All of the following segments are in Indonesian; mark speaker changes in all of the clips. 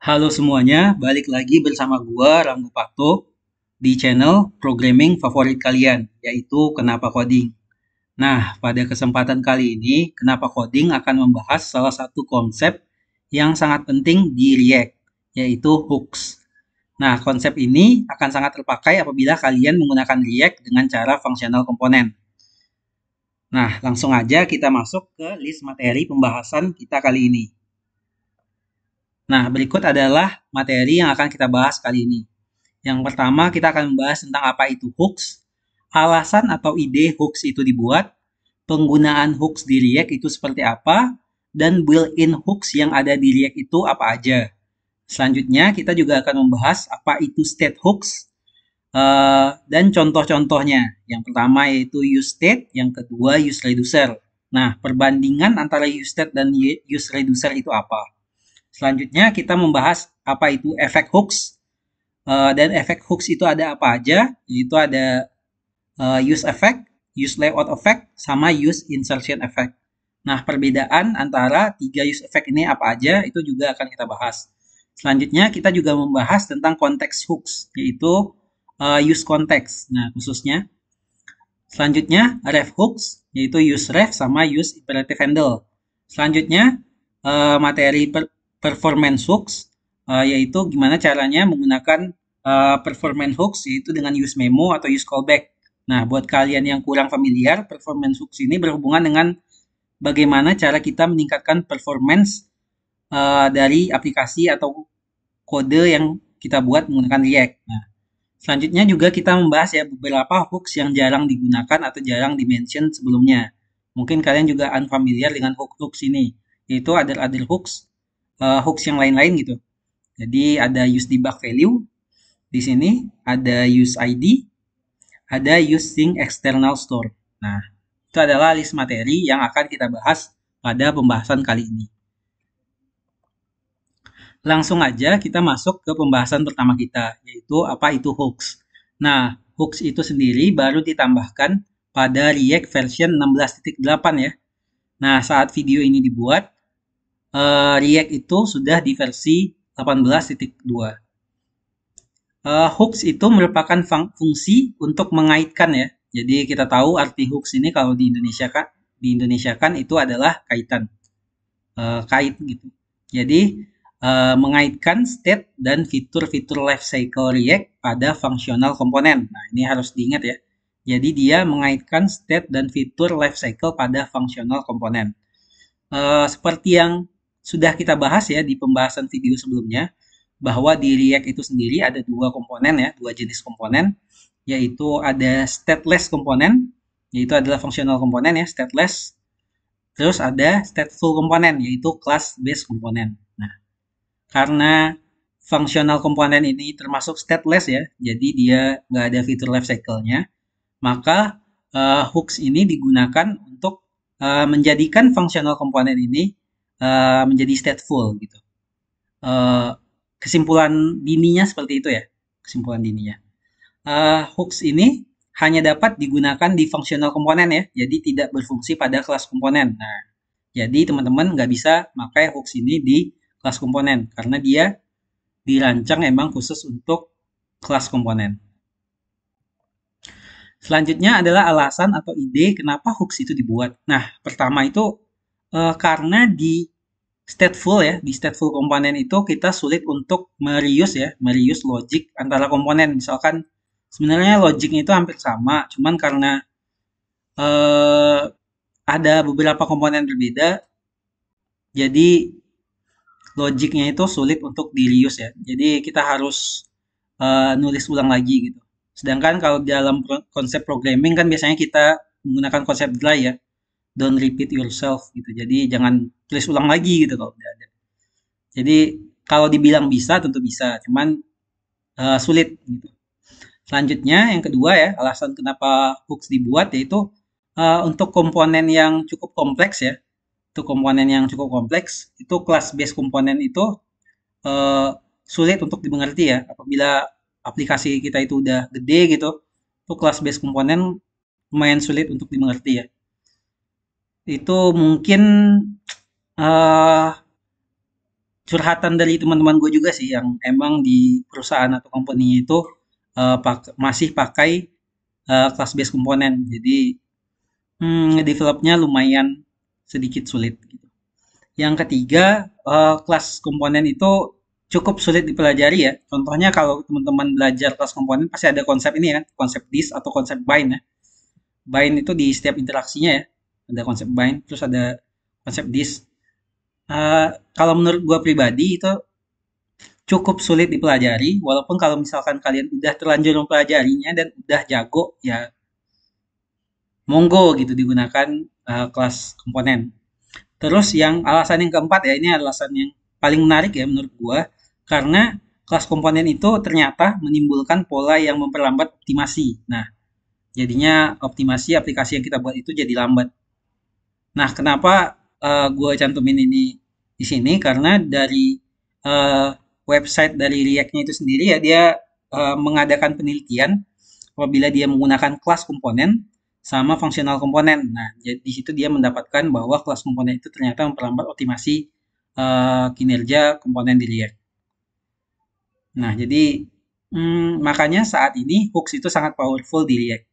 Speaker 1: Halo semuanya, balik lagi bersama gua Ranggu Pakto di channel programming favorit kalian, yaitu Kenapa Coding. Nah, pada kesempatan kali ini, Kenapa Coding akan membahas salah satu konsep yang sangat penting di React, yaitu hooks. Nah, konsep ini akan sangat terpakai apabila kalian menggunakan React dengan cara fungsional komponen. Nah, langsung aja kita masuk ke list materi pembahasan kita kali ini. Nah, berikut adalah materi yang akan kita bahas kali ini. Yang pertama, kita akan membahas tentang apa itu hoax, alasan atau ide hoax itu dibuat, penggunaan hoax di React itu seperti apa, dan built-in hoax yang ada di React itu apa aja. Selanjutnya, kita juga akan membahas apa itu state hoax uh, dan contoh-contohnya. Yang pertama yaitu use state, yang kedua use reducer. Nah, perbandingan antara use state dan use reducer itu apa? Selanjutnya kita membahas apa itu efek hooks uh, eh, dan efek hooks itu ada apa aja? Itu ada uh, use effect, use layout effect, sama use insertion effect. Nah perbedaan antara tiga use effect ini apa aja? Itu juga akan kita bahas. Selanjutnya kita juga membahas tentang konteks hooks yaitu uh, use context. Nah khususnya. Selanjutnya ref hooks yaitu use ref sama use imperative handle. Selanjutnya uh, materi per, performance hooks uh, eh, yaitu gimana caranya menggunakan uh, performance hooks yaitu dengan use memo atau use callback. Nah, buat kalian yang kurang familiar, performance hooks ini berhubungan dengan bagaimana cara kita meningkatkan performance uh, dari aplikasi atau kode yang kita buat menggunakan React. Nah, selanjutnya juga kita membahas ya beberapa hooks yang jarang digunakan atau jarang dimention sebelumnya. Mungkin kalian juga unfamiliar dengan hook-hooks ini, yaitu other-other hooks uh, eh, hooks yang lain-lain gitu. Jadi ada use debug value di sini, ada use ID, ada using external store. Nah, itu adalah list materi yang akan kita bahas pada pembahasan kali ini. Langsung aja kita masuk ke pembahasan pertama kita, yaitu apa itu hooks. Nah, hooks itu sendiri baru ditambahkan pada React version 16.8 ya. Nah, saat video ini dibuat, uh, React itu sudah di versi 18.2. Uh, eh, hooks itu merupakan fungsi untuk mengaitkan ya. Jadi kita tahu arti hooks ini kalau di Indonesia kan di Indonesia kan itu adalah kaitan. Uh, kait gitu. Jadi uh, mengaitkan state dan fitur-fitur life cycle React pada fungsional komponen. Nah, ini harus diingat ya. Jadi dia mengaitkan state dan fitur life cycle pada fungsional komponen. Uh, seperti yang sudah kita bahas ya di pembahasan video sebelumnya bahwa di React itu sendiri ada dua komponen ya, dua jenis komponen, yaitu ada stateless komponen, yaitu adalah fungsional komponen ya, stateless. Terus ada stateful komponen, yaitu class based komponen. Nah, karena fungsional komponen ini termasuk stateless ya, jadi dia nggak ada fitur life cycle nya maka uh, hooks ini digunakan untuk uh, menjadikan fungsional komponen ini uh, menjadi stateful gitu. Uh, kesimpulan dininya seperti itu ya, kesimpulan dininya. Uh, eh, hooks ini hanya dapat digunakan di functional komponen ya, jadi tidak berfungsi pada kelas komponen. Nah, jadi teman-teman nggak bisa pakai hooks ini di kelas komponen karena dia dirancang emang khusus untuk kelas komponen. Selanjutnya adalah alasan atau ide kenapa hooks itu dibuat. Nah, pertama itu uh, karena di stateful ya, di stateful komponen itu kita sulit untuk merius ya, merius logic antara komponen. Misalkan sebenarnya logicnya itu hampir sama, cuman karena uh, ada beberapa komponen berbeda, jadi logiknya itu sulit untuk dirius ya. Jadi kita harus uh, nulis ulang lagi gitu. Sedangkan kalau dalam konsep programming kan biasanya kita menggunakan konsep dry ya don't repeat yourself gitu jadi jangan tulis ulang lagi gitu kalau udah ada jadi kalau dibilang bisa tentu bisa cuman uh, sulit gitu selanjutnya yang kedua ya alasan kenapa hooks dibuat yaitu uh, untuk komponen yang cukup kompleks ya untuk komponen yang cukup kompleks itu kelas base komponen itu uh, sulit untuk dimengerti ya apabila aplikasi kita itu udah gede gitu itu kelas base komponen lumayan sulit untuk dimengerti ya itu mungkin uh, curhatan dari teman-teman gue juga sih yang emang di perusahaan atau company itu, uh, pak masih pakai, uh, class based komponen. Jadi, hmm, developnya lumayan sedikit sulit gitu. Yang ketiga, kelas class komponen itu cukup sulit dipelajari ya. Contohnya kalau teman-teman belajar class komponen pasti ada konsep ini ya, konsep this atau konsep bind ya. Bind itu di setiap interaksinya ya ada konsep bind terus ada konsep disk uh, eh, kalau menurut gue pribadi itu cukup sulit dipelajari walaupun kalau misalkan kalian udah terlanjur mempelajarinya dan udah jago ya monggo gitu digunakan uh, kelas komponen terus yang alasan yang keempat ya ini alasan yang paling menarik ya menurut gue karena kelas komponen itu ternyata menimbulkan pola yang memperlambat optimasi. Nah, jadinya optimasi aplikasi yang kita buat itu jadi lambat. Nah, kenapa uh, eh, gue cantumin ini di sini? Karena dari uh, website dari React-nya itu sendiri ya dia uh, mengadakan penelitian apabila dia menggunakan kelas komponen sama fungsional komponen. Nah, jadi di situ dia mendapatkan bahwa kelas komponen itu ternyata memperlambat optimasi uh, kinerja komponen di React. Nah, jadi hmm, makanya saat ini hooks itu sangat powerful di React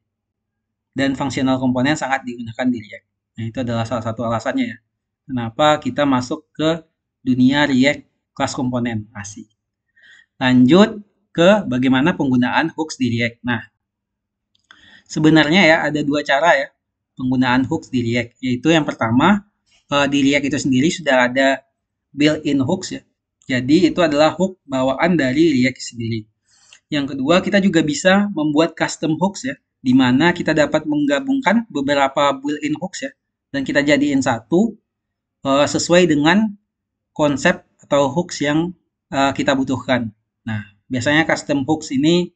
Speaker 1: dan fungsional komponen sangat digunakan di React. Nah, itu adalah salah satu alasannya ya. Kenapa kita masuk ke dunia React kelas komponen. Asik. Lanjut ke bagaimana penggunaan hooks di React. Nah, sebenarnya ya ada dua cara ya penggunaan hooks di React. Yaitu yang pertama, eh, di React itu sendiri sudah ada built-in hooks ya. Jadi itu adalah hook bawaan dari React sendiri. Yang kedua, kita juga bisa membuat custom hooks ya, di mana kita dapat menggabungkan beberapa built-in hooks ya dan kita jadiin satu uh, sesuai dengan konsep atau hooks yang uh, kita butuhkan. Nah, biasanya custom hooks ini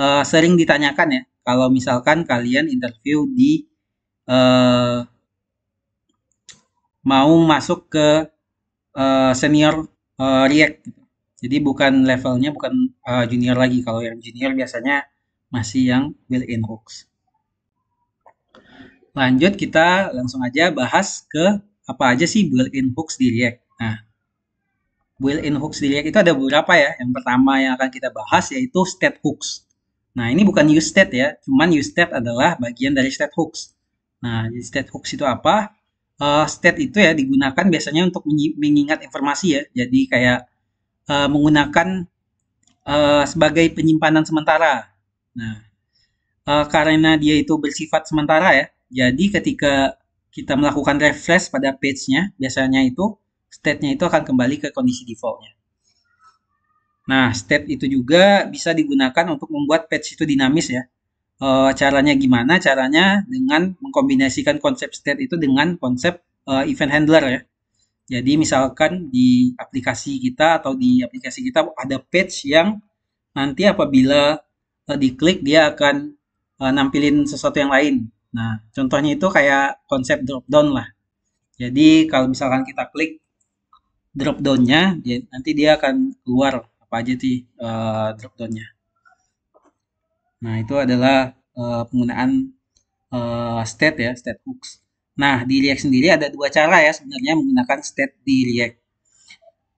Speaker 1: uh, sering ditanyakan ya kalau misalkan kalian interview di uh, mau masuk ke uh, senior uh, React. Gitu. Jadi bukan levelnya bukan uh, junior lagi kalau yang junior biasanya masih yang built-in hooks. Lanjut kita langsung aja bahas ke apa aja sih built-in hooks di React. Nah, built-in hooks di React itu ada beberapa ya. Yang pertama yang akan kita bahas yaitu state hooks. Nah, ini bukan use state ya, cuman use state adalah bagian dari state hooks. Nah, state hooks itu apa? Uh, eh, state itu ya digunakan biasanya untuk mengingat informasi ya. Jadi kayak uh, menggunakan uh, sebagai penyimpanan sementara. Nah, uh, karena dia itu bersifat sementara ya, jadi ketika kita melakukan refresh pada page-nya, biasanya itu state-nya itu akan kembali ke kondisi default-nya. Nah, state itu juga bisa digunakan untuk membuat page itu dinamis ya. E, caranya gimana? Caranya dengan mengkombinasikan konsep state itu dengan konsep e, event handler ya. Jadi misalkan di aplikasi kita atau di aplikasi kita ada page yang nanti apabila eh, diklik dia akan nampilin sesuatu yang lain Nah, contohnya itu kayak konsep drop down lah. Jadi kalau misalkan kita klik drop down-nya, ya nanti dia akan keluar apa aja sih uh, drop down-nya. Nah, itu adalah uh, penggunaan uh, state ya, state hooks. Nah, di React sendiri ada dua cara ya sebenarnya menggunakan state di React.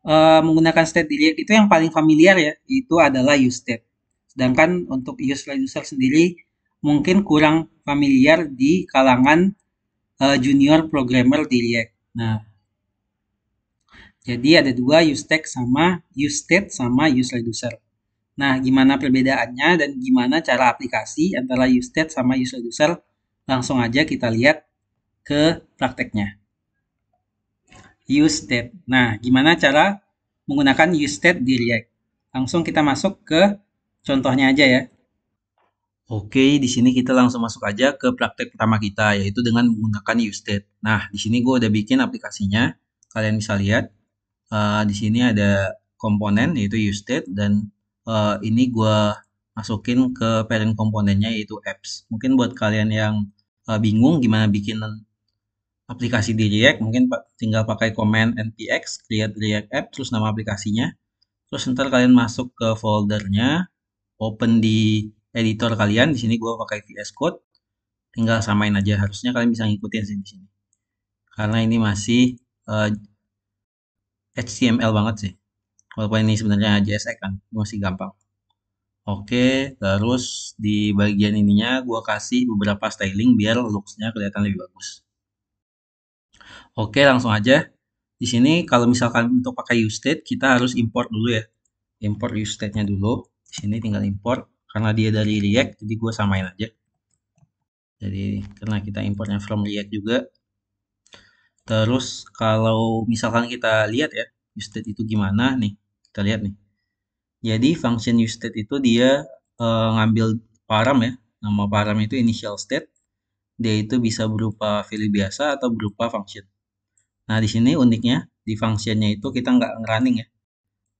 Speaker 1: Uh, menggunakan state di React itu yang paling familiar ya, itu adalah use state. Sedangkan untuk use user sendiri mungkin kurang familiar di kalangan uh, junior programmer di React. Nah, jadi ada dua use tag sama use state sama use reducer. Nah, gimana perbedaannya dan gimana cara aplikasi antara use state sama use reducer? Langsung aja kita lihat ke prakteknya. Use state. Nah, gimana cara menggunakan use state di React? Langsung kita masuk ke contohnya aja ya. Oke, di sini kita langsung masuk aja ke praktek pertama kita, yaitu dengan menggunakan Ustate. Nah, di sini gue udah bikin aplikasinya. Kalian bisa lihat, uh, di sini ada komponen yaitu Ustate dan uh, ini gue masukin ke parent komponennya yaitu apps. Mungkin buat kalian yang uh, bingung gimana bikin aplikasi di React, mungkin tinggal pakai command npx create React app terus nama aplikasinya. Terus ntar kalian masuk ke foldernya, open di editor kalian. Di sini gue pakai VS Code. Tinggal samain aja. Harusnya kalian bisa ngikutin sih di sini. Karena ini masih uh, eh, HTML banget sih. Walaupun ini sebenarnya JSX kan, masih gampang. Oke, terus di bagian ininya gue kasih beberapa styling biar looksnya kelihatan lebih bagus. Oke, langsung aja. Di sini kalau misalkan untuk pakai use state kita harus import dulu ya. Import use state-nya dulu. Di sini tinggal import karena dia dari hmm. React jadi gue samain aja jadi karena kita importnya from React juga terus kalau misalkan kita lihat ya usestate itu gimana nih kita lihat nih jadi function usestate itu dia uh, ngambil param ya nama param itu initial state dia itu bisa berupa value biasa atau berupa function nah di sini uniknya di functionnya itu kita nggak running ya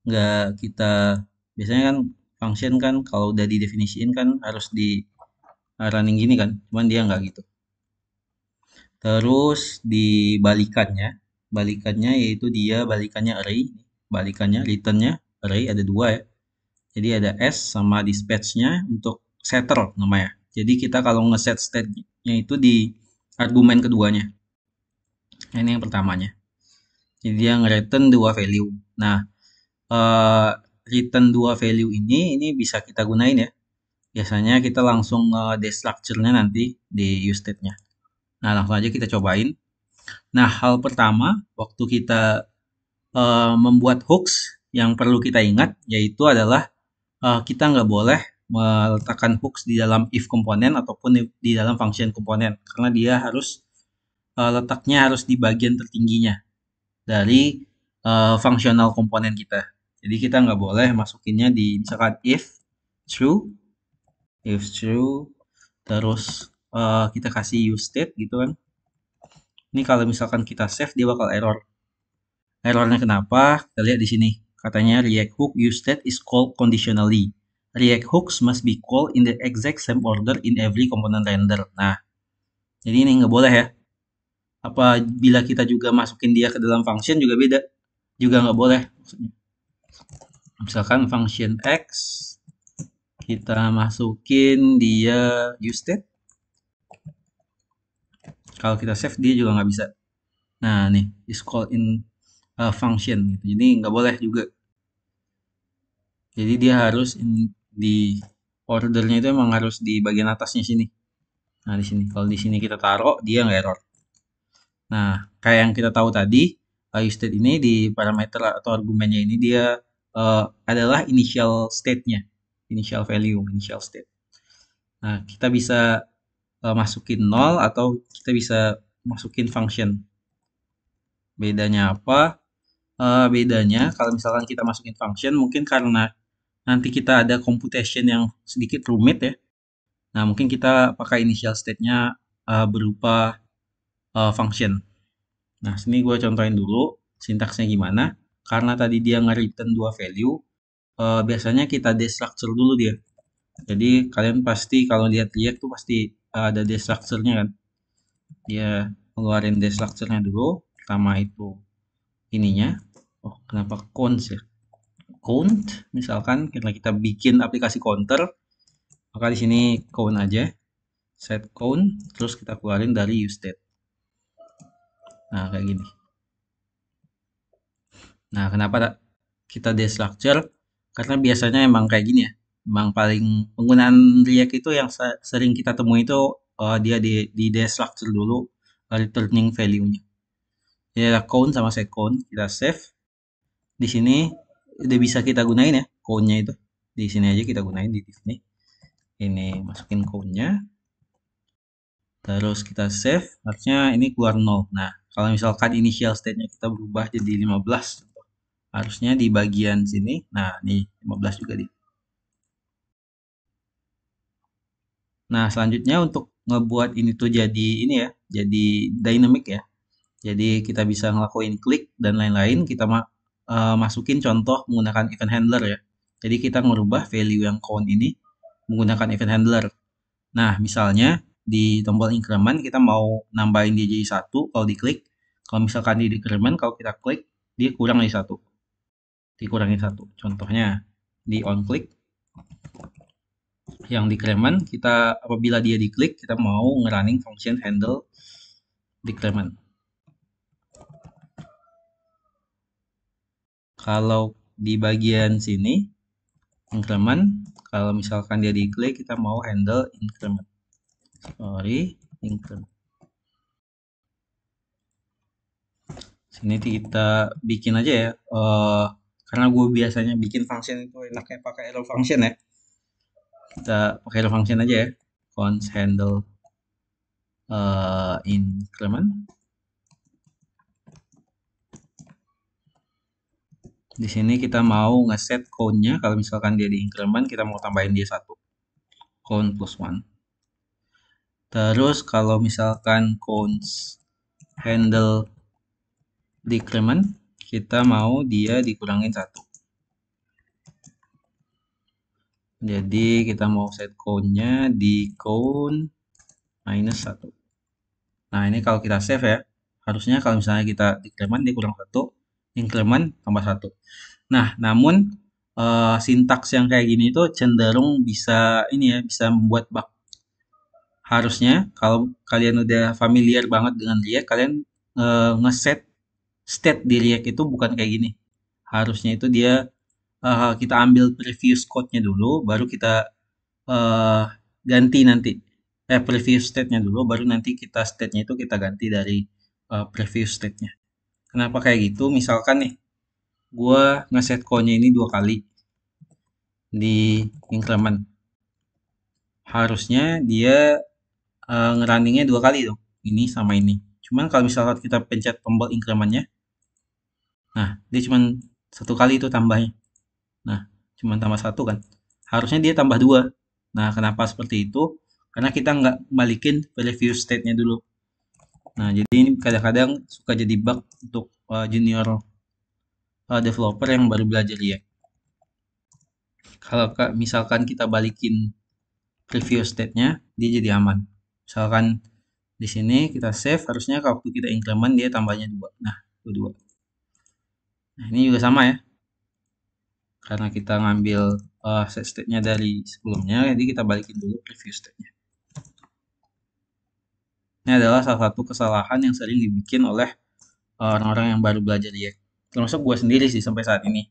Speaker 1: nggak kita biasanya kan function kan kalau udah didefinisiin kan harus di eh, running gini kan cuman dia nggak gitu terus di balikannya balikannya yaitu dia balikannya array balikannya returnnya array ada dua ya jadi ada s sama dispatchnya untuk setter namanya jadi kita kalau ngeset state-nya itu di argumen keduanya ini yang pertamanya jadi dia nge-return dua value nah eh, return dua value ini ini bisa kita gunain ya biasanya kita langsung uh, destructure-nya nanti di use state-nya nah langsung aja kita cobain nah hal pertama waktu kita uh, membuat hooks yang perlu kita ingat yaitu adalah uh, kita nggak boleh meletakkan hooks di dalam if komponen ataupun di dalam function komponen karena dia harus uh, letaknya harus di bagian tertingginya dari uh, fungsional komponen kita. Jadi kita nggak boleh masukinnya di misalkan if true, if true, terus uh, kita kasih use state gitu kan. Ini kalau misalkan kita save dia bakal error. Errornya kenapa? Kita lihat di sini. Katanya React hook use state is called conditionally. React hooks must be called in the exact same order in every component render. Nah, jadi ini nggak boleh ya. Apa bila kita juga masukin dia ke dalam function juga beda, juga nggak boleh maksudnya misalkan function x kita masukin dia use state kalau kita save dia juga nggak bisa nah nih is called in uh, function gitu. jadi nggak boleh juga jadi dia harus in, di ordernya itu emang harus di bagian atasnya sini nah di sini kalau di sini kita taruh dia nggak error nah kayak yang kita tahu tadi uh, use state ini di parameter atau argumennya ini dia uh, adalah initial state-nya, initial value, initial state. Nah, kita bisa uh, masukin nol atau kita bisa masukin function. Bedanya apa? Uh, bedanya kalau misalkan kita masukin function mungkin karena nanti kita ada computation yang sedikit rumit ya. Nah, mungkin kita pakai initial state-nya uh, berupa uh, function. Nah, sini gue contohin dulu sintaksnya gimana karena tadi dia nge-return dua value, uh, biasanya kita destructure dulu dia. Jadi kalian pasti kalau lihat lihat tuh pasti eh, ada destructure-nya kan. Dia ngeluarin destructure-nya dulu, pertama itu ininya. Oh, kenapa cons ya? Count, misalkan karena kita bikin aplikasi counter, maka di sini count aja set count terus kita keluarin dari use state nah kayak gini Nah, kenapa kita destructure? Karena biasanya emang kayak gini ya. Emang paling penggunaan React itu yang sering kita temui itu uh, dia di, di destructure dulu eh, returning value-nya. Jadi ada count sama second kita save. Di sini udah bisa kita gunain ya count-nya itu. Di sini aja kita gunain di sini. Ini masukin count-nya. Terus kita save, artinya ini keluar 0. Nah, kalau misalkan initial state-nya kita berubah jadi 15 harusnya di bagian sini nah ini 15 juga di nah selanjutnya untuk ngebuat ini tuh jadi ini ya jadi dynamic ya jadi kita bisa ngelakuin klik dan lain-lain kita ma uh, masukin contoh menggunakan event handler ya jadi kita merubah value yang count ini menggunakan event handler nah misalnya di tombol increment kita mau nambahin dia jadi satu kalau diklik kalau misalkan di decrement kalau kita klik dia kurang dari satu dikurangi satu. Contohnya di on click yang di kita apabila dia diklik kita mau ngerunning function handle di Kalau di bagian sini increment kalau misalkan dia diklik kita mau handle increment sorry increment sini kita bikin aja ya uh, karena gue biasanya bikin function itu enaknya pakai hello function ya kita pakai hello function aja ya const handle uh, increment di sini kita mau ngeset cone nya kalau misalkan dia di increment kita mau tambahin dia satu count plus one terus kalau misalkan cones handle decrement kita mau dia dikurangin satu jadi kita mau set cone-nya di cone minus satu nah ini kalau kita save ya harusnya kalau misalnya kita increment dikurang satu increment tambah satu nah namun uh, sintaks yang kayak gini itu cenderung bisa ini ya bisa membuat bug harusnya kalau kalian udah familiar banget dengan dia kalian uh, ngeset state di React itu bukan kayak gini. Harusnya itu dia uh, kita ambil previous code-nya dulu, baru kita uh, ganti nanti. Eh, previous state-nya dulu, baru nanti kita state-nya itu kita ganti dari uh, eh, previous state-nya. Kenapa kayak gitu? Misalkan nih, gue ngeset code ini dua kali di increment. Harusnya dia uh, ngerunningnya dua kali dong, ini sama ini. Cuman kalau misalkan kita pencet tombol increment-nya, Nah, dia cuma satu kali itu tambahnya. Nah, cuma tambah satu kan. Harusnya dia tambah dua. Nah, kenapa seperti itu? Karena kita nggak balikin preview state-nya dulu. Nah, jadi ini kadang-kadang suka jadi bug untuk uh, junior uh, developer yang baru belajar ya. Kalau misalkan kita balikin preview state-nya, dia jadi aman. Misalkan di sini kita save, harusnya waktu kita increment dia tambahnya dua. Nah, dua. dua. Nah, ini juga sama ya. Karena kita ngambil uh, set state-nya dari sebelumnya, jadi kita balikin dulu preview state-nya. Ini adalah salah satu kesalahan yang sering dibikin oleh eh, orang-orang yang baru belajar ya, Termasuk gue sendiri sih sampai saat ini.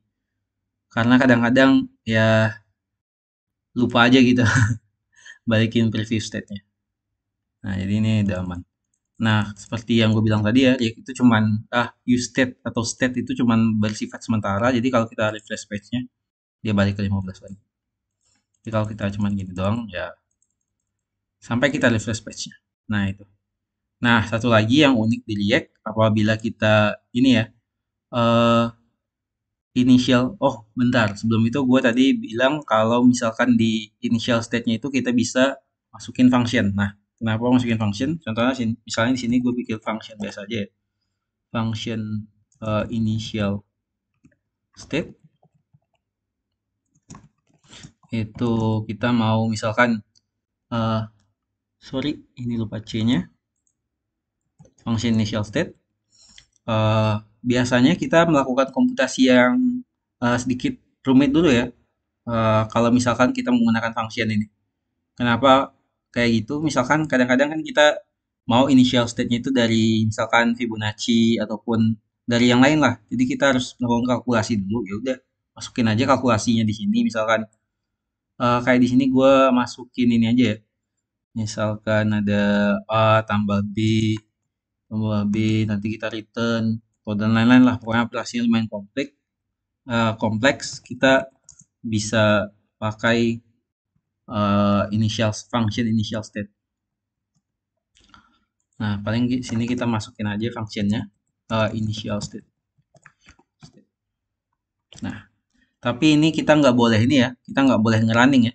Speaker 1: Karena kadang-kadang ya lupa aja gitu. balikin preview state-nya. Nah, jadi ini udah aman. Nah, seperti yang gue bilang tadi ya, ya itu cuman ah use state atau state itu cuman bersifat sementara. Jadi kalau kita refresh page-nya, dia balik ke 15 lagi. Jadi kalau kita cuman gini doang ya sampai kita refresh page-nya. Nah, itu. Nah, satu lagi yang unik di React apabila kita ini ya uh, initial oh bentar sebelum itu gue tadi bilang kalau misalkan di initial state-nya itu kita bisa masukin function. Nah, Kenapa masukin function? Contohnya misalnya di sini gue bikin function biasa aja ya. Function uh, initial state itu kita mau misalkan uh, sorry ini lupa c nya function initial state uh, biasanya kita melakukan komputasi yang uh, sedikit rumit dulu ya uh, kalau misalkan kita menggunakan function ini kenapa kayak gitu misalkan kadang-kadang kan kita mau initial state-nya itu dari misalkan Fibonacci ataupun dari yang lain lah. Jadi kita harus melakukan kalkulasi dulu. Ya udah masukin aja kalkulasinya di sini misalkan uh, kayak di sini gue masukin ini aja ya. Misalkan ada A tambah B tambah B nanti kita return atau dan lain-lain lah pokoknya aplikasinya lumayan kompleks uh, eh, kompleks kita bisa pakai uh, initial function initial state. Nah, paling di sini kita masukin aja functionnya uh, initial state. state. Nah, tapi ini kita nggak boleh ini ya, kita nggak boleh ngerunning ya.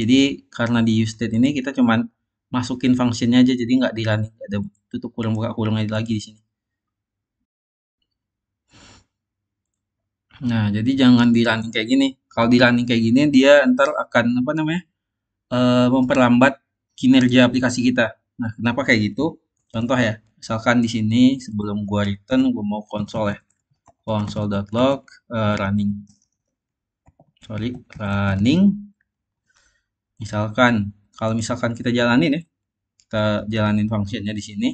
Speaker 1: Jadi karena di use state ini kita cuman masukin functionnya aja, jadi nggak di running, ada tutup kurung buka kurung lagi di sini. Nah, jadi jangan di running kayak gini. Kalau di running kayak gini dia ntar akan apa namanya? uh, memperlambat kinerja aplikasi kita. Nah, kenapa kayak gitu? Contoh ya, misalkan di sini sebelum gua return gua mau konsol ya. console.log uh, running. Sorry, running. Misalkan kalau misalkan kita jalanin ya, kita jalanin fungsinya di sini.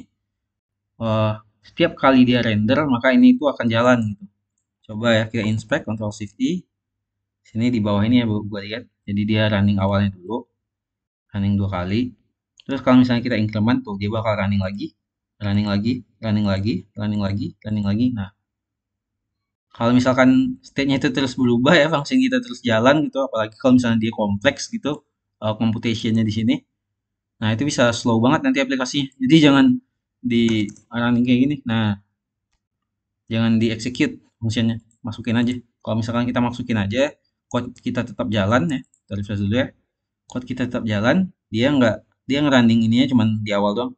Speaker 1: Uh, setiap kali dia render maka ini itu akan jalan gitu. Coba ya kita inspect control Shift Sini di bawah ini ya gua lihat. Jadi dia running awalnya dulu running dua kali terus kalau misalnya kita increment tuh dia bakal running lagi running lagi running lagi running lagi running lagi nah kalau misalkan state-nya itu terus berubah ya function kita terus jalan gitu apalagi kalau misalnya dia kompleks gitu uh, computation-nya di sini nah itu bisa slow banget nanti aplikasinya jadi jangan di running kayak gini nah jangan di execute fungsinya masukin aja kalau misalkan kita masukin aja code kita tetap jalan ya dari dulu ya code kita tetap jalan dia nggak dia ngerunning ininya cuman di awal doang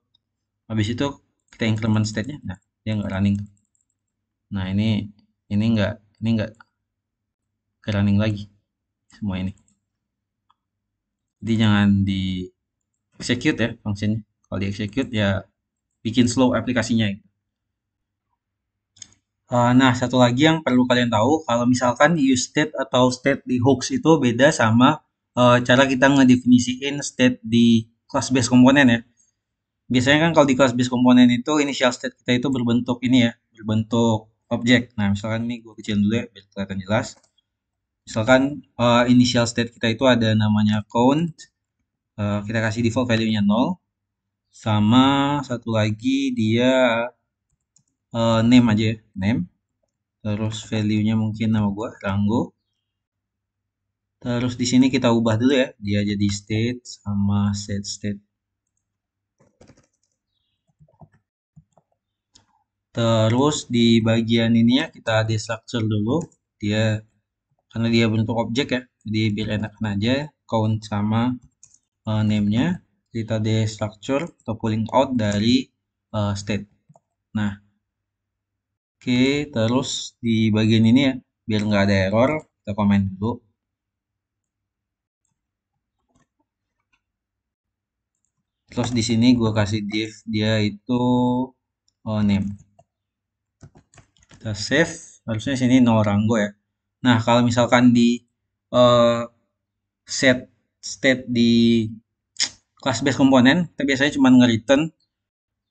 Speaker 1: habis itu kita increment state nya nah dia nggak running nah ini ini nggak ini nggak ke running lagi semua ini jadi jangan di execute ya fungsinya kalau di execute ya bikin slow aplikasinya Uh, nah, satu lagi yang perlu kalian tahu, kalau misalkan use state atau state di hooks itu beda sama uh, cara kita ngedefinisiin state di class base komponen ya. Biasanya kan kalau di class base komponen itu initial state kita itu berbentuk ini ya, berbentuk objek. Nah, misalkan ini gue kecilin dulu ya biar kelihatan jelas. Misalkan uh, initial state kita itu ada namanya count. Uh, kita kasih default value-nya 0 sama satu lagi dia uh, name aja ya, name terus value-nya mungkin nama gue Ranggo Terus di sini kita ubah dulu ya, dia jadi state sama set state. Terus di bagian ini ya kita destructure dulu, dia karena dia bentuk objek ya, jadi biar enakan aja count sama uh, name-nya. Kita destructure atau pulling out dari uh, state. Nah, oke okay, terus di bagian ini ya, biar nggak ada error, kita komen dulu terus di sini gue kasih div dia itu oh, name kita save harusnya sini no rango ya nah kalau misalkan di uh, set state di class base komponen kita biasanya cuma nge uh,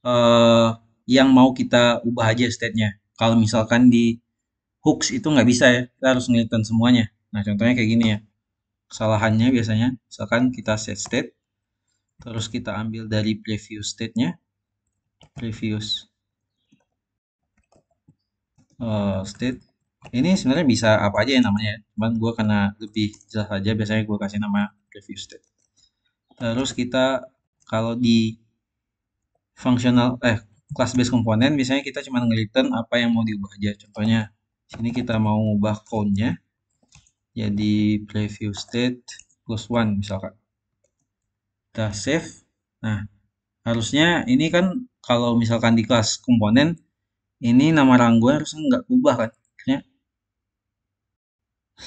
Speaker 1: eh, yang mau kita ubah aja state-nya kalau misalkan di hooks itu nggak bisa ya kita harus nge semuanya nah contohnya kayak gini ya kesalahannya biasanya misalkan kita set state terus kita ambil dari preview state-nya previous uh, state ini sebenarnya bisa apa aja ya namanya ya. cuman gue kena lebih jelas aja biasanya gue kasih nama preview state terus kita kalau di functional eh class based component, biasanya kita cuma nge apa yang mau diubah aja contohnya sini kita mau ubah count-nya jadi preview state plus one misalkan kita save nah harusnya ini kan kalau misalkan di kelas komponen ini nama rangguan harusnya nggak berubah kan ya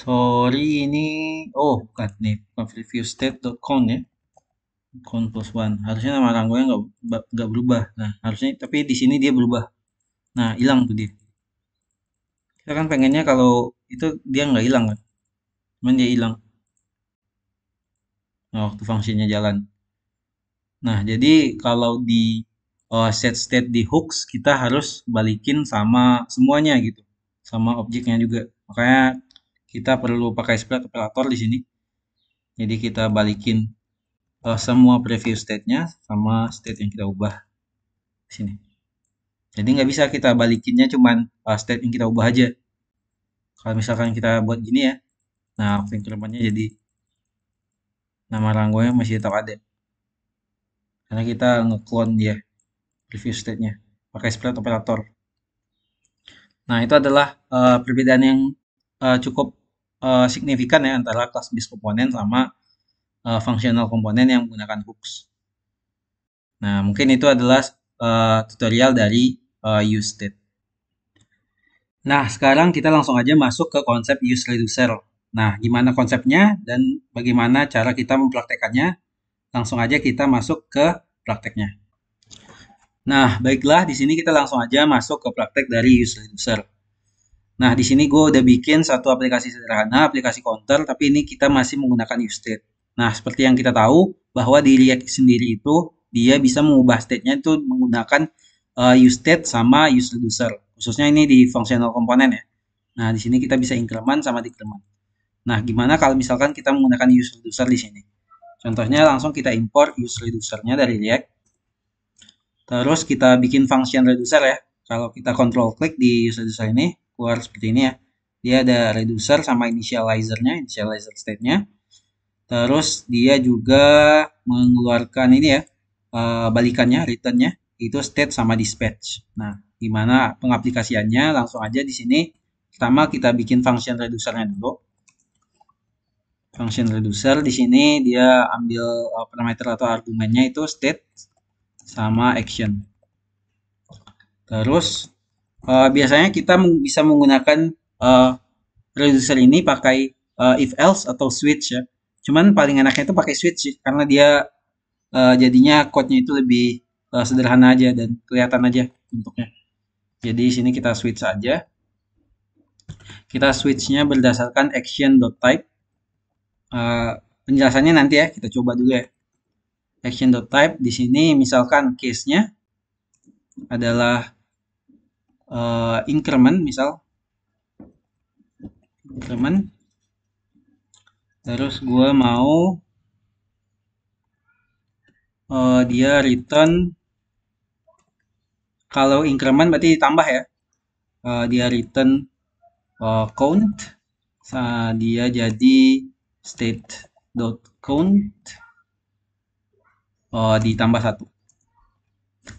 Speaker 1: sorry ini oh bukan nih bukan review state.com ya con plus one harusnya nama rangguannya nggak nggak berubah nah harusnya tapi di sini dia berubah nah hilang tuh dia kita kan pengennya kalau itu dia nggak hilang kan cuman dia hilang nah, waktu fungsinya jalan Nah, jadi kalau di uh, set state di hooks kita harus balikin sama semuanya gitu. Sama objeknya juga. Makanya kita perlu pakai spread operator di sini. Jadi kita balikin uh, semua preview state-nya sama state yang kita ubah di sini. Jadi nggak bisa kita balikinnya cuman uh, state yang kita ubah aja. Kalau misalkan kita buat gini ya, nah fingerprintnya jadi nama ranggonya masih tetap ada karena kita ngeklon dia review state-nya pakai split operator nah itu adalah uh, perbedaan yang uh, cukup uh, signifikan ya antara class based komponen sama uh, functional komponen yang menggunakan hooks nah mungkin itu adalah uh, tutorial dari uh, use state Nah, sekarang kita langsung aja masuk ke konsep use reducer. Nah, gimana konsepnya dan bagaimana cara kita mempraktekannya? langsung aja kita masuk ke prakteknya. Nah, baiklah, di sini kita langsung aja masuk ke praktek dari user. Nah, di sini gue udah bikin satu aplikasi sederhana, aplikasi counter, tapi ini kita masih menggunakan use state. Nah, seperti yang kita tahu, bahwa di React ya- sendiri itu, dia bisa mengubah state-nya itu menggunakan uh, eh, use state sama use reducer. Khususnya ini di functional komponen ya. Nah, di sini kita bisa increment sama decrement. Nah, gimana kalau misalkan kita menggunakan use reducer di sini? Contohnya langsung kita import use reducernya dari React. Terus kita bikin function reducer ya. Kalau kita control klik di use reducer ini, keluar seperti ini ya. Dia ada reducer sama initializer nya initializer state-nya. Terus dia juga mengeluarkan ini ya, eh, balikannya, return-nya, itu state sama dispatch. Nah, gimana pengaplikasiannya? Langsung aja di sini. Pertama kita bikin function reducer-nya dulu function reducer di sini dia ambil uh, parameter atau argumennya itu state sama action. Terus uh, biasanya kita bisa menggunakan uh, reducer ini pakai uh, if else atau switch ya. Cuman paling enaknya itu pakai switch sih, karena dia uh, jadinya code-nya itu lebih uh, sederhana aja dan kelihatan aja bentuknya. Jadi sini kita switch aja. Kita switch-nya berdasarkan action.type Eh, penjelasannya nanti ya kita coba dulu ya action type di sini misalkan case-nya adalah uh, increment misal increment terus gue mau uh, dia return kalau increment berarti ditambah ya uh, dia return uh, count uh, dia jadi state.count uh, eh, ditambah satu.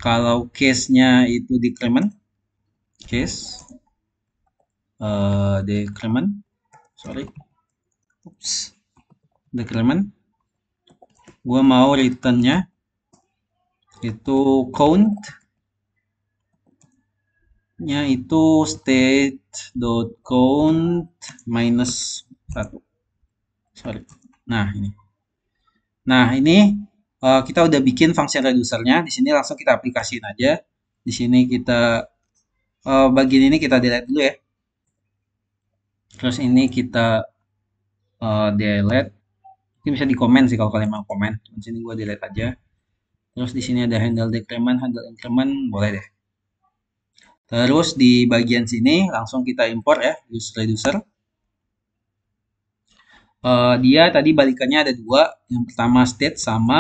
Speaker 1: Kalau case-nya itu decrement, case uh, decrement, sorry, oops, decrement, gue mau return-nya itu count nya itu count minus satu sorry nah ini nah ini uh, kita udah bikin function reducernya di sini langsung kita aplikasiin aja di sini kita uh, bagian ini kita delete dulu ya terus ini kita uh, delete ini bisa di komen sih kalau kalian mau komen di sini gue delete aja terus di sini ada handle decrement handle increment boleh deh terus di bagian sini langsung kita import ya use reducer Eh, dia tadi balikannya ada dua yang pertama state sama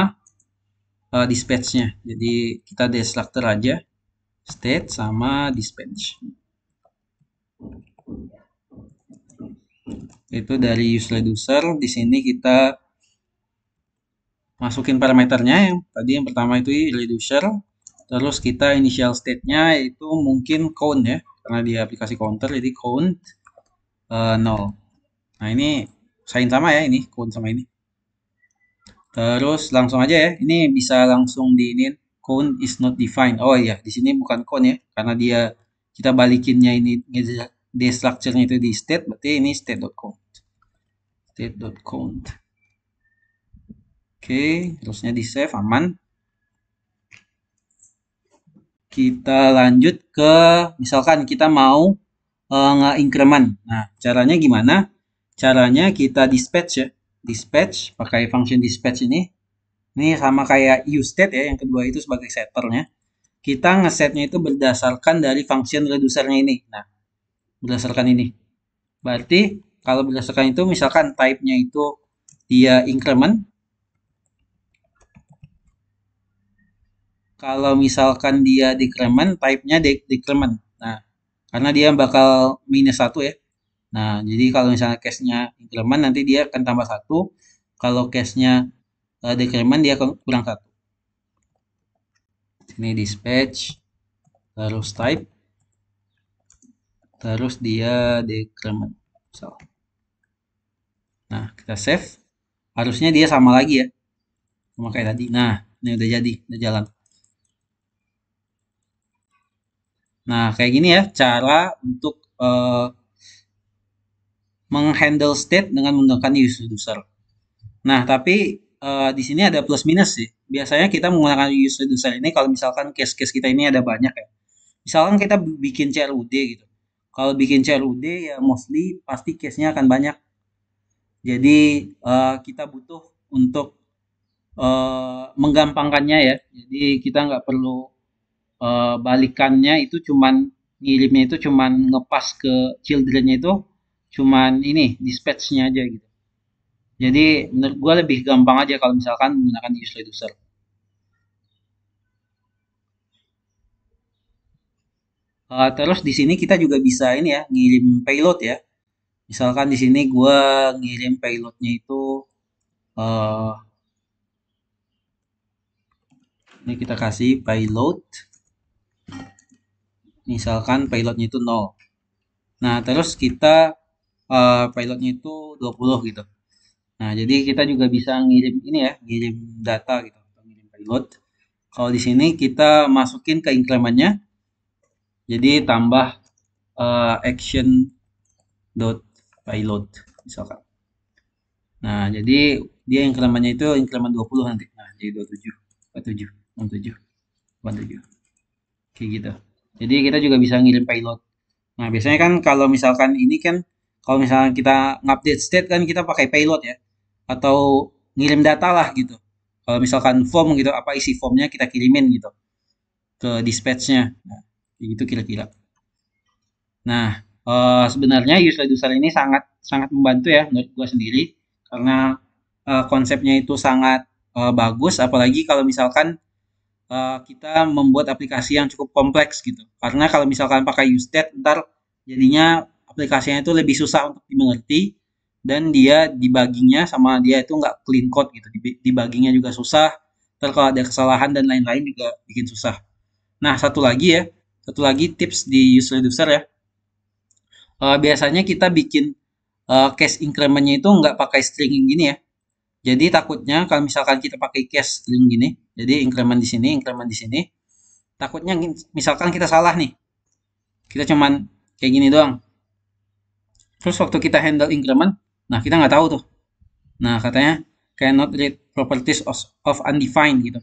Speaker 1: uh, eh, nya jadi kita destructor aja state sama dispatch itu dari use reducer di sini kita masukin parameternya yang tadi yang pertama itu reducer terus kita initial state-nya itu mungkin count ya karena di aplikasi counter jadi count uh, eh, 0 nah ini sain sama ya ini kun sama ini terus langsung aja ya ini bisa langsung diinin kun is not defined oh iya di sini bukan kun ya karena dia kita balikinnya ini di structure itu di state berarti ini state.count state.count oke okay, terusnya di save aman kita lanjut ke misalkan kita mau uh, nge-increment nah caranya gimana caranya kita dispatch ya dispatch pakai function dispatch ini ini sama kayak useState ya yang kedua itu sebagai setternya kita ngesetnya itu berdasarkan dari function reducernya ini nah berdasarkan ini berarti kalau berdasarkan itu misalkan type-nya itu dia increment kalau misalkan dia decrement type-nya de decrement nah karena dia bakal minus satu ya Nah, jadi kalau misalnya cashnya increment nanti dia akan tambah satu. Kalau cashnya nya uh, eh, decrement dia kurang satu. Ini dispatch, terus type, terus dia decrement. So. Nah, kita save. Harusnya dia sama lagi ya. Sama kayak tadi. Nah, ini udah jadi, udah jalan. Nah, kayak gini ya cara untuk uh, menghandle state dengan menggunakan user. Nah, tapi uh, di sini ada plus minus sih. Biasanya kita menggunakan user ini kalau misalkan case-case kita ini ada banyak ya. Misalkan kita bikin CRUD gitu. Kalau bikin CRUD ya mostly pasti case-nya akan banyak. Jadi uh, kita butuh untuk uh, menggampangkannya ya. Jadi kita nggak perlu uh, balikannya itu cuman ngirimnya itu cuman ngepas ke childrennya itu cuman ini dispatchnya aja gitu jadi menurut gue lebih gampang aja kalau misalkan menggunakan use reducer uh, eh, terus di sini kita juga bisa ini ya ngirim payload ya misalkan di sini gue ngirim payloadnya itu uh, ini kita kasih payload misalkan payloadnya itu nol nah terus kita Eh, pilotnya itu 20 gitu. Nah, jadi kita juga bisa ngirim ini ya, ngirim data gitu, ngirim pilot. Kalau di sini kita masukin ke inklemannya. jadi tambah uh, action dot pilot misalkan. Nah, jadi dia inklemannya itu increment 20 nanti. Nah, jadi 27, 27, 27, 27. Kayak gitu. Jadi kita juga bisa ngirim pilot. Nah, biasanya kan kalau misalkan ini kan kalau misalnya kita ngupdate state kan kita pakai payload ya atau ngirim data lah gitu kalau misalkan form gitu apa isi formnya kita kirimin gitu ke dispatchnya nah, gitu kira-kira nah uh, sebenarnya user-user ini sangat sangat membantu ya menurut gua sendiri karena uh, konsepnya itu sangat uh, bagus apalagi kalau misalkan uh, kita membuat aplikasi yang cukup kompleks gitu karena kalau misalkan pakai use state ntar jadinya aplikasinya itu lebih susah untuk dimengerti dan dia dibaginya sama dia itu nggak clean code gitu dibaginya juga susah terus kalau ada kesalahan dan lain-lain juga bikin susah nah satu lagi ya satu lagi tips di user user ya uh, biasanya kita bikin uh, case incrementnya itu nggak pakai string gini ya jadi takutnya kalau misalkan kita pakai case string gini, jadi increment di sini, increment di sini, takutnya misalkan kita salah nih. Kita cuman kayak gini doang. Terus waktu kita handle increment, nah kita nggak tahu tuh. Nah katanya cannot read properties of, undefined gitu.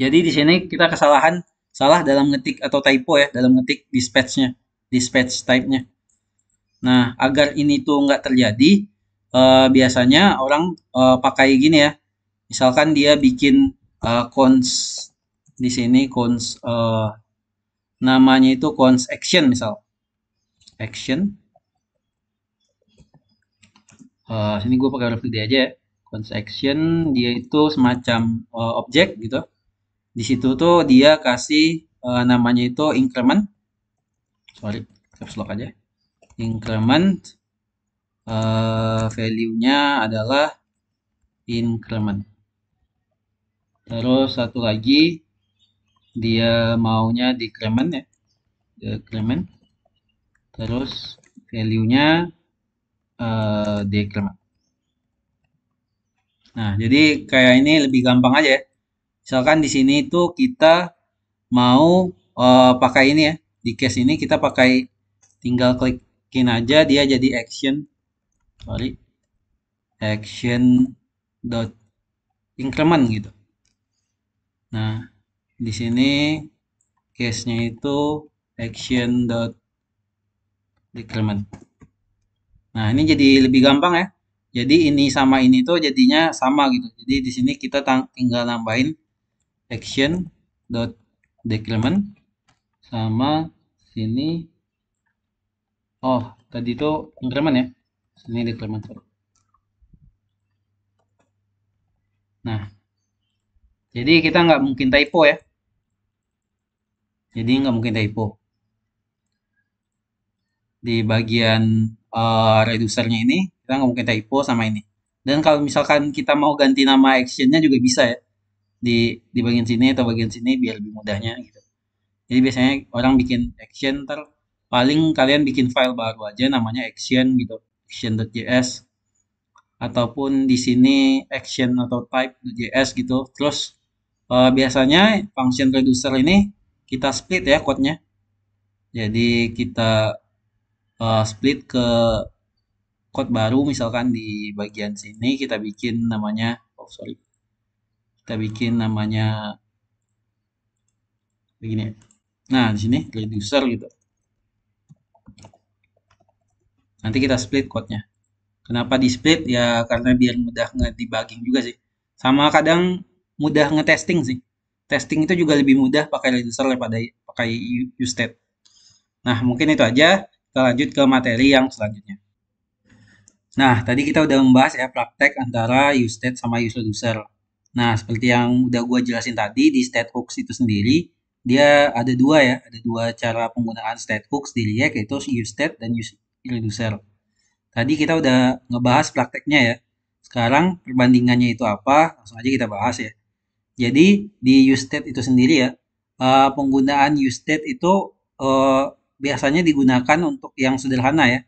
Speaker 1: Jadi di sini kita kesalahan salah dalam ngetik atau typo ya dalam ngetik dispatchnya, dispatch type-nya. Nah agar ini tuh nggak terjadi, uh, biasanya orang uh, pakai gini ya. Misalkan dia bikin uh, cons di sini cons uh, namanya itu cons action misal action Eh, sini gue pakai huruf gede aja ya const action dia itu semacam uh, objek gitu di situ tuh dia kasih uh, namanya itu increment sorry caps lock aja increment uh, value-nya adalah increment terus satu lagi dia maunya decrement ya decrement terus value-nya uh, eh, diklaim. Nah, jadi kayak ini lebih gampang aja ya. Misalkan di sini itu kita mau uh, pakai ini ya. Di case ini kita pakai tinggal klikin aja dia jadi action. Sorry. Action dot increment gitu. Nah, di sini case-nya itu action dot decrement. Nah, ini jadi lebih gampang ya. Jadi ini sama ini tuh jadinya sama gitu. Jadi di sini kita tinggal nambahin action dot decrement sama sini oh tadi itu increment ya sini decrement nah jadi kita nggak mungkin typo ya jadi nggak mungkin typo di bagian uh, eh, reducernya ini kita nggak mungkin typo sama ini dan kalau misalkan kita mau ganti nama actionnya juga bisa ya di di bagian sini atau bagian sini biar lebih mudahnya gitu jadi biasanya orang bikin action ter paling kalian bikin file baru aja namanya action gitu action.js ataupun di sini action atau type.js gitu terus uh, biasanya function reducer ini kita split ya code jadi kita uh, split ke code baru misalkan di bagian sini kita bikin namanya oh sorry kita bikin namanya begini nah di sini reducer gitu nanti kita split code-nya kenapa di split ya karena biar mudah nge-debugging juga sih sama kadang mudah ngetesting sih testing itu juga lebih mudah pakai reducer daripada pakai use state nah mungkin itu aja kita lanjut ke materi yang selanjutnya. Nah, tadi kita udah membahas ya praktek antara use state sama use reducer. Nah, seperti yang udah gue jelasin tadi di state hooks itu sendiri, dia ada dua ya, ada dua cara penggunaan state hooks di React yaitu use state dan use reducer. Tadi kita udah ngebahas prakteknya ya. Sekarang perbandingannya itu apa? Langsung aja kita bahas ya. Jadi di use state itu sendiri ya, eh, penggunaan use state itu eh, biasanya digunakan untuk yang sederhana ya.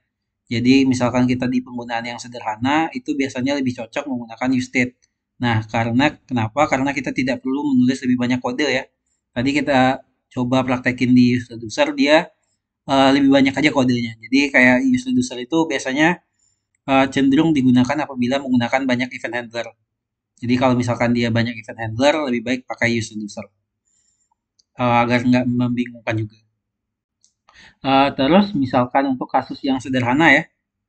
Speaker 1: Jadi misalkan kita di penggunaan yang sederhana itu biasanya lebih cocok menggunakan use state. Nah, karena kenapa? Karena kita tidak perlu menulis lebih banyak kode ya. Tadi kita coba praktekin di use reducer dia uh, lebih banyak aja kodenya. Jadi kayak use reducer itu biasanya uh, cenderung digunakan apabila menggunakan banyak event handler. Jadi kalau misalkan dia banyak event handler, lebih baik pakai use reducer uh, eh, agar nggak membingungkan juga. Eh, terus misalkan untuk kasus yang sederhana ya,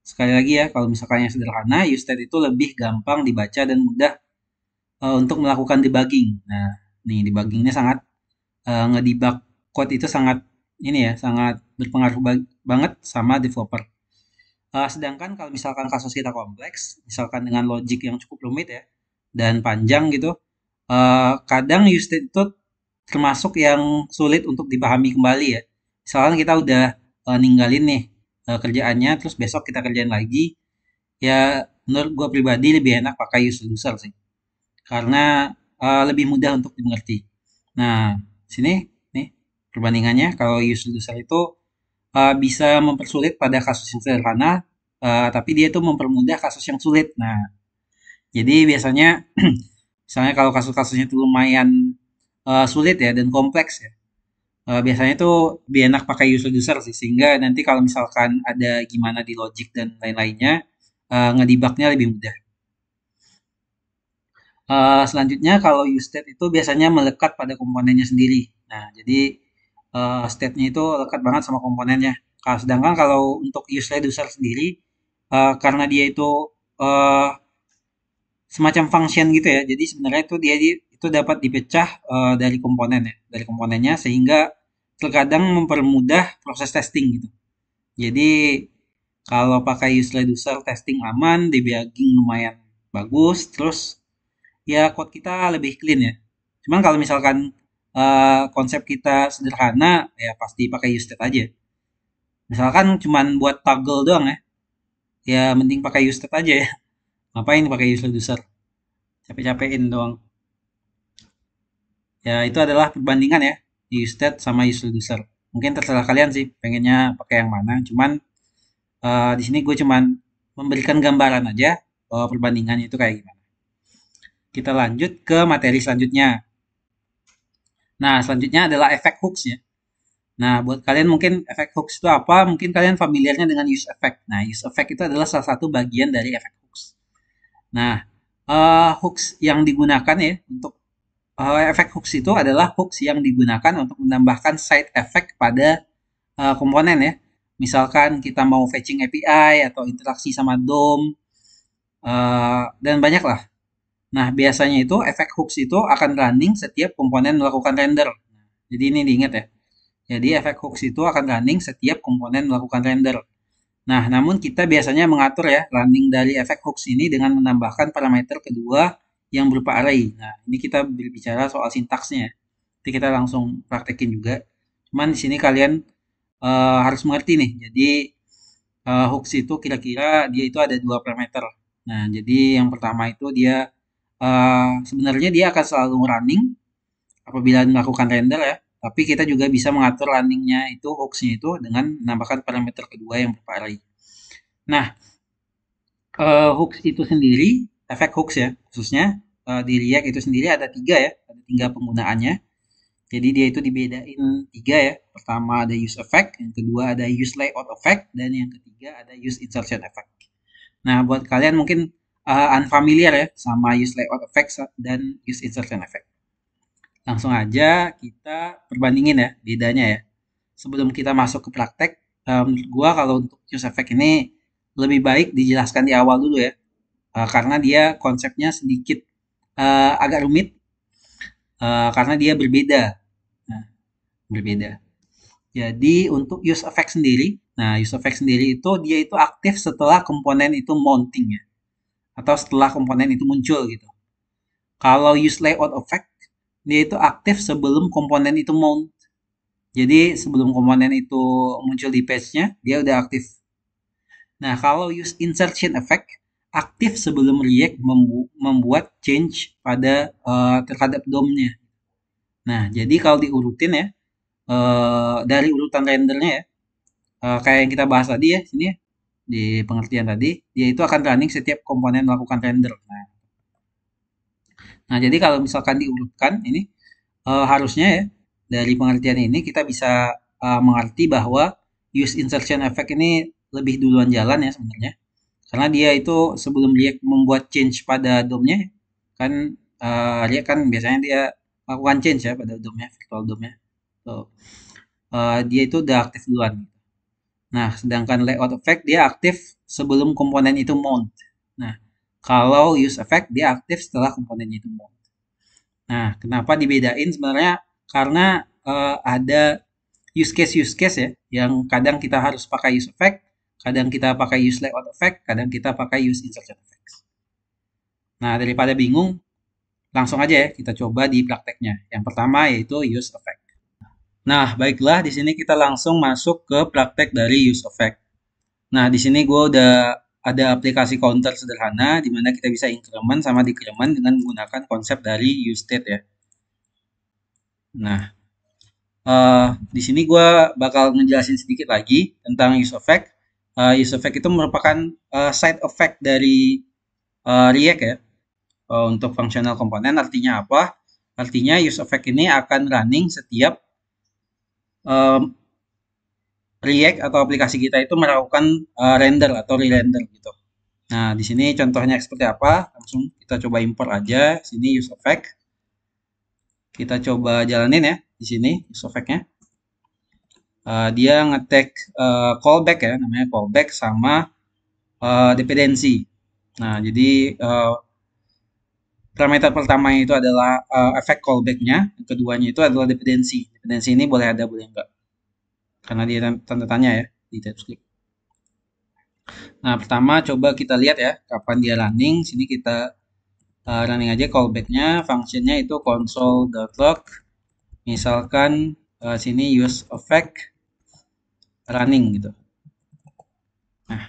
Speaker 1: sekali lagi ya kalau misalkan yang sederhana, state itu lebih gampang dibaca dan mudah uh, untuk melakukan debugging. Nah, nih debuggingnya sangat uh, ngedebug code itu sangat ini ya sangat berpengaruh ba banget sama developer. Uh, sedangkan kalau misalkan kasus kita kompleks, misalkan dengan logic yang cukup rumit ya dan panjang gitu, uh, kadang use state itu termasuk yang sulit untuk dipahami kembali ya misalkan kita udah uh, ninggalin nih uh, kerjaannya terus besok kita kerjain lagi ya menurut gue pribadi lebih enak pakai user user sih karena uh, lebih mudah untuk dimengerti nah sini nih perbandingannya kalau user user itu uh, bisa mempersulit pada kasus yang sederhana uh, tapi dia itu mempermudah kasus yang sulit nah jadi biasanya misalnya kalau kasus-kasusnya itu lumayan uh, sulit ya dan kompleks ya uh, biasanya itu lebih enak pakai user-user sih sehingga nanti kalau misalkan ada gimana di logic dan lain-lainnya uh, ngedebugnya lebih mudah. Uh, selanjutnya kalau use state itu biasanya melekat pada komponennya sendiri. Nah jadi uh, state-nya itu lekat banget sama komponennya. Nah, sedangkan kalau untuk user reducer sendiri uh, karena dia itu uh, semacam function gitu ya. Jadi sebenarnya itu dia itu dapat dipecah uh, dari komponennya dari komponennya sehingga terkadang mempermudah proses testing gitu. Jadi kalau pakai use reducer testing aman, debugging lumayan bagus, terus ya code kita lebih clean ya. Cuman kalau misalkan uh, konsep kita sederhana ya pasti pakai use state aja. Misalkan cuman buat toggle doang ya. Ya mending pakai use state aja ya. Ngapain pakai use reducer? Capek-capekin doang ya itu adalah perbandingan ya usted sama user mungkin terserah kalian sih pengennya pakai yang mana cuman uh, di sini gue cuman memberikan gambaran aja bahwa perbandingannya itu kayak gimana kita lanjut ke materi selanjutnya nah selanjutnya adalah efek hooks ya nah buat kalian mungkin efek hooks itu apa mungkin kalian familiarnya dengan use effect nah use effect itu adalah salah satu bagian dari efek hooks nah uh, eh, hooks yang digunakan ya untuk uh, efek hooks itu adalah hooks yang digunakan untuk menambahkan side effect pada uh, komponen ya. Misalkan kita mau fetching API atau interaksi sama DOM uh, dan banyak lah. Nah biasanya itu efek hooks itu akan running setiap komponen melakukan render. Jadi ini diingat ya. Jadi efek hooks itu akan running setiap komponen melakukan render. Nah, namun kita biasanya mengatur ya running dari efek hooks ini dengan menambahkan parameter kedua yang berupa array. Nah, ini kita berbicara soal sintaksnya. Ya. Nanti kita langsung praktekin juga. Cuman di sini kalian uh, harus mengerti nih. Jadi uh, hooks itu kira-kira dia itu ada dua parameter. Nah, jadi yang pertama itu dia uh, sebenarnya dia akan selalu running apabila melakukan render ya. Tapi kita juga bisa mengatur runningnya itu hooksnya itu dengan menambahkan parameter kedua yang berupa array. Nah, uh, hooks itu sendiri efek hoax ya khususnya uh, di React itu sendiri ada tiga ya ada tiga penggunaannya jadi dia itu dibedain tiga ya pertama ada use effect yang kedua ada use layout effect dan yang ketiga ada use insertion effect nah buat kalian mungkin uh, unfamiliar ya sama use layout effect dan use insertion effect langsung aja kita perbandingin ya bedanya ya sebelum kita masuk ke praktek um, gua kalau untuk use effect ini lebih baik dijelaskan di awal dulu ya Eh, karena dia konsepnya sedikit uh, agak rumit uh, karena dia berbeda nah, berbeda jadi untuk use effect sendiri nah use effect sendiri itu dia itu aktif setelah komponen itu mounting ya atau setelah komponen itu muncul gitu kalau use layout effect dia itu aktif sebelum komponen itu mount jadi sebelum komponen itu muncul di page-nya dia udah aktif nah kalau use insertion effect aktif sebelum React membu membuat change pada uh, terhadap DOM-nya. Nah, jadi kalau diurutin ya uh, dari urutan rendernya ya, uh, kayak yang kita bahas tadi ya sini ya, di pengertian tadi, dia itu akan running setiap komponen melakukan render. Nah, nah jadi kalau misalkan diurutkan ini uh, harusnya ya dari pengertian ini kita bisa uh, mengerti bahwa use insertion effect ini lebih duluan jalan ya sebenarnya karena dia itu sebelum dia membuat change pada dom kan uh, eh, React kan biasanya dia melakukan change ya pada dom virtual dom so, uh, eh, dia itu udah aktif duluan nah sedangkan layout effect dia aktif sebelum komponen itu mount nah kalau use effect dia aktif setelah komponen itu mount nah kenapa dibedain sebenarnya karena uh, ada use case use case ya yang kadang kita harus pakai use effect Kadang kita pakai use layout effect, kadang kita pakai use insertion effects. Nah, daripada bingung, langsung aja ya kita coba di prakteknya. Yang pertama yaitu use effect. Nah, baiklah di sini kita langsung masuk ke praktek dari use effect. Nah, di sini gue udah ada aplikasi counter sederhana di mana kita bisa increment sama decrement dengan menggunakan konsep dari use state ya. Nah, uh, di sini gue bakal ngejelasin sedikit lagi tentang use effect uh, use effect itu merupakan uh, side effect dari uh, React ya. Uh, untuk functional component artinya apa? Artinya use effect ini akan running setiap um, React atau aplikasi kita itu melakukan uh, render atau re-render gitu. Nah, di sini contohnya seperti apa? Langsung kita coba import aja. Sini use effect. Kita coba jalanin ya di sini use effectnya. Eh, dia ngetek uh, callback ya namanya callback sama uh, dependensi. Nah jadi uh, parameter pertama itu adalah uh, efek callbacknya, keduanya itu adalah dependensi. Dependensi ini boleh ada boleh enggak karena dia tanda tanya ya di TypeScript. Nah pertama coba kita lihat ya kapan dia running. Sini kita uh, running aja callbacknya functionnya itu console.log misalkan uh, sini use effect running gitu. Nah,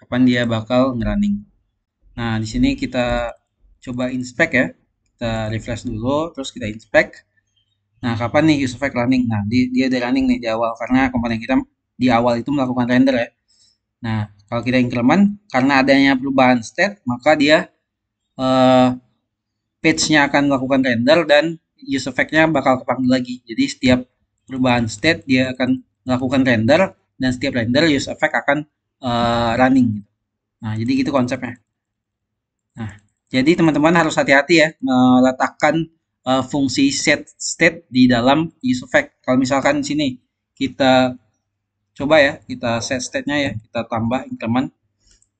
Speaker 1: kapan dia bakal ngerunning. Nah, di sini kita coba inspect ya. Kita refresh dulu, terus kita inspect. Nah, kapan nih use effect running? Nah, di, dia ada running nih di awal karena komponen kita di awal itu melakukan render ya. Nah, kalau kita increment karena adanya perubahan state, maka dia uh, page-nya akan melakukan render dan use effect-nya bakal kepanggil lagi. Jadi setiap perubahan state dia akan melakukan render dan setiap render use effect akan uh, running. Gitu. Nah, jadi gitu konsepnya. Nah, jadi teman-teman harus hati-hati ya meletakkan uh, fungsi set state di dalam use effect. Kalau misalkan di sini kita coba ya, kita set state-nya ya, kita tambah teman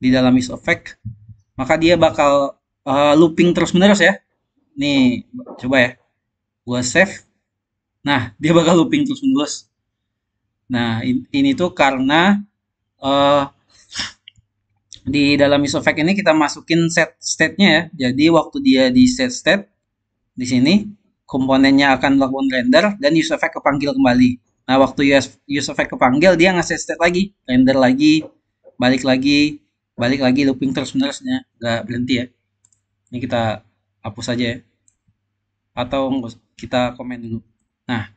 Speaker 1: di dalam use effect, maka dia bakal uh, looping terus-menerus ya. Nih, coba ya. Gua save. Nah, dia bakal looping terus-menerus. Nah, ini tuh karena uh, di dalam effect ini kita masukin set state-nya ya. Jadi waktu dia di set state di sini komponennya akan melakukan render dan ke kepanggil kembali. Nah, waktu ke kepanggil dia ngasih state lagi, render lagi, balik lagi, balik lagi looping terus-menerusnya, nggak berhenti ya. Ini kita hapus aja ya. Atau kita komen dulu. Nah,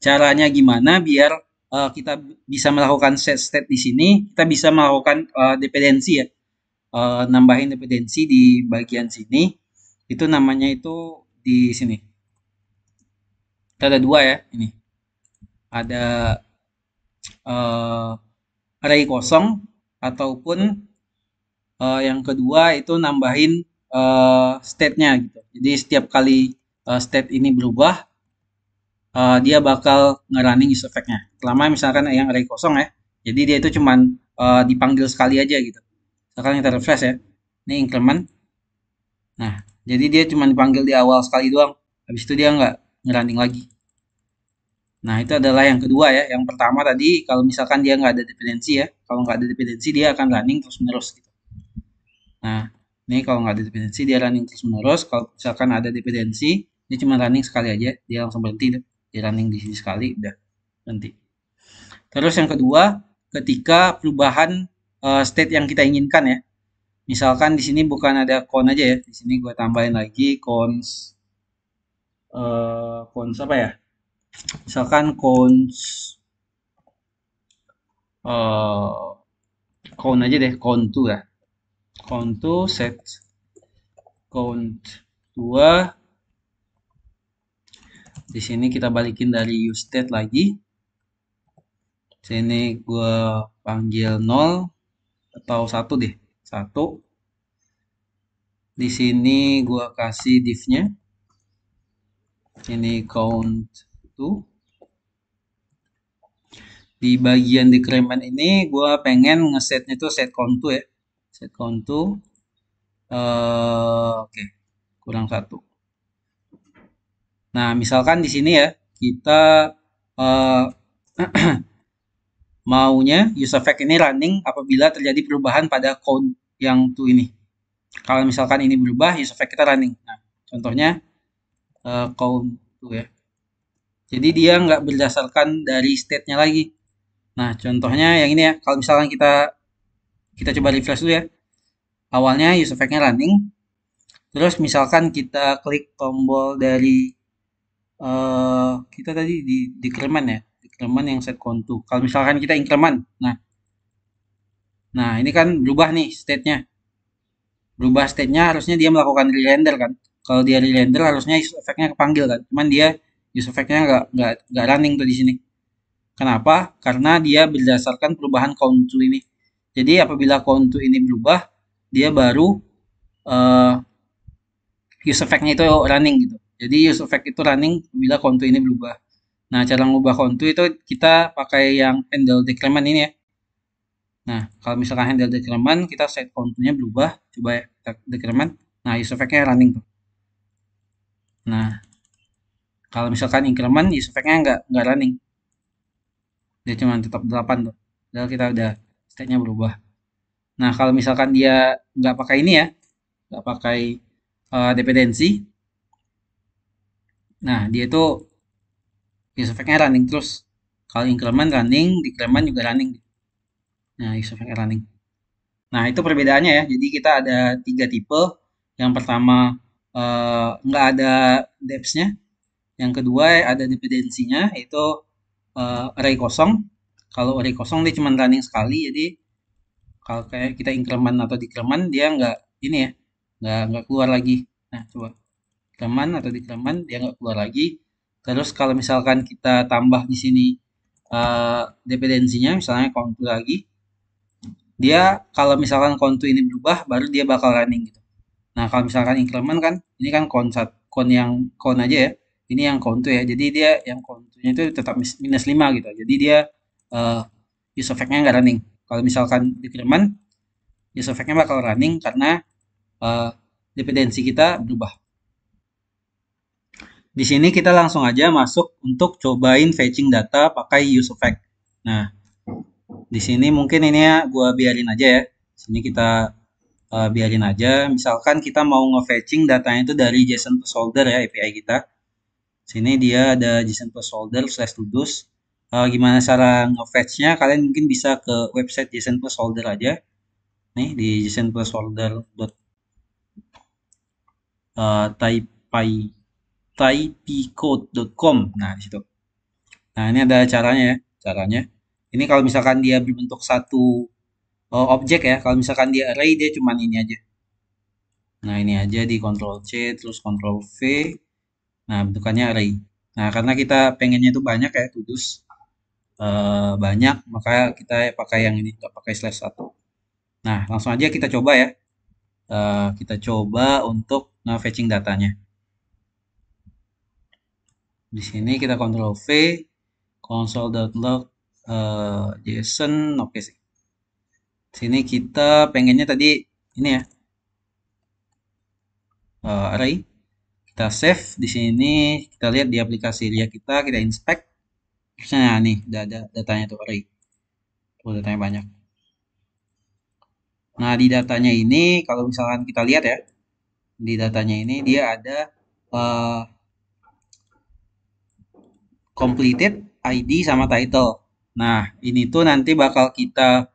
Speaker 1: caranya gimana biar uh, kita bisa melakukan set state di sini, kita bisa melakukan uh, dependensi ya. Uh, nambahin dependensi di bagian sini. Itu namanya itu di sini. Kita ada dua ya, ini. Ada uh, array kosong ataupun uh, yang kedua itu nambahin uh, state-nya gitu. Jadi setiap kali uh, state ini berubah, uh, dia bakal ngerunning use effect-nya. Selama misalkan yang array kosong ya. Jadi dia itu cuman uh, dipanggil sekali aja gitu. Sekarang kita refresh ya. Ini increment. Nah, jadi dia cuma dipanggil di awal sekali doang. Habis itu dia nggak ngerunning lagi. Nah, itu adalah yang kedua ya. Yang pertama tadi, kalau misalkan dia nggak ada dependensi ya. Kalau nggak ada dependensi, dia akan running terus-menerus gitu. Nah, ini kalau nggak ada dependensi, dia running terus-menerus. Kalau misalkan ada dependensi, dia cuma running sekali aja. Dia langsung berhenti. Deh di running di sini sekali udah nanti terus yang kedua ketika perubahan uh, state yang kita inginkan ya misalkan di sini bukan ada con aja ya di sini gue tambahin lagi cons uh, cons apa ya misalkan cons uh, eh, count aja deh count 2 ya count 2 set count 2 di sini kita balikin dari use state lagi sini gue panggil 0 atau satu deh satu di sini gue kasih divnya ini count itu. di bagian decrement ini gue pengen ngesetnya itu set count to ya set count to uh, eh, oke okay. kurang satu Nah, misalkan di sini ya, kita uh, maunya use effect ini running apabila terjadi perubahan pada code yang tuh ini. Kalau misalkan ini berubah, use effect kita running. Nah, contohnya uh, eh, count tuh ya. Jadi dia nggak berdasarkan dari state-nya lagi. Nah, contohnya yang ini ya. Kalau misalkan kita kita coba refresh dulu ya. Awalnya use effect-nya running. Terus misalkan kita klik tombol dari Eh, kita tadi di dikremen ya dikremen yang set kontu kalau misalkan kita inkremen nah nah ini kan berubah nih state-nya berubah state-nya harusnya dia melakukan re-render kan kalau dia re-render harusnya use effect-nya kepanggil kan cuman dia use effect-nya nggak nggak running tuh di sini kenapa karena dia berdasarkan perubahan kontu ini jadi apabila kontu ini berubah dia baru uh, eh, use effect-nya itu running gitu jadi use effect itu running bila kontu ini berubah. Nah, cara mengubah kontu itu kita pakai yang handle decrement ini ya. Nah, kalau misalkan handle decrement, kita set kontunya berubah. Coba ya, decrement. Nah, use effect-nya running tuh. Nah, kalau misalkan increment, use effect-nya nggak, nggak running. Dia cuma tetap 8 tuh. Padahal kita udah state-nya berubah. Nah, kalau misalkan dia nggak pakai ini ya, nggak pakai uh, dependensi, Nah, dia itu use running terus. Kalau increment running, decrement juga running. Nah, use running. Nah, itu perbedaannya ya. Jadi kita ada tiga tipe. Yang pertama eh, nggak uh, ada depth nya Yang kedua ada dependensinya, Itu uh, eh, array kosong. Kalau array kosong dia cuma running sekali, jadi kalau kayak kita increment atau decrement dia nggak ini ya, nggak nggak keluar lagi. Nah, coba teman atau di teman dia nggak keluar lagi terus kalau misalkan kita tambah di sini uh, dependensinya misalnya kontu lagi dia kalau misalkan kontu ini berubah baru dia bakal running gitu nah kalau misalkan increment kan ini kan kon kon yang kon aja ya ini yang kontu ya jadi dia yang kontunya itu tetap minus 5 gitu jadi dia uh, use effect-nya nggak running kalau misalkan increment use effect-nya bakal running karena uh, dependensi kita berubah di sini kita langsung aja masuk untuk cobain fetching data pakai use effect. Nah, di sini mungkin ini ya gue biarin aja ya. Sini kita uh, biarin aja. Misalkan kita mau nge-fetching datanya itu dari JSON placeholder ya API kita. Sini dia ada JSON placeholder slash tudus. Uh, eh, gimana cara nge-fetchnya? Kalian mungkin bisa ke website JSON placeholder aja. Nih di JSON placeholder dot uh, type Typecode.com, Nah, di situ. Nah, ini ada caranya ya, caranya. Ini kalau misalkan dia berbentuk satu uh, objek ya, kalau misalkan dia array dia cuman ini aja. Nah, ini aja di control C terus control V. Nah, bentukannya array. Nah, karena kita pengennya itu banyak ya, kudus uh, banyak, maka kita pakai yang ini, kita pakai slash satu. Nah, langsung aja kita coba ya. Uh, kita coba untuk nge-fetching datanya. Di sini kita kontrol V, console.log uh, eh, JSON, oke okay sih. Sini kita pengennya tadi ini ya, uh, array. Kita save di sini, kita lihat di aplikasi lihat kita, kita inspect. Nah nih, udah ada datanya tuh array. Tuh datanya banyak. Nah di datanya ini, kalau misalkan kita lihat ya, di datanya ini dia ada uh, completed, ID sama title. Nah, ini tuh nanti bakal kita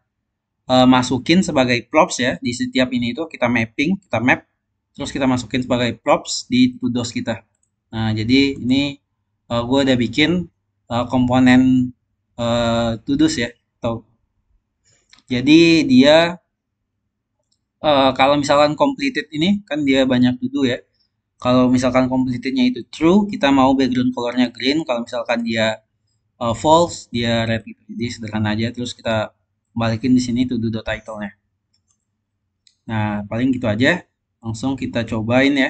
Speaker 1: uh, masukin sebagai props ya di setiap ini itu kita mapping, kita map, terus kita masukin sebagai props di Tudos kita. Nah, jadi ini uh, eh, gue udah bikin uh, komponen uh, Tudos ya, tau? jadi dia uh, kalau misalkan completed ini kan dia banyak to ya. ya. Kalau misalkan completednya itu true, kita mau background colornya green. Kalau misalkan dia uh, false, dia red gitu. Jadi sederhana aja. Terus kita balikin di sini to do title-nya. Nah, paling gitu aja. Langsung kita cobain ya.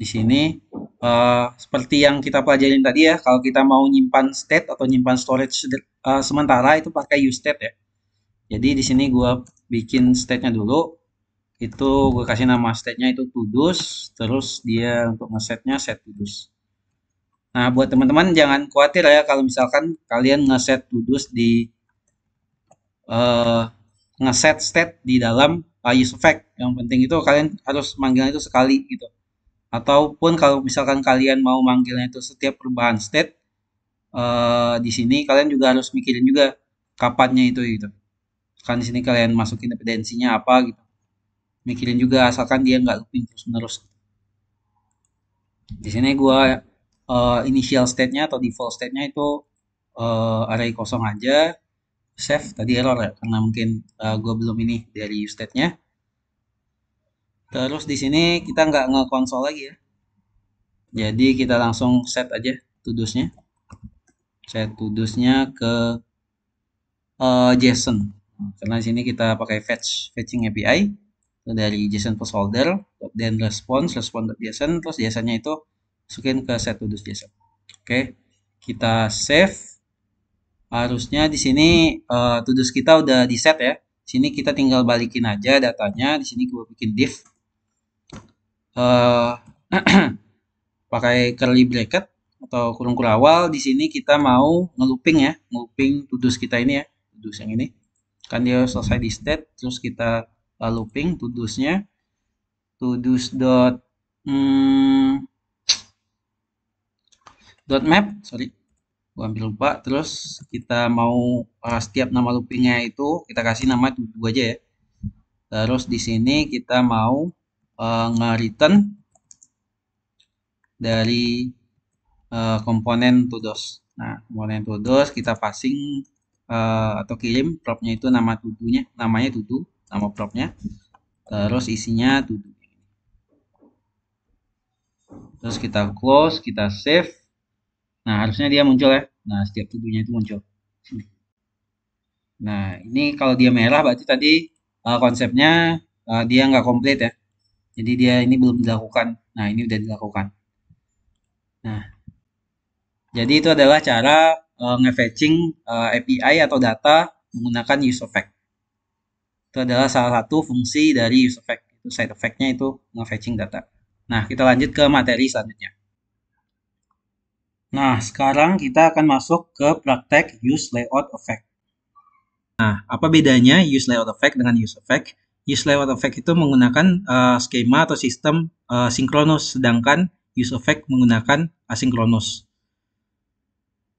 Speaker 1: Di sini uh, seperti yang kita pelajarin tadi ya, kalau kita mau nyimpan state atau nyimpan storage uh, sementara itu pakai use state ya. Jadi di sini gua bikin state-nya dulu itu gue kasih nama state-nya itu tudus terus dia untuk ngesetnya set tudus nah buat teman-teman jangan khawatir ya kalau misalkan kalian ngeset tudus di uh, eh, ngeset state di dalam uh, use effect yang penting itu kalian harus manggilnya itu sekali gitu ataupun kalau misalkan kalian mau manggilnya itu setiap perubahan state uh, di sini kalian juga harus mikirin juga kapannya itu gitu kan di sini kalian masukin dependensinya apa gitu mikirin juga asalkan dia nggak looping terus menerus di sini gua uh, initial state-nya atau default state-nya itu uh, array kosong aja save tadi error ya karena mungkin uh, eh, gue belum ini dari state-nya terus di sini kita nggak ngekonsol lagi ya jadi kita langsung set aja tudusnya set tudusnya ke uh, JSON karena di sini kita pakai fetch fetching API dari JSON post holder dan response response.json terus JSON-nya itu masukin ke set to JSON. Oke. Kita save. Harusnya di sini uh, kita udah di set ya. Di sini kita tinggal balikin aja datanya. Di sini gue bikin div. Uh, pakai curly bracket atau kurung kurawal di sini kita mau ngeluping ya ngeluping tudus kita ini ya tudus yang ini kan dia selesai di state terus kita lalu ping tudusnya tudus dot hmm, dot map sorry gua ambil lupa terus kita mau uh, setiap nama loopingnya itu kita kasih nama tudu aja ya terus di sini kita mau uh, eh, nge dari uh, komponen tudus nah komponen tudus kita passing uh, atau kirim propnya itu nama tudunya namanya tudu sama propnya terus isinya duduk terus kita close kita save nah harusnya dia muncul ya nah setiap tubuhnya itu muncul nah ini kalau dia merah berarti tadi uh, konsepnya uh, dia nggak komplit ya jadi dia ini belum dilakukan nah ini udah dilakukan nah jadi itu adalah cara uh, ngefetching uh, API atau data menggunakan use effect itu adalah salah satu fungsi dari use effect. Itu side effect-nya itu nge-fetching data. Nah, kita lanjut ke materi selanjutnya. Nah, sekarang kita akan masuk ke praktek use layout effect. Nah, apa bedanya use layout effect dengan use effect? Use layout effect itu menggunakan uh, skema atau sistem uh, sinkronus, sedangkan use effect menggunakan asinkronus.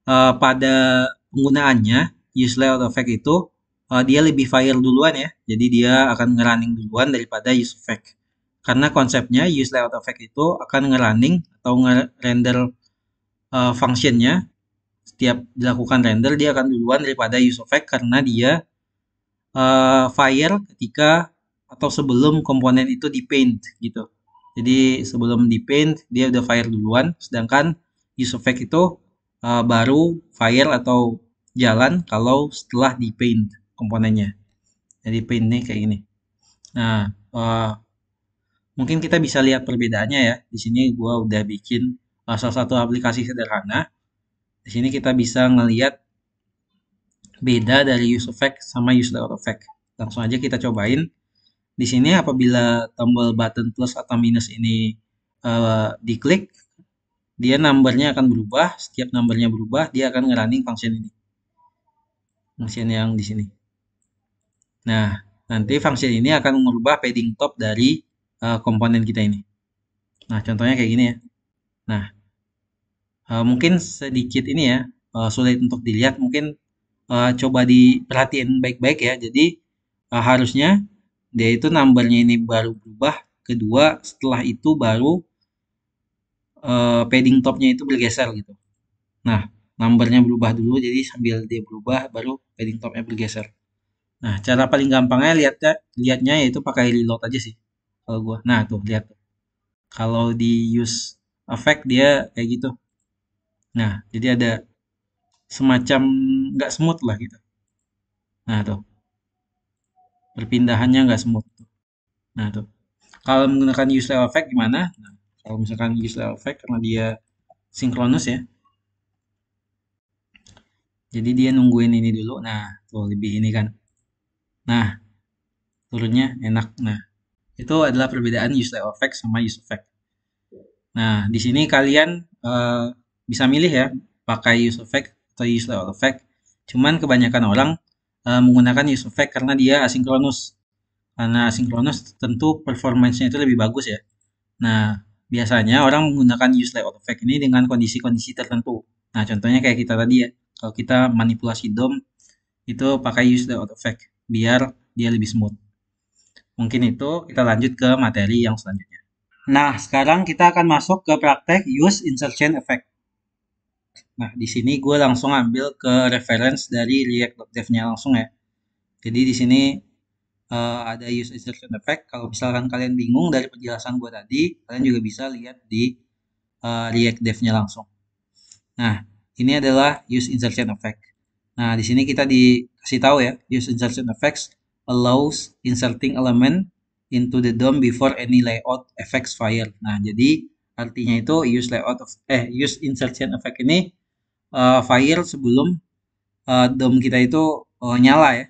Speaker 1: Uh, pada penggunaannya, use layout effect itu uh, dia lebih fire duluan ya. Jadi dia akan ngerunning duluan daripada use effect. Karena konsepnya use layout effect itu akan ngerunning atau ngerender uh, functionnya setiap dilakukan render dia akan duluan daripada use effect karena dia uh, fire ketika atau sebelum komponen itu di paint gitu. Jadi sebelum di paint dia udah fire duluan sedangkan use effect itu uh, baru fire atau jalan kalau setelah di paint komponennya jadi pinnya kayak gini nah uh, mungkin kita bisa lihat perbedaannya ya di sini gua udah bikin uh, salah satu aplikasi sederhana di sini kita bisa ngelihat beda dari use effect sama use layout effect langsung aja kita cobain di sini apabila tombol button plus atau minus ini uh, diklik dia numbernya akan berubah setiap numbernya berubah dia akan ngerunning function ini function yang di sini Nah, nanti function ini akan mengubah padding top dari uh, komponen kita ini. Nah, contohnya kayak gini ya. Nah, uh, mungkin sedikit ini ya, uh, sulit untuk dilihat. Mungkin uh, coba diperhatiin baik-baik ya. Jadi, uh, harusnya dia itu numbernya ini baru berubah. Kedua, setelah itu baru uh, padding topnya itu bergeser gitu. Nah, numbernya berubah dulu, jadi sambil dia berubah, baru padding topnya bergeser. Nah, cara paling gampangnya lihatnya lihatnya yaitu pakai reload aja sih kalau gua. Nah, tuh lihat. Kalau di use effect dia kayak gitu. Nah, jadi ada semacam nggak smooth lah gitu. Nah, tuh. Perpindahannya nggak smooth. Nah, tuh. Kalau menggunakan use level effect gimana? Nah, kalau misalkan use level effect karena dia sinkronus ya. Jadi dia nungguin ini dulu. Nah, tuh lebih ini kan Nah, turunnya enak. Nah, itu adalah perbedaan use layout effect sama use effect. Nah, di sini kalian uh, bisa milih ya pakai use effect atau use layout effect. Cuman kebanyakan orang uh, menggunakan use effect karena dia asinkronus. Karena asinkronus tentu performance itu lebih bagus ya. Nah, biasanya orang menggunakan use layout effect ini dengan kondisi-kondisi tertentu. Nah, contohnya kayak kita tadi ya. Kalau kita manipulasi DOM itu pakai use layout effect biar dia lebih smooth. Mungkin itu kita lanjut ke materi yang selanjutnya. Nah, sekarang kita akan masuk ke praktek use insertion effect. Nah, di sini gue langsung ambil ke reference dari React.dev-nya langsung ya. Jadi di sini uh, ada use insertion effect. Kalau misalkan kalian bingung dari penjelasan gue tadi, kalian juga bisa lihat di uh, React Dev-nya langsung. Nah, ini adalah use insertion effect. Nah, di sini kita dikasih tahu ya, use insertion effects allows inserting element into the DOM before any layout effects fire. Nah, jadi artinya itu use layout of, eh use insertion effect ini uh, file sebelum uh, DOM kita itu uh, nyala ya.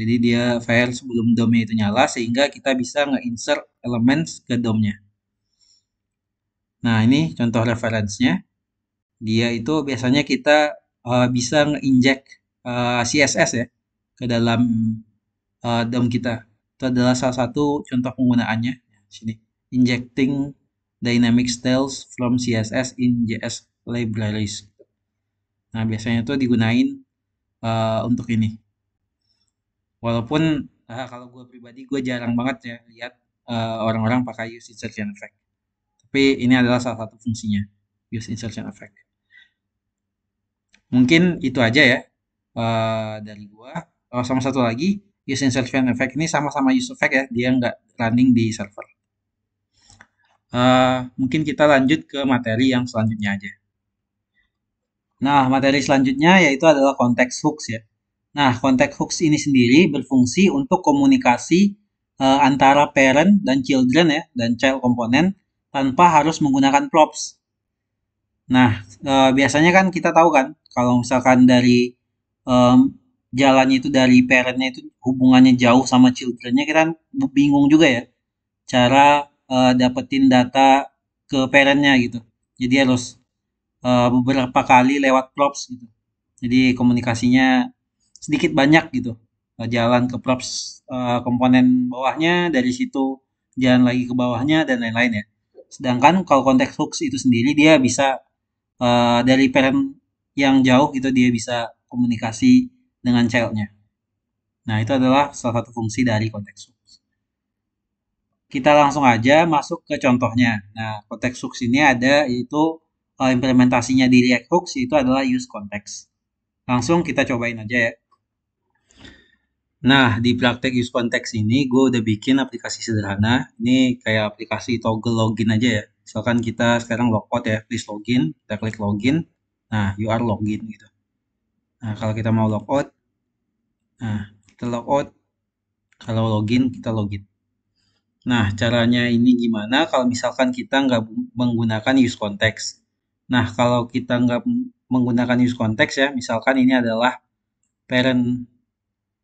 Speaker 1: Jadi dia fire sebelum dom itu nyala sehingga kita bisa nge-insert elements ke DOM-nya. Nah, ini contoh referensinya. Dia itu biasanya kita uh, bisa nginjek uh, eh, CSS ya ke dalam uh, DOM kita. Itu adalah salah satu contoh penggunaannya. Sini, injecting dynamic styles from CSS in JS libraries. Nah, biasanya itu digunain uh, untuk ini. Walaupun uh, kalau gue pribadi gue jarang banget ya lihat uh, orang-orang pakai use insertion effect. Tapi ini adalah salah satu fungsinya use insertion effect. Mungkin itu aja ya uh, dari gua. Oh, sama satu lagi, using server effect ini sama-sama use effect ya, dia nggak running di server. Uh, mungkin kita lanjut ke materi yang selanjutnya aja. Nah, materi selanjutnya yaitu adalah context hooks ya. Nah, context hooks ini sendiri berfungsi untuk komunikasi uh, antara parent dan children ya, dan child komponen tanpa harus menggunakan props. Nah, e, biasanya kan kita tahu kan kalau misalkan dari e, jalan itu dari parentnya itu hubungannya jauh sama childrennya kita kan bingung juga ya cara e, dapetin data ke parentnya gitu. Jadi harus e, beberapa kali lewat props gitu. Jadi komunikasinya sedikit banyak gitu. jalan ke props e, komponen bawahnya dari situ jalan lagi ke bawahnya dan lain-lain ya. Sedangkan kalau konteks hooks itu sendiri dia bisa Eh, dari parent yang jauh gitu dia bisa komunikasi dengan childnya. Nah itu adalah salah satu fungsi dari konteks hooks. Kita langsung aja masuk ke contohnya. Nah konteks hooks ini ada itu eh, implementasinya di React Hooks itu adalah use context. Langsung kita cobain aja ya. Nah, di praktek use context ini gue udah bikin aplikasi sederhana. Ini kayak aplikasi toggle login aja ya misalkan kita sekarang logout ya please login kita klik login nah you are login gitu nah kalau kita mau logout nah kita logout kalau login kita login nah caranya ini gimana kalau misalkan kita nggak menggunakan use context nah kalau kita nggak menggunakan use context ya misalkan ini adalah parent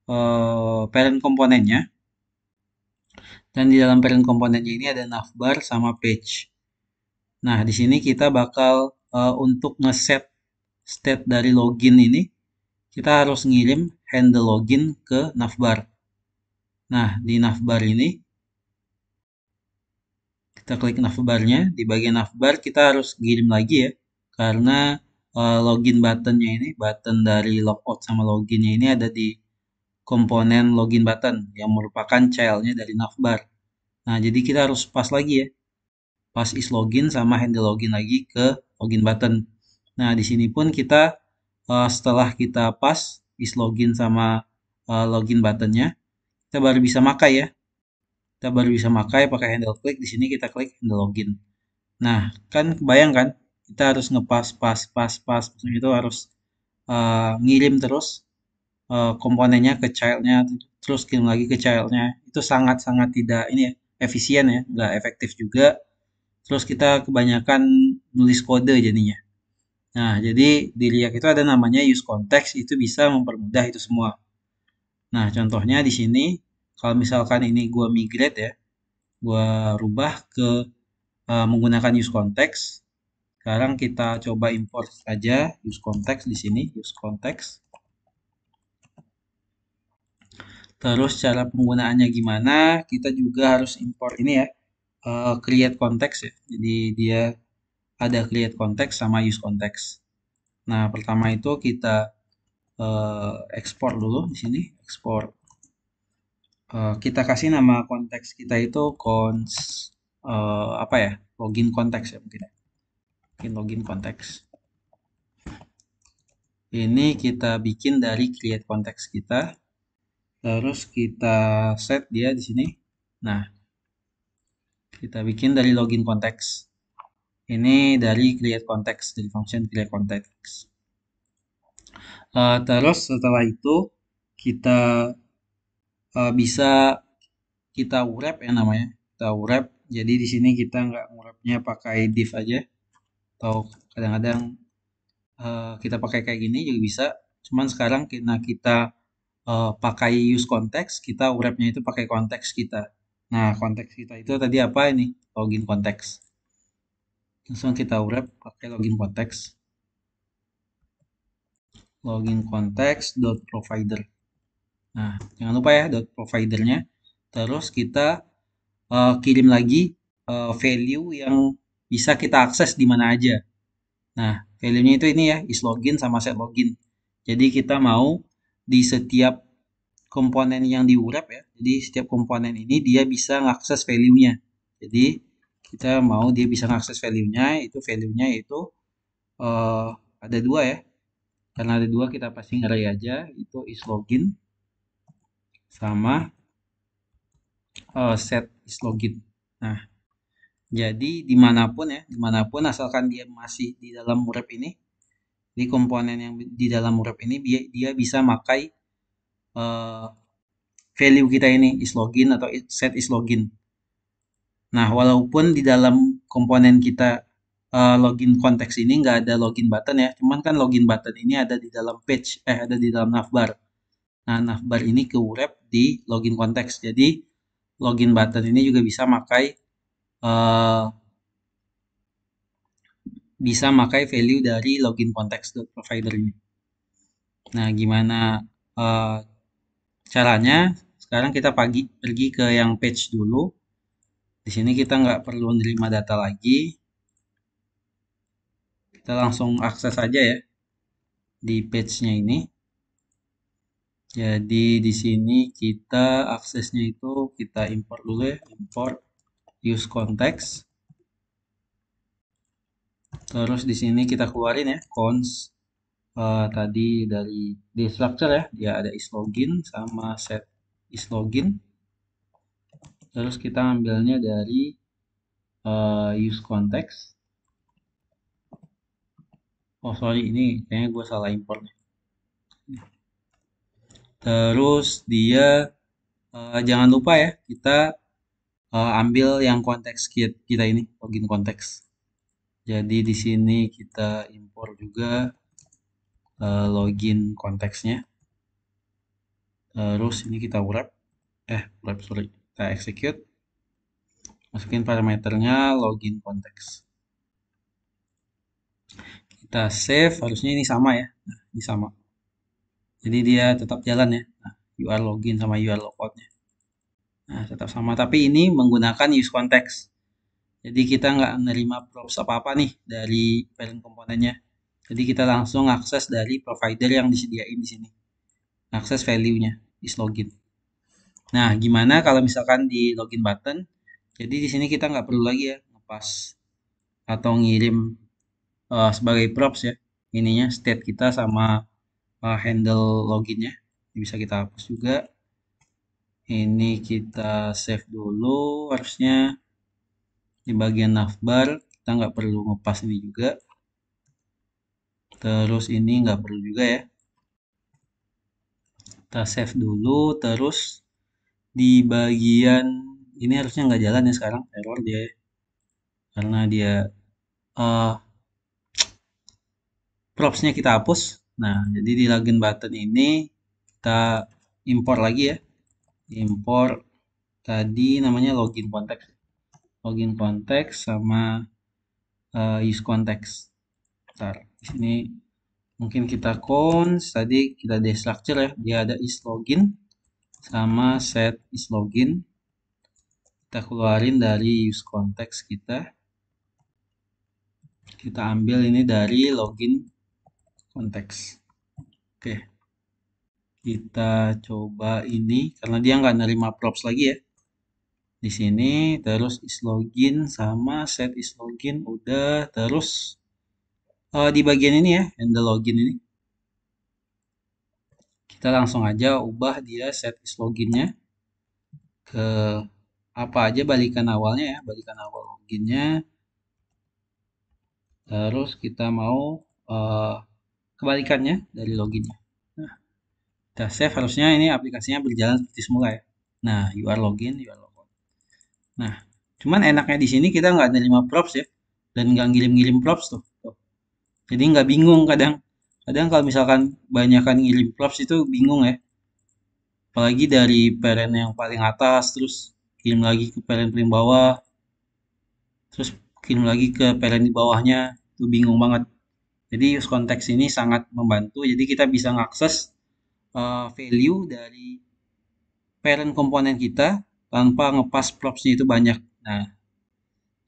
Speaker 1: uh, parent komponennya dan di dalam parent komponennya ini ada navbar sama page Nah, di sini kita bakal uh, untuk ngeset state dari login ini, kita harus ngirim handle login ke navbar. Nah, di navbar ini, kita klik navbarnya. Di bagian navbar kita harus ngirim lagi ya, karena uh, login buttonnya ini, button dari logout sama loginnya ini ada di komponen login button yang merupakan child-nya dari navbar. Nah, jadi kita harus pas lagi ya pas is login sama handle login lagi ke login button. Nah, di sini pun kita uh, setelah kita pas is login sama uh, login buttonnya, kita baru bisa makai ya. Kita baru bisa makai pakai handle klik Di sini kita klik handle login. Nah, kan bayangkan kita harus ngepas pas pas pas itu harus uh, ngirim terus uh, komponennya ke childnya terus kirim lagi ke childnya itu sangat sangat tidak ini ya, efisien ya nggak efektif juga terus kita kebanyakan nulis kode jadinya. Nah, jadi di React itu ada namanya use context, itu bisa mempermudah itu semua. Nah, contohnya di sini, kalau misalkan ini gua migrate ya, gua rubah ke uh, menggunakan use context. Sekarang kita coba import saja use context di sini, use context. Terus cara penggunaannya gimana, kita juga harus import ini ya, uh, create context ya. Jadi dia ada create context sama use context. Nah, pertama itu kita uh, eh, ekspor dulu di sini, ekspor. Uh, eh, kita kasih nama konteks kita itu cons uh, apa ya? login context ya mungkin. Mungkin ya. login context. Ini kita bikin dari create context kita. Terus kita set dia di sini. Nah, kita bikin dari login konteks ini dari create konteks dari function create konteks uh, terus setelah itu kita uh, bisa kita wrap ya namanya kita wrap jadi di sini kita nggak wrapnya pakai div aja atau kadang-kadang uh, kita pakai kayak gini juga bisa cuman sekarang kita kita uh, pakai use konteks kita wrapnya itu pakai konteks kita Nah, konteks kita itu tadi apa ini? Login konteks. Langsung kita wrap pakai login konteks. Login konteks dot provider. Nah, jangan lupa ya dot providernya. Terus kita uh, kirim lagi uh, value yang bisa kita akses di mana aja. Nah, value-nya itu ini ya, is login sama set login. Jadi kita mau di setiap komponen yang di ya. Jadi setiap komponen ini dia bisa mengakses value-nya. Jadi kita mau dia bisa mengakses value-nya, itu value-nya itu uh, ada dua ya. Karena ada dua kita pasti ngerai aja, itu is login sama uh, set is login. Nah, jadi dimanapun ya, dimanapun asalkan dia masih di dalam wrap ini, di komponen yang di dalam wrap ini dia, dia bisa pakai uh, value kita ini is login atau set is login. Nah, walaupun di dalam komponen kita uh, login konteks ini nggak ada login button ya, cuman kan login button ini ada di dalam page, eh ada di dalam navbar. Nah, navbar ini ke wrap di login konteks. Jadi, login button ini juga bisa pakai uh, eh, bisa pakai value dari login konteks provider ini. Nah, gimana uh, caranya sekarang kita pagi pergi ke yang page dulu di sini kita nggak perlu menerima data lagi kita langsung akses aja ya di page-nya ini jadi di sini kita aksesnya itu kita import dulu ya import use context terus di sini kita keluarin ya cons uh, tadi dari di structure ya dia ada is login sama set is login terus kita ambilnya dari uh, use context oh sorry ini kayaknya gue salah import terus dia uh, jangan lupa ya kita uh, ambil yang konteks kita ini login konteks jadi di sini kita import juga uh, login konteksnya eh, terus ini kita wrap eh wrap sorry kita execute masukin parameternya login konteks kita save harusnya ini sama ya nah, ini sama jadi dia tetap jalan ya nah, UR login sama UR logoutnya nah tetap sama tapi ini menggunakan use context jadi kita nggak menerima props apa apa nih dari parent komponennya jadi kita langsung akses dari provider yang disediain di sini. Akses value-nya is login. Nah, gimana kalau misalkan di login button? Jadi di sini kita nggak perlu lagi ya ngepas atau ngirim uh, sebagai props ya ininya state kita sama uh, handle loginnya bisa kita hapus juga ini kita save dulu harusnya di bagian navbar kita nggak perlu ngepas ini juga terus ini nggak perlu juga ya kita save dulu terus di bagian ini harusnya nggak jalan ya sekarang error dia ya. karena dia uh, propsnya kita hapus nah jadi di login button ini kita import lagi ya Import tadi namanya login konteks login konteks sama uh, use konteks ntar di sini mungkin kita cons tadi kita destructure ya dia ada is login sama set is login kita keluarin dari use context kita kita ambil ini dari login context oke kita coba ini karena dia nggak nerima props lagi ya di sini terus is login sama set is login udah terus uh, di bagian ini ya handle login ini kita langsung aja ubah dia set is loginnya ke apa aja balikan awalnya ya balikan awal loginnya terus kita mau uh, kebalikannya dari loginnya nah, kita save harusnya ini aplikasinya berjalan seperti semula ya nah you are login you are logon nah cuman enaknya di sini kita nggak ada nerima props ya dan nggak ngirim-ngirim props tuh jadi nggak bingung kadang kadang kalau misalkan banyakkan ngirim props itu bingung ya apalagi dari parent yang paling atas terus kirim lagi ke parent paling bawah terus kirim lagi ke parent di bawahnya itu bingung banget jadi use konteks ini sangat membantu jadi kita bisa mengakses uh, eh, value dari parent komponen kita tanpa ngepas propsnya itu banyak nah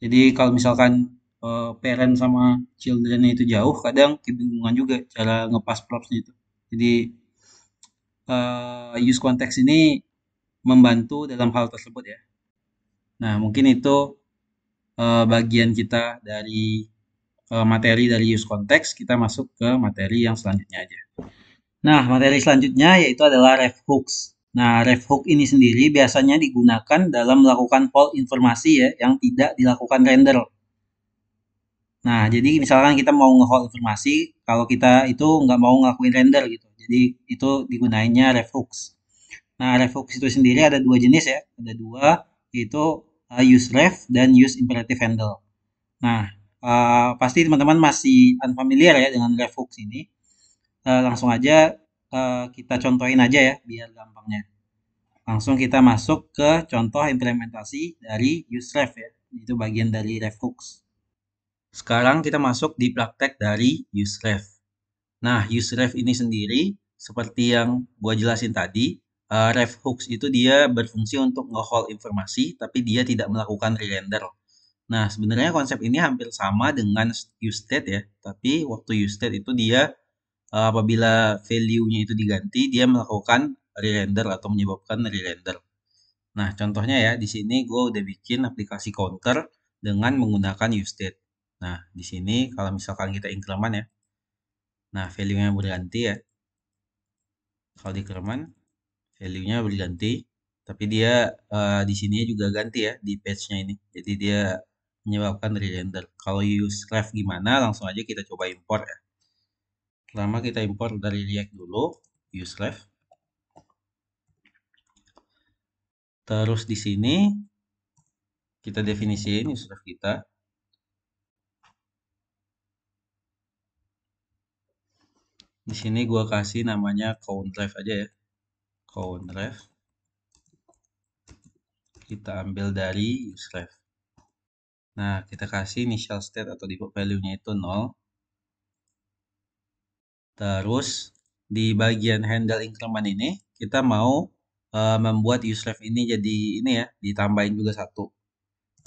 Speaker 1: jadi kalau misalkan uh, parent sama children itu jauh kadang kebingungan juga cara ngepas props itu jadi uh, use context ini membantu dalam hal tersebut ya nah mungkin itu uh, bagian kita dari uh, materi dari use context kita masuk ke materi yang selanjutnya aja nah materi selanjutnya yaitu adalah ref hooks Nah, ref hook ini sendiri biasanya digunakan dalam melakukan call informasi ya yang tidak dilakukan render. Nah, jadi misalkan kita mau nge-hold informasi, kalau kita itu nggak mau ngelakuin render gitu. Jadi itu digunainnya refux. Nah, refux itu sendiri ada dua jenis ya. Ada dua, yaitu uh, use ref dan use imperative handle. Nah, uh, pasti teman-teman masih unfamiliar ya dengan refux ini. Uh, langsung aja uh, kita contohin aja ya biar gampangnya. Langsung kita masuk ke contoh implementasi dari use ref ya. Itu bagian dari refux. Sekarang kita masuk di praktek dari UseRef. Nah, UseRef ini sendiri seperti yang gua jelasin tadi, uh, ref hooks itu dia berfungsi untuk ngehold informasi, tapi dia tidak melakukan re-render. Nah, sebenarnya konsep ini hampir sama dengan useState ya, tapi waktu useState itu dia uh, apabila value-nya itu diganti, dia melakukan re-render atau menyebabkan re-render. Nah, contohnya ya, di sini gua udah bikin aplikasi counter dengan menggunakan useState. Nah, di sini kalau misalkan kita increment ya. Nah, value-nya berganti ya. Kalau di increment, value-nya berganti. Tapi dia uh, di sini juga ganti ya di page-nya ini. Jadi dia menyebabkan re-render. Kalau use ref gimana, langsung aja kita coba import ya. Pertama kita import dari React dulu, use ref. Terus di sini kita definisiin use ref kita. Di sini gue kasih namanya count ref aja ya. Count ref. Kita ambil dari use Nah, kita kasih initial state atau default value-nya itu 0. Terus di bagian handle increment ini kita mau uh, membuat useref ini jadi ini ya ditambahin juga satu.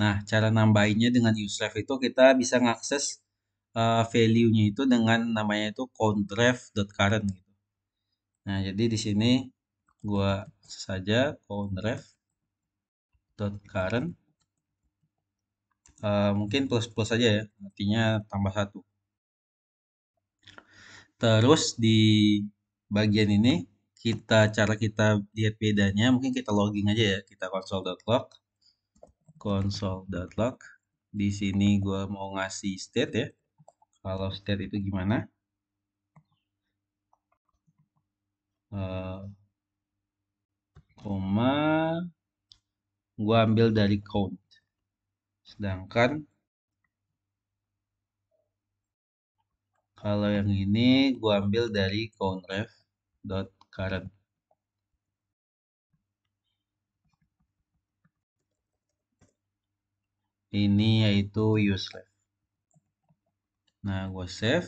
Speaker 1: Nah cara nambahinnya dengan useref itu kita bisa mengakses uh, value-nya itu dengan namanya itu current. gitu. Nah, jadi di sini gua saja countDrive.current uh, eh, mungkin plus-plus saja ya, artinya tambah satu. Terus di bagian ini kita cara kita lihat bedanya mungkin kita login aja ya kita console.log console.log di sini gua mau ngasih state ya kalau state itu gimana uh, koma gue ambil dari count sedangkan kalau yang ini gua ambil dari ref dot current ini yaitu useless. Nah, gue save.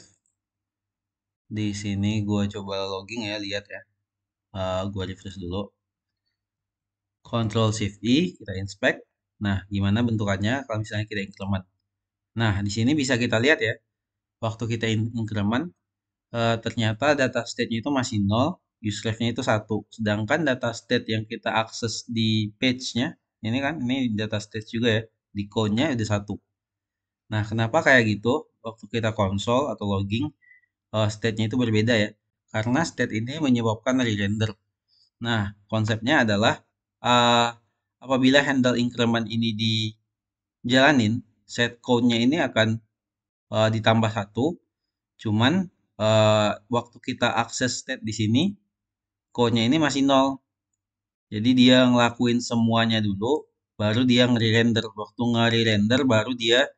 Speaker 1: Di sini gue coba login ya, lihat ya. Uh, eh, gue refresh dulu. Control Shift I, e, kita inspect. Nah, gimana bentukannya kalau misalnya kita increment. Nah, di sini bisa kita lihat ya. Waktu kita increment, uh, ternyata data state-nya itu masih 0, nya itu satu. Sedangkan data state yang kita akses di page-nya, ini kan, ini data state juga ya, di code-nya ada satu. Nah, kenapa kayak gitu? Waktu kita konsol atau logging, uh, state-nya itu berbeda ya. Karena state ini menyebabkan re-render. Nah, konsepnya adalah uh, apabila handle increment ini dijalanin, set code-nya ini akan uh, ditambah satu. Cuman uh, waktu kita akses state di sini, code-nya ini masih nol. Jadi dia ngelakuin semuanya dulu, baru dia nge-render. Waktu nge-render, baru dia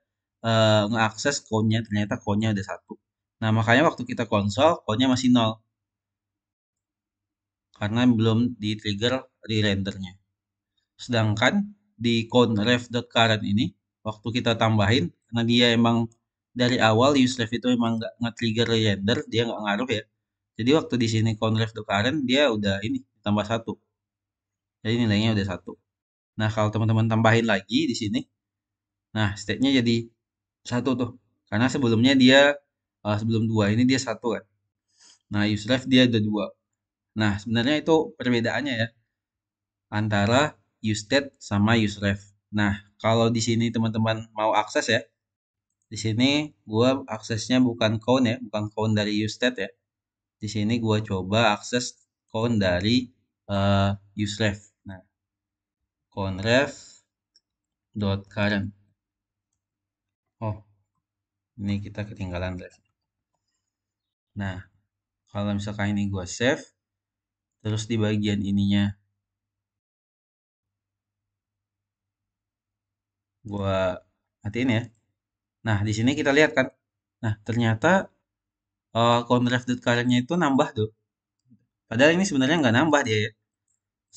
Speaker 1: uh, ngeakses konnya ternyata konnya ada satu nah makanya waktu kita konsol konnya masih nol karena belum di trigger di rendernya sedangkan di con current ini waktu kita tambahin karena dia emang dari awal use ref itu emang nggak nge-trigger render dia nggak ngaruh ya jadi waktu di sini con current dia udah ini tambah satu jadi nilainya udah satu nah kalau teman-teman tambahin lagi di sini nah state-nya jadi satu tuh karena sebelumnya dia uh, sebelum dua ini dia satu kan nah use dia ada dua nah sebenarnya itu perbedaannya ya antara use sama use nah kalau di sini teman-teman mau akses ya di sini gua aksesnya bukan count ya bukan count dari use ya di sini gua coba akses count dari uh, eh, use nah count ref dot current Oh, ini kita ketinggalan drive. Nah, kalau misalkan ini gue save, terus di bagian ininya gue matiin ya. Nah, di sini kita lihat kan. Nah, ternyata uh, current-nya itu nambah tuh. Padahal ini sebenarnya nggak nambah dia ya.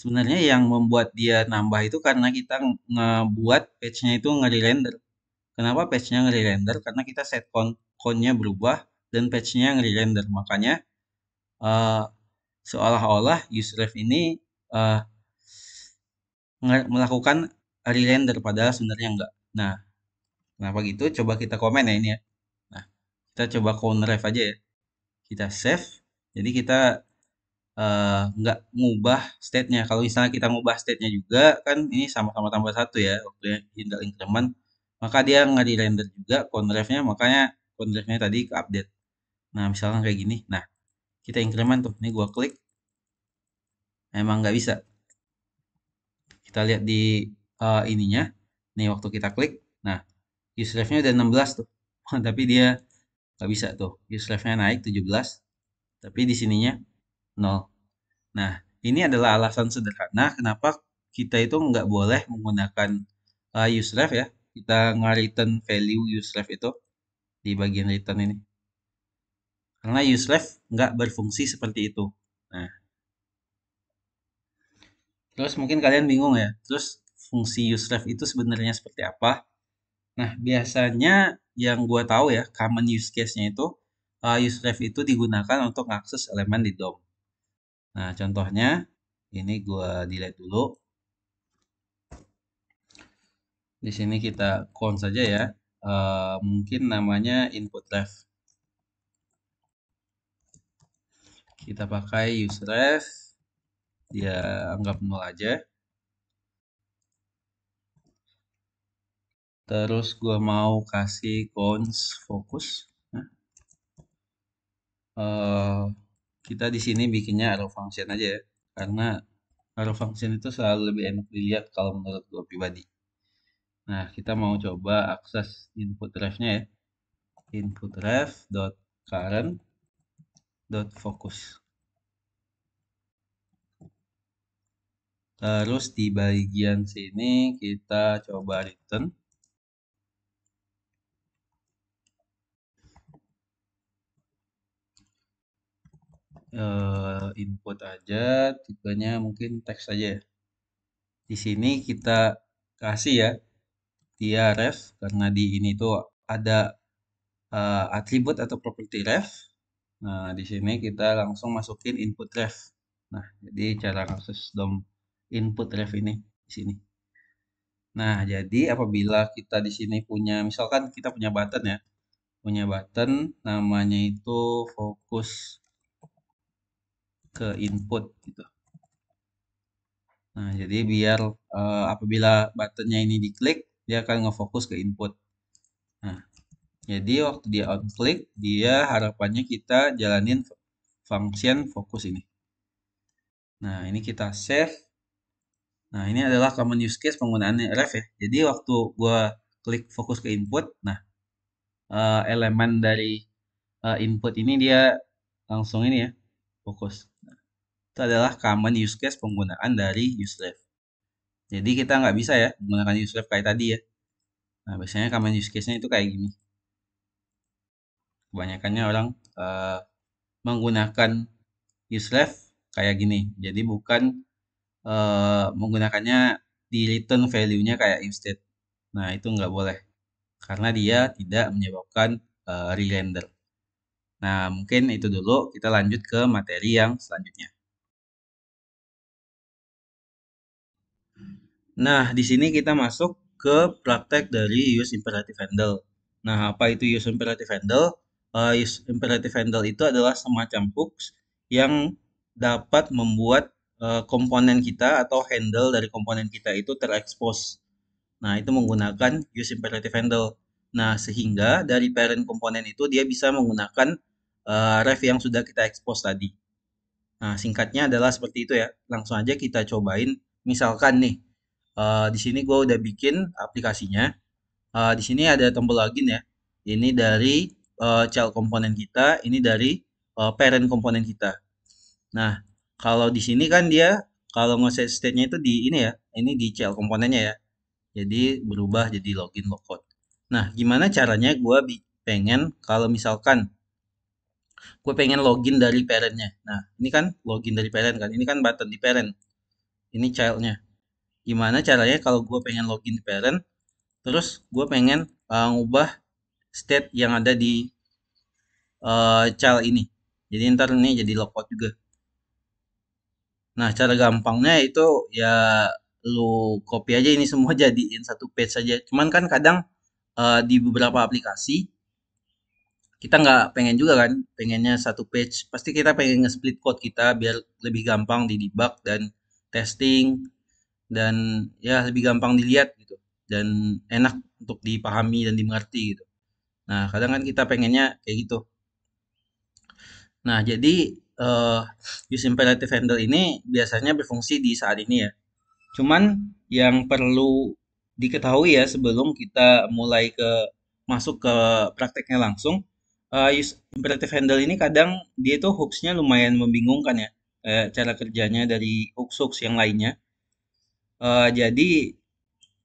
Speaker 1: Sebenarnya yang membuat dia nambah itu karena kita ngebuat page-nya itu nge-render. Kenapa page-nya nge-render? Karena kita set count-nya berubah dan page-nya nge-render. Makanya uh, seolah-olah useref ini uh, melakukan render padahal sebenarnya enggak. Nah, kenapa gitu? Coba kita komen ya ini ya. Nah, kita coba ref aja ya. Kita save. Jadi kita uh, eh, nggak ngubah state-nya. Kalau misalnya kita ngubah state-nya juga kan ini sama-sama tambah satu ya. Waktunya handle increment maka dia nggak di render juga conrive makanya conrive tadi ke update nah misalnya kayak gini nah kita increment tuh ini gua klik emang nggak bisa kita lihat di uh, ininya nih waktu kita klik nah use nya udah 16 tuh tapi dia nggak bisa tuh use nya naik 17 tapi di sininya nol nah ini adalah alasan sederhana kenapa kita itu nggak boleh menggunakan uh, use ya kita nge-return value left itu di bagian return ini. Karena left nggak berfungsi seperti itu. Nah. Terus mungkin kalian bingung ya, terus fungsi left itu sebenarnya seperti apa? Nah, biasanya yang gue tahu ya, common use case-nya itu uh, eh, left itu digunakan untuk akses elemen di DOM. Nah, contohnya ini gue delete dulu. Di sini kita count saja ya. Uh, mungkin namanya input ref. Kita pakai use ref. Dia anggap nol aja. Terus gue mau kasih cons fokus. Uh, kita di sini bikinnya arrow function aja ya. Karena arrow function itu selalu lebih enak dilihat kalau menurut gue pribadi. Nah, kita mau coba akses input drive-nya ya. Input drive.current.focus. Terus di bagian sini kita coba return. Uh, input aja tipenya mungkin teks aja ya. Di sini kita kasih ya dia ref karena di ini tuh ada uh, atribut atau properti ref. Nah, di sini kita langsung masukin input ref. Nah, jadi cara akses DOM input ref ini di sini. Nah, jadi apabila kita di sini punya misalkan kita punya button ya. Punya button namanya itu fokus ke input gitu. Nah, jadi biar uh, apabila buttonnya ini diklik dia akan ngefokus ke input nah jadi waktu dia on click dia harapannya kita jalanin function fokus ini nah ini kita save nah ini adalah common use case penggunaan ref ya jadi waktu gua klik fokus ke input nah uh, elemen dari uh, input ini dia langsung ini ya fokus nah, itu adalah common use case penggunaan dari use jadi kita nggak bisa ya menggunakan use left kayak tadi ya. Nah, biasanya common use case-nya itu kayak gini. Kebanyakannya orang uh, menggunakan use left kayak gini. Jadi bukan uh, menggunakannya di return value-nya kayak instead. Nah, itu nggak boleh. Karena dia tidak menyebabkan uh, re-render. Nah, mungkin itu dulu. Kita lanjut ke materi yang selanjutnya. Nah, di sini kita masuk ke praktek dari use imperative handle. Nah, apa itu use imperative handle? Uh, use imperative handle itu adalah semacam hooks yang dapat membuat uh, komponen kita atau handle dari komponen kita itu terekspos. Nah, itu menggunakan use imperative handle. Nah, sehingga dari parent komponen itu dia bisa menggunakan uh, ref yang sudah kita expose tadi. Nah, singkatnya adalah seperti itu ya. Langsung aja kita cobain. Misalkan nih, Eh, di sini gue udah bikin aplikasinya uh, di sini ada tombol login ya ini dari uh, child komponen kita ini dari uh, parent komponen kita nah kalau di sini kan dia kalau nge-set state-nya itu di ini ya ini di child komponennya ya jadi berubah jadi login logout. nah gimana caranya gue pengen kalau misalkan gue pengen login dari parentnya nah ini kan login dari parent kan ini kan button di parent ini childnya gimana caranya kalau gue pengen login parent terus gue pengen uh, ngubah state yang ada di uh, child ini jadi ntar ini jadi logout juga nah cara gampangnya itu ya lu copy aja ini semua jadiin satu page saja cuman kan kadang uh, di beberapa aplikasi kita nggak pengen juga kan pengennya satu page pasti kita pengen nge-split code kita biar lebih gampang di debug dan testing dan ya lebih gampang dilihat gitu dan enak untuk dipahami dan dimengerti gitu. Nah, kadang kan kita pengennya kayak gitu. Nah, jadi uh, eh, use imperative handle ini biasanya berfungsi di saat ini ya. Cuman yang perlu diketahui ya sebelum kita mulai ke masuk ke prakteknya langsung, uh, eh, use imperative handle ini kadang dia tuh hooksnya lumayan membingungkan ya. cara kerjanya dari hooks-hooks yang lainnya uh, jadi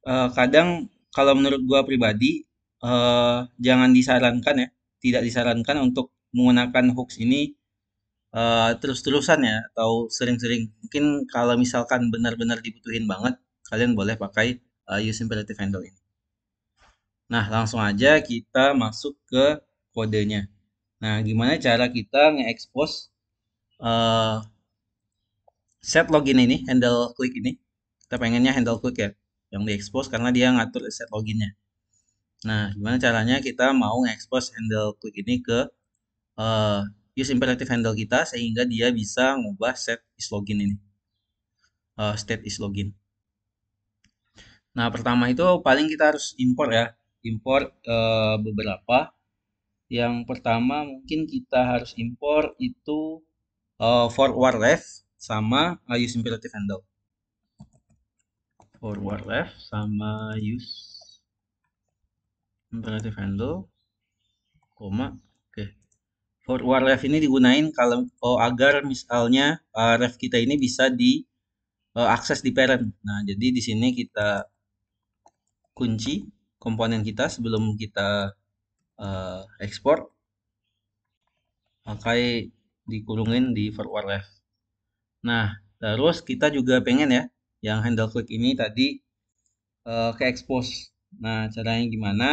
Speaker 1: uh, kadang kalau menurut gua pribadi uh, jangan disarankan ya tidak disarankan untuk menggunakan hoax ini uh, terus-terusan ya atau sering-sering mungkin kalau misalkan benar-benar dibutuhin banget kalian boleh pakai uh, use imperative handle ini nah langsung aja kita masuk ke kodenya nah gimana cara kita nge-expose uh, set login ini handle klik ini kita pengennya handle quick ya yang diekspos karena dia ngatur set loginnya nah gimana caranya kita mau ngekspos handle quick ini ke uh, use imperative handle kita sehingga dia bisa ngubah set is login ini uh, state is login nah pertama itu paling kita harus import ya import uh, beberapa yang pertama mungkin kita harus import itu uh, forward left sama uh, use imperative handle forward left sama use imperative handle koma oke okay. forward left ini digunain kalau oh, agar misalnya uh, ref kita ini bisa di uh, akses di parent nah jadi di sini kita kunci komponen kita sebelum kita uh, ekspor pakai dikurungin di forward left nah terus kita juga pengen ya yang handle quick ini tadi uh, ke expose. Nah, caranya gimana?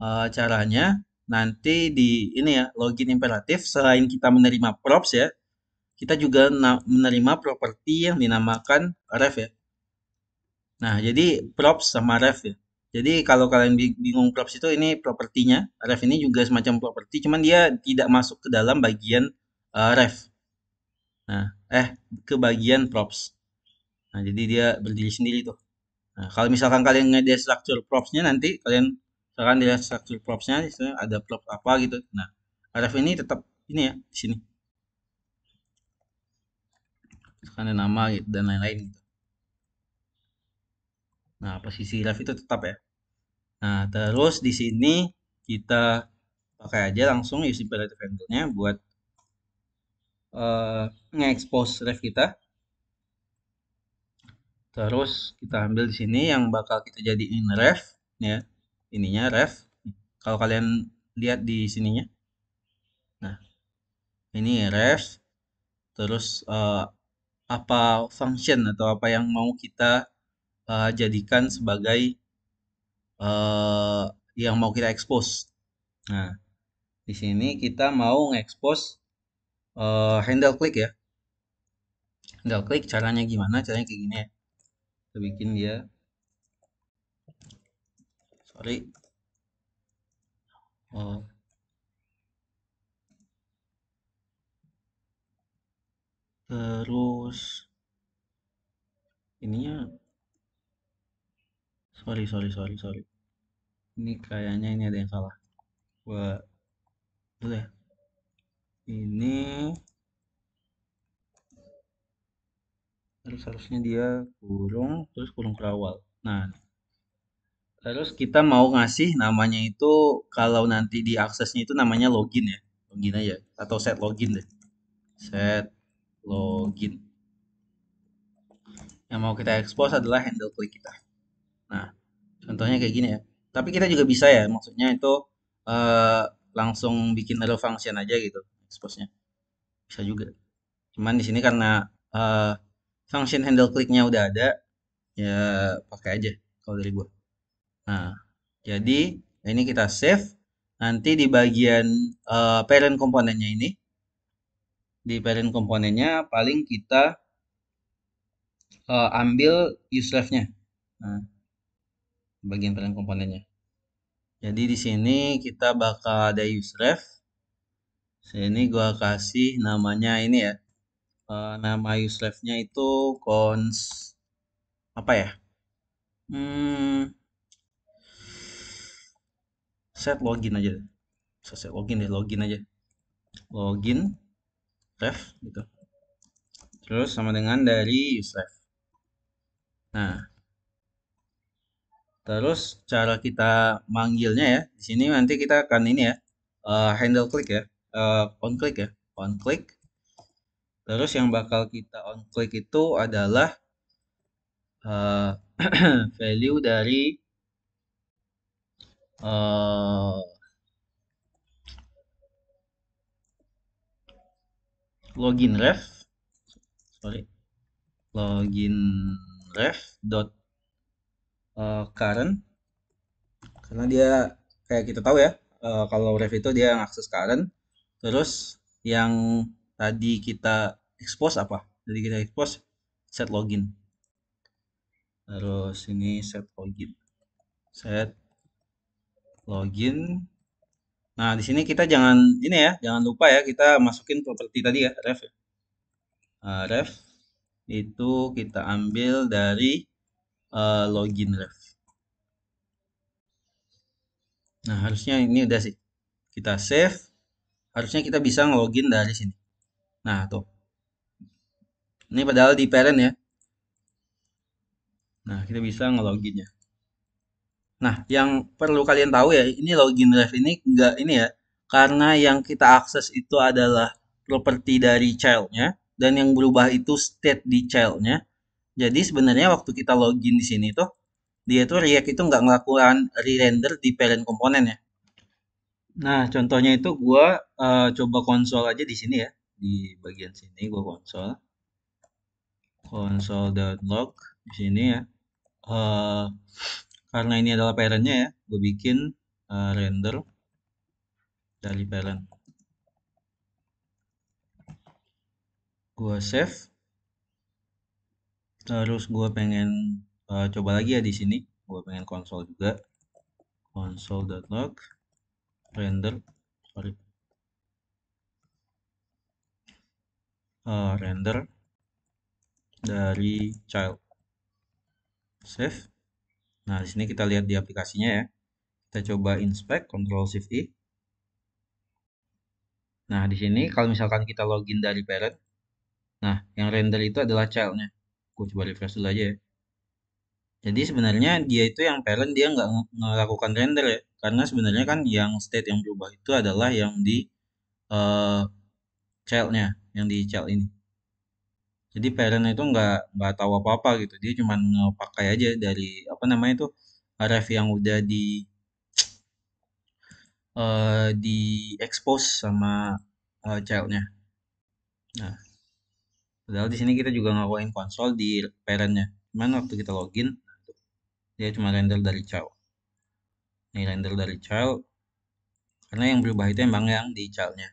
Speaker 1: Uh, caranya nanti di ini ya, login imperatif selain kita menerima props ya, kita juga menerima properti yang dinamakan ref ya. Nah, jadi props sama ref ya. Jadi kalau kalian bingung props itu ini propertinya, ref ini juga semacam properti, cuman dia tidak masuk ke dalam bagian uh, ref. Nah, eh ke bagian props. Nah, jadi dia berdiri sendiri tuh. Nah, kalau misalkan kalian ngedit structure props-nya nanti kalian misalkan dia structure props-nya ada prop apa gitu. Nah, RF ini tetap ini ya di sini. Karena nama gitu dan lain-lain gitu. Nah, posisi ref itu tetap ya. Nah, terus di sini kita pakai aja langsung use imperative handle buat uh, nge-expose ref kita terus kita ambil di sini yang bakal kita jadiin ref ya ininya ref kalau kalian lihat di sininya nah ini ref terus uh, apa function atau apa yang mau kita uh, jadikan sebagai uh, yang mau kita expose. Nah, di sini kita mau nge-expose uh, handle click ya. Handle click caranya gimana? Caranya kayak gini ya kita bikin dia sorry oh terus ininya sorry sorry sorry sorry ini kayaknya ini ada yang salah gua dulu ini terus harusnya dia kurung terus kurung kerawal nah terus kita mau ngasih namanya itu kalau nanti diaksesnya itu namanya login ya login aja atau set login deh set login yang mau kita expose adalah handle klik kita nah contohnya kayak gini ya tapi kita juga bisa ya maksudnya itu uh, langsung bikin arrow function aja gitu expose nya bisa juga cuman di sini karena uh, function handle clicknya udah ada ya pakai aja kalau dari gua nah jadi ini kita save nanti di bagian uh, parent komponennya ini di parent komponennya paling kita uh, ambil usernya nah bagian parent komponennya jadi di sini kita bakal ada useref sini gua kasih namanya ini ya uh, nama uselev itu cons apa ya? Hmm, set login aja. So, set login deh, login aja. Login ref gitu. Terus sama dengan dari useLev. Nah, terus cara kita manggilnya ya. Di sini nanti kita akan ini ya, uh, handle click ya, uh, on click ya, on click Terus yang bakal kita on click itu adalah uh, value dari uh, login ref sorry login ref dot uh, current karena dia kayak kita tahu ya uh, kalau ref itu dia yang akses current terus yang tadi kita expose apa jadi kita expose set login terus ini set login set login nah di sini kita jangan ini ya jangan lupa ya kita masukin properti tadi ya ref Uh, ref itu kita ambil dari uh, login ref nah harusnya ini udah sih kita save harusnya kita bisa login dari sini Nah, tuh. Ini padahal di parent ya. Nah, kita bisa ngeloginnya. Nah, yang perlu kalian tahu ya, ini login drive ini enggak ini ya, karena yang kita akses itu adalah properti dari childnya dan yang berubah itu state di childnya. Jadi sebenarnya waktu kita login di sini tuh, dia tuh React itu nggak melakukan re-render di parent komponen ya. Nah, contohnya itu gue uh, coba konsol aja di sini ya di bagian sini gua konsol konsol. dot Log di sini ya uh, karena ini adalah parentnya ya gue bikin uh, render dari parent gua save terus gua pengen uh, coba lagi ya di sini gua pengen konsol juga konsol. Log render sorry uh, render dari child save nah di sini kita lihat di aplikasinya ya kita coba inspect control shift i nah di sini kalau misalkan kita login dari parent nah yang render itu adalah childnya aku coba refresh dulu aja ya jadi sebenarnya dia itu yang parent dia nggak melakukan render ya karena sebenarnya kan yang state yang berubah itu adalah yang di uh, childnya yang di cel ini jadi parent itu nggak nggak tahu apa apa gitu dia cuma ngepakai aja dari apa namanya itu ref yang udah di uh, eh, di expose sama uh, eh, childnya nah padahal di sini kita juga ngawain konsol di parentnya cuman waktu kita login dia cuma render dari child ini render dari child karena yang berubah itu emang yang di childnya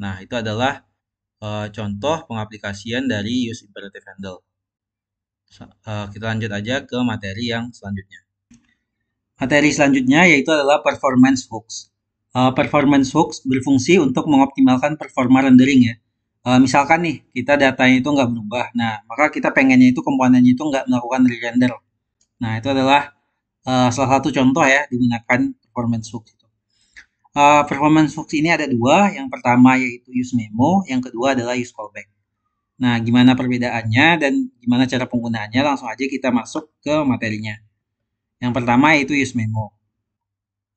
Speaker 1: nah itu adalah uh, contoh pengaplikasian dari use imperative handle. uh, kita lanjut aja ke materi yang selanjutnya. Materi selanjutnya yaitu adalah performance hooks. Uh, eh, performance hooks berfungsi untuk mengoptimalkan performa rendering ya. Uh, misalkan nih kita datanya itu nggak berubah, nah maka kita pengennya itu komponennya itu nggak melakukan re-render. Nah itu adalah uh, salah satu contoh ya digunakan performance hooks. Eh, performance hooks ini ada dua. Yang pertama yaitu use memo, yang kedua adalah use callback. Nah, gimana perbedaannya dan gimana cara penggunaannya? Langsung aja kita masuk ke materinya. Yang pertama yaitu use memo.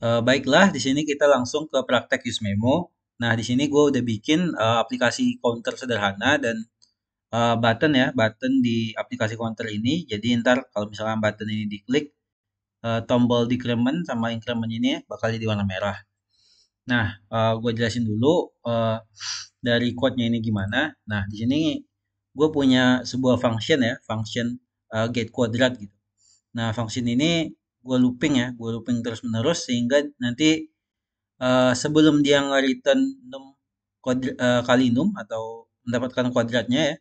Speaker 1: Uh, baiklah, di sini kita langsung ke praktek use memo. Nah, di sini gue udah bikin uh, aplikasi counter sederhana dan uh, button ya, button di aplikasi counter ini. Jadi ntar kalau misalnya button ini diklik, uh, tombol decrement sama increment ini ya, bakal jadi warna merah. Nah, uh, eh, gue jelasin dulu uh, dari code-nya ini gimana. Nah, di sini gue punya sebuah function ya, function uh, eh, get quadrat gitu. Nah, function ini gue looping ya, gue looping terus-menerus sehingga nanti uh, sebelum dia nge-return kuadrat, uh, kali num atau mendapatkan kuadratnya ya.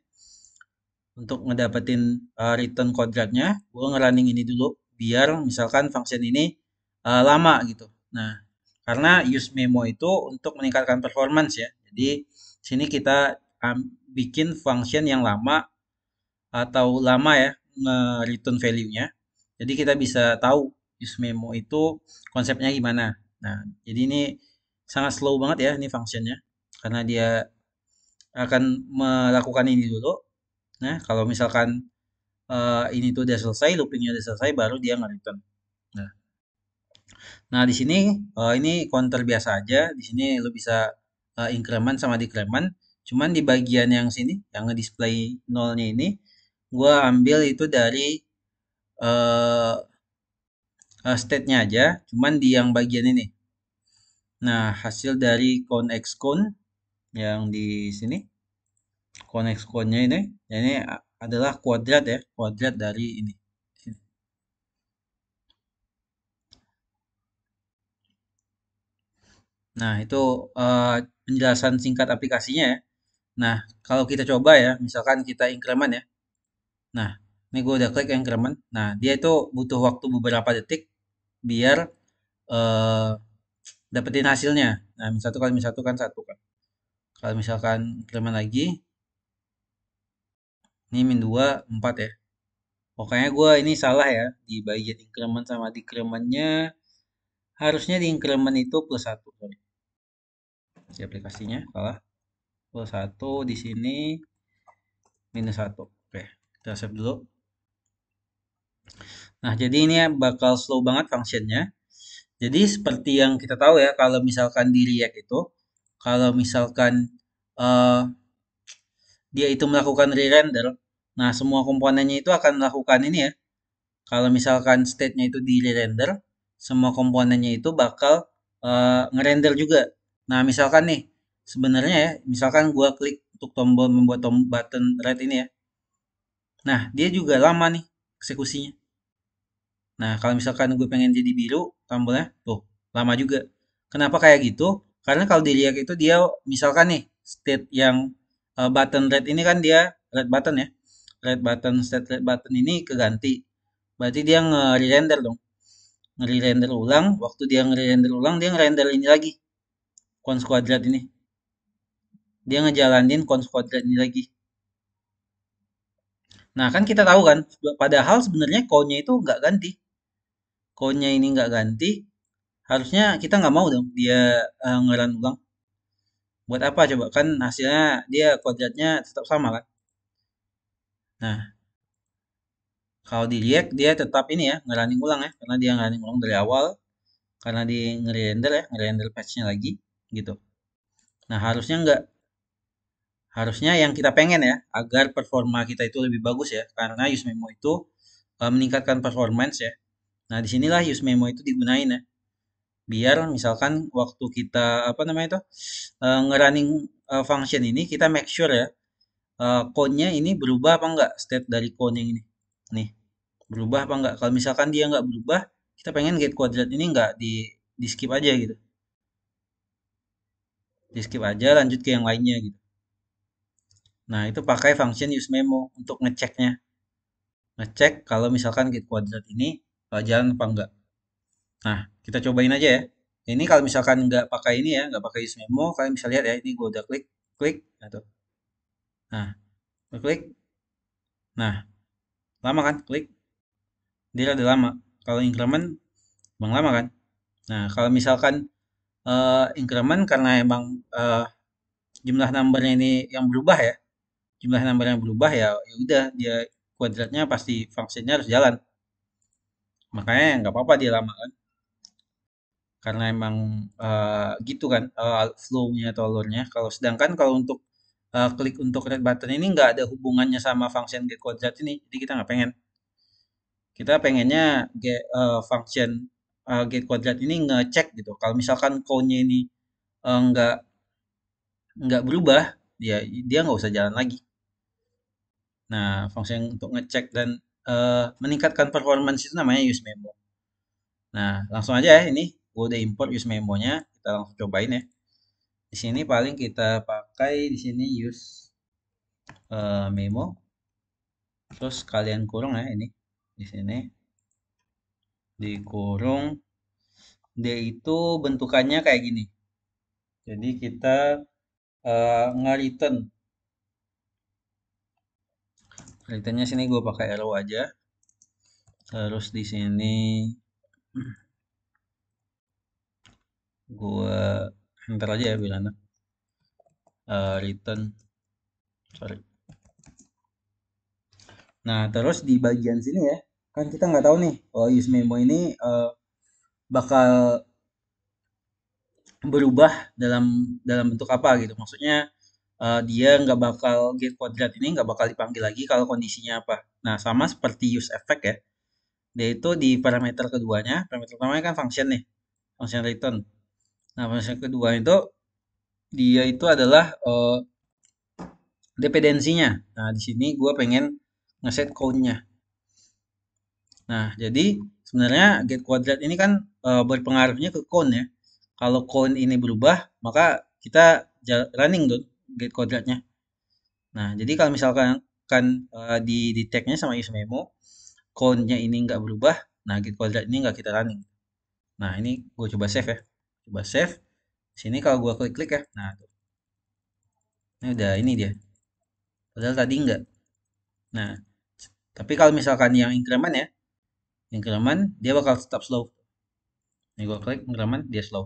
Speaker 1: Untuk ngedapetin uh, return kuadratnya, gue ngerunning ini dulu biar misalkan function ini uh, lama gitu. Nah, karena use memo itu untuk meningkatkan performance ya. Jadi sini kita um, bikin function yang lama atau lama ya return value-nya. Jadi kita bisa tahu use memo itu konsepnya gimana. Nah, jadi ini sangat slow banget ya ini functionnya karena dia akan melakukan ini dulu. Nah, kalau misalkan uh, ini tuh udah selesai, loopingnya udah selesai, baru dia nge-return. Nah, di sini uh, ini counter biasa aja. Di sini lo bisa uh, eh, increment sama decrement. Cuman di bagian yang sini yang display nolnya ini gue ambil itu dari uh, uh, state-nya aja, cuman di yang bagian ini. Nah, hasil dari con x con yang di sini con x con nya ini, ini adalah kuadrat ya, kuadrat dari ini Nah, itu, eee, eh, penjelasan singkat aplikasinya ya. Nah, kalau kita coba ya, misalkan kita increment ya. Nah, ini gue udah klik increment. Nah, dia itu butuh waktu beberapa detik biar, eee, eh, dapetin hasilnya. Nah, min satu kali satu kan satu kan. Kalau misalkan increment lagi ini min 2, 4 ya. Pokoknya gue ini salah ya, di bagian increment sama decrementnya. harusnya di increment itu plus +1 sorry di aplikasinya salah plus satu di sini minus satu oke kita save dulu nah jadi ini ya bakal slow banget functionnya jadi seperti yang kita tahu ya kalau misalkan di React itu kalau misalkan uh, dia itu melakukan re-render nah semua komponennya itu akan melakukan ini ya kalau misalkan state-nya itu di re-render semua komponennya itu bakal uh, ngerender juga Nah, misalkan nih, sebenarnya ya, misalkan gua klik untuk tombol membuat tombol button red ini ya. Nah, dia juga lama nih eksekusinya. Nah, kalau misalkan gue pengen jadi biru, tombolnya tuh lama juga. Kenapa kayak gitu? Karena kalau dilihat itu dia misalkan nih state yang eh, button red ini kan dia red button ya. Red button state red button ini keganti. Berarti dia nge-render dong. Nge-render ulang, waktu dia nge-render ulang dia nge-render ini lagi cons kuadrat ini dia ngejalanin cons kuadrat ini lagi nah kan kita tahu kan padahal sebenarnya konnya itu nggak ganti konnya ini nggak ganti harusnya kita nggak mau dong dia uh, ngeran ulang buat apa coba kan hasilnya dia kuadratnya tetap sama kan nah kalau dilihat dia tetap ini ya ngerunning ulang ya karena dia ngerunning ulang dari awal karena di ngerender ya ngerender patchnya lagi gitu. Nah, harusnya enggak harusnya yang kita pengen ya agar performa kita itu lebih bagus ya karena use memo itu uh, meningkatkan performance ya. Nah, disinilah use memo itu digunain ya. Biar misalkan waktu kita apa namanya itu uh, ngerunning uh, function ini kita make sure ya uh, code-nya ini berubah apa enggak state dari code ini nih berubah apa enggak kalau misalkan dia enggak berubah kita pengen get quadrat ini enggak di di skip aja gitu di skip aja lanjut ke yang lainnya gitu nah itu pakai function use memo untuk ngeceknya ngecek kalau misalkan git quadrat ini jalan apa enggak nah kita cobain aja ya ini kalau misalkan nggak pakai ini ya nggak pakai use memo kalian bisa lihat ya ini gue udah klik klik atau nah, nah klik nah lama kan klik dia ada lama kalau increment bang lama kan nah kalau misalkan uh, increment karena emang uh, jumlah number ini yang berubah ya jumlah number yang berubah ya ya udah dia kuadratnya pasti fungsinya harus jalan makanya nggak apa-apa dia lama kan karena emang uh, gitu kan uh, flow-nya atau alurnya kalau sedangkan kalau untuk uh, klik untuk red button ini nggak ada hubungannya sama function get kuadrat ini jadi kita nggak pengen kita pengennya get, uh, function uh, gate kuadrat ini ngecek gitu kalau misalkan cone-nya ini uh, nggak berubah ya dia nggak usah jalan lagi nah fungsi yang untuk ngecek dan uh, meningkatkan performance itu namanya use memo nah langsung aja ya ini gue udah import use memo nya. kita langsung cobain ya di sini paling kita pakai di sini use uh, memo terus kalian kurung ya ini di sini dikurung D itu bentukannya kayak gini. Jadi kita uh, eh, nge sini gue pakai arrow aja. Terus di sini gue enter aja ya bilangnya uh, eh, return sorry nah terus di bagian sini ya kan kita nggak tahu nih kalau use memo ini uh, bakal berubah dalam dalam bentuk apa gitu maksudnya uh, dia nggak bakal get quadrat ini nggak bakal dipanggil lagi kalau kondisinya apa nah sama seperti use effect ya dia itu di parameter keduanya parameter pertama kan function nih function return nah function kedua itu dia itu adalah uh, dependensinya nah di sini gue pengen ngeset code-nya Nah, jadi sebenarnya gate kuadrat ini kan e, berpengaruhnya ke cone ya. Kalau cone ini berubah, maka kita running dong gate kuadratnya. Nah, jadi kalau misalkan kan e, di di nya sama use memo, cone-nya ini nggak berubah, nah gate kuadrat ini nggak kita running. Nah, ini gue coba save ya. Coba save. Sini kalau gue klik-klik ya. Nah, tuh. Ini udah ini dia. Padahal tadi enggak. Nah, tapi kalau misalkan yang increment ya, increment dia bakal tetap slow ini gue klik increment dia slow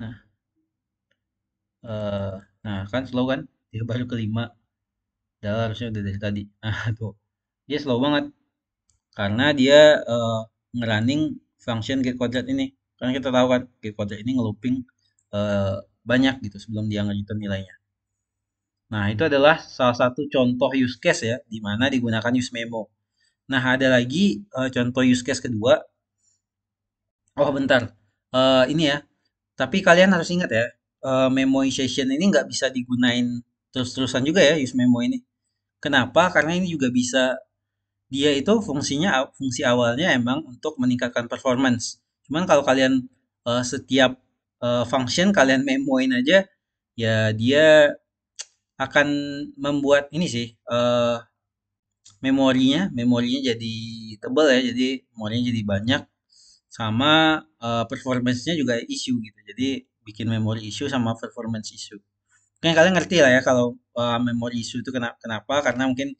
Speaker 1: nah uh, nah kan slow kan dia baru kelima dah harusnya udah dari tadi nah tuh dia slow banget karena dia uh, ngerunning function get quadrat ini karena kita tahu kan get quadrat ini ngeluping uh, eh, banyak gitu sebelum dia nge nilainya nah itu adalah salah satu contoh use case ya di mana digunakan use memo Nah, ada lagi uh, contoh use case kedua. Oh, bentar. Uh, ini ya. Tapi kalian harus ingat ya, uh, memoization ini nggak bisa digunain terus-terusan juga ya use memo ini. Kenapa? Karena ini juga bisa dia itu fungsinya fungsi awalnya emang untuk meningkatkan performance. Cuman kalau kalian uh, setiap uh, function kalian memoin aja ya dia akan membuat ini sih uh, memorinya memorinya jadi tebal ya jadi memorinya jadi banyak sama uh, eh, performance juga issue gitu jadi bikin memori issue sama performance issue mungkin kalian ngerti lah ya kalau uh, memori issue itu kenapa kenapa karena mungkin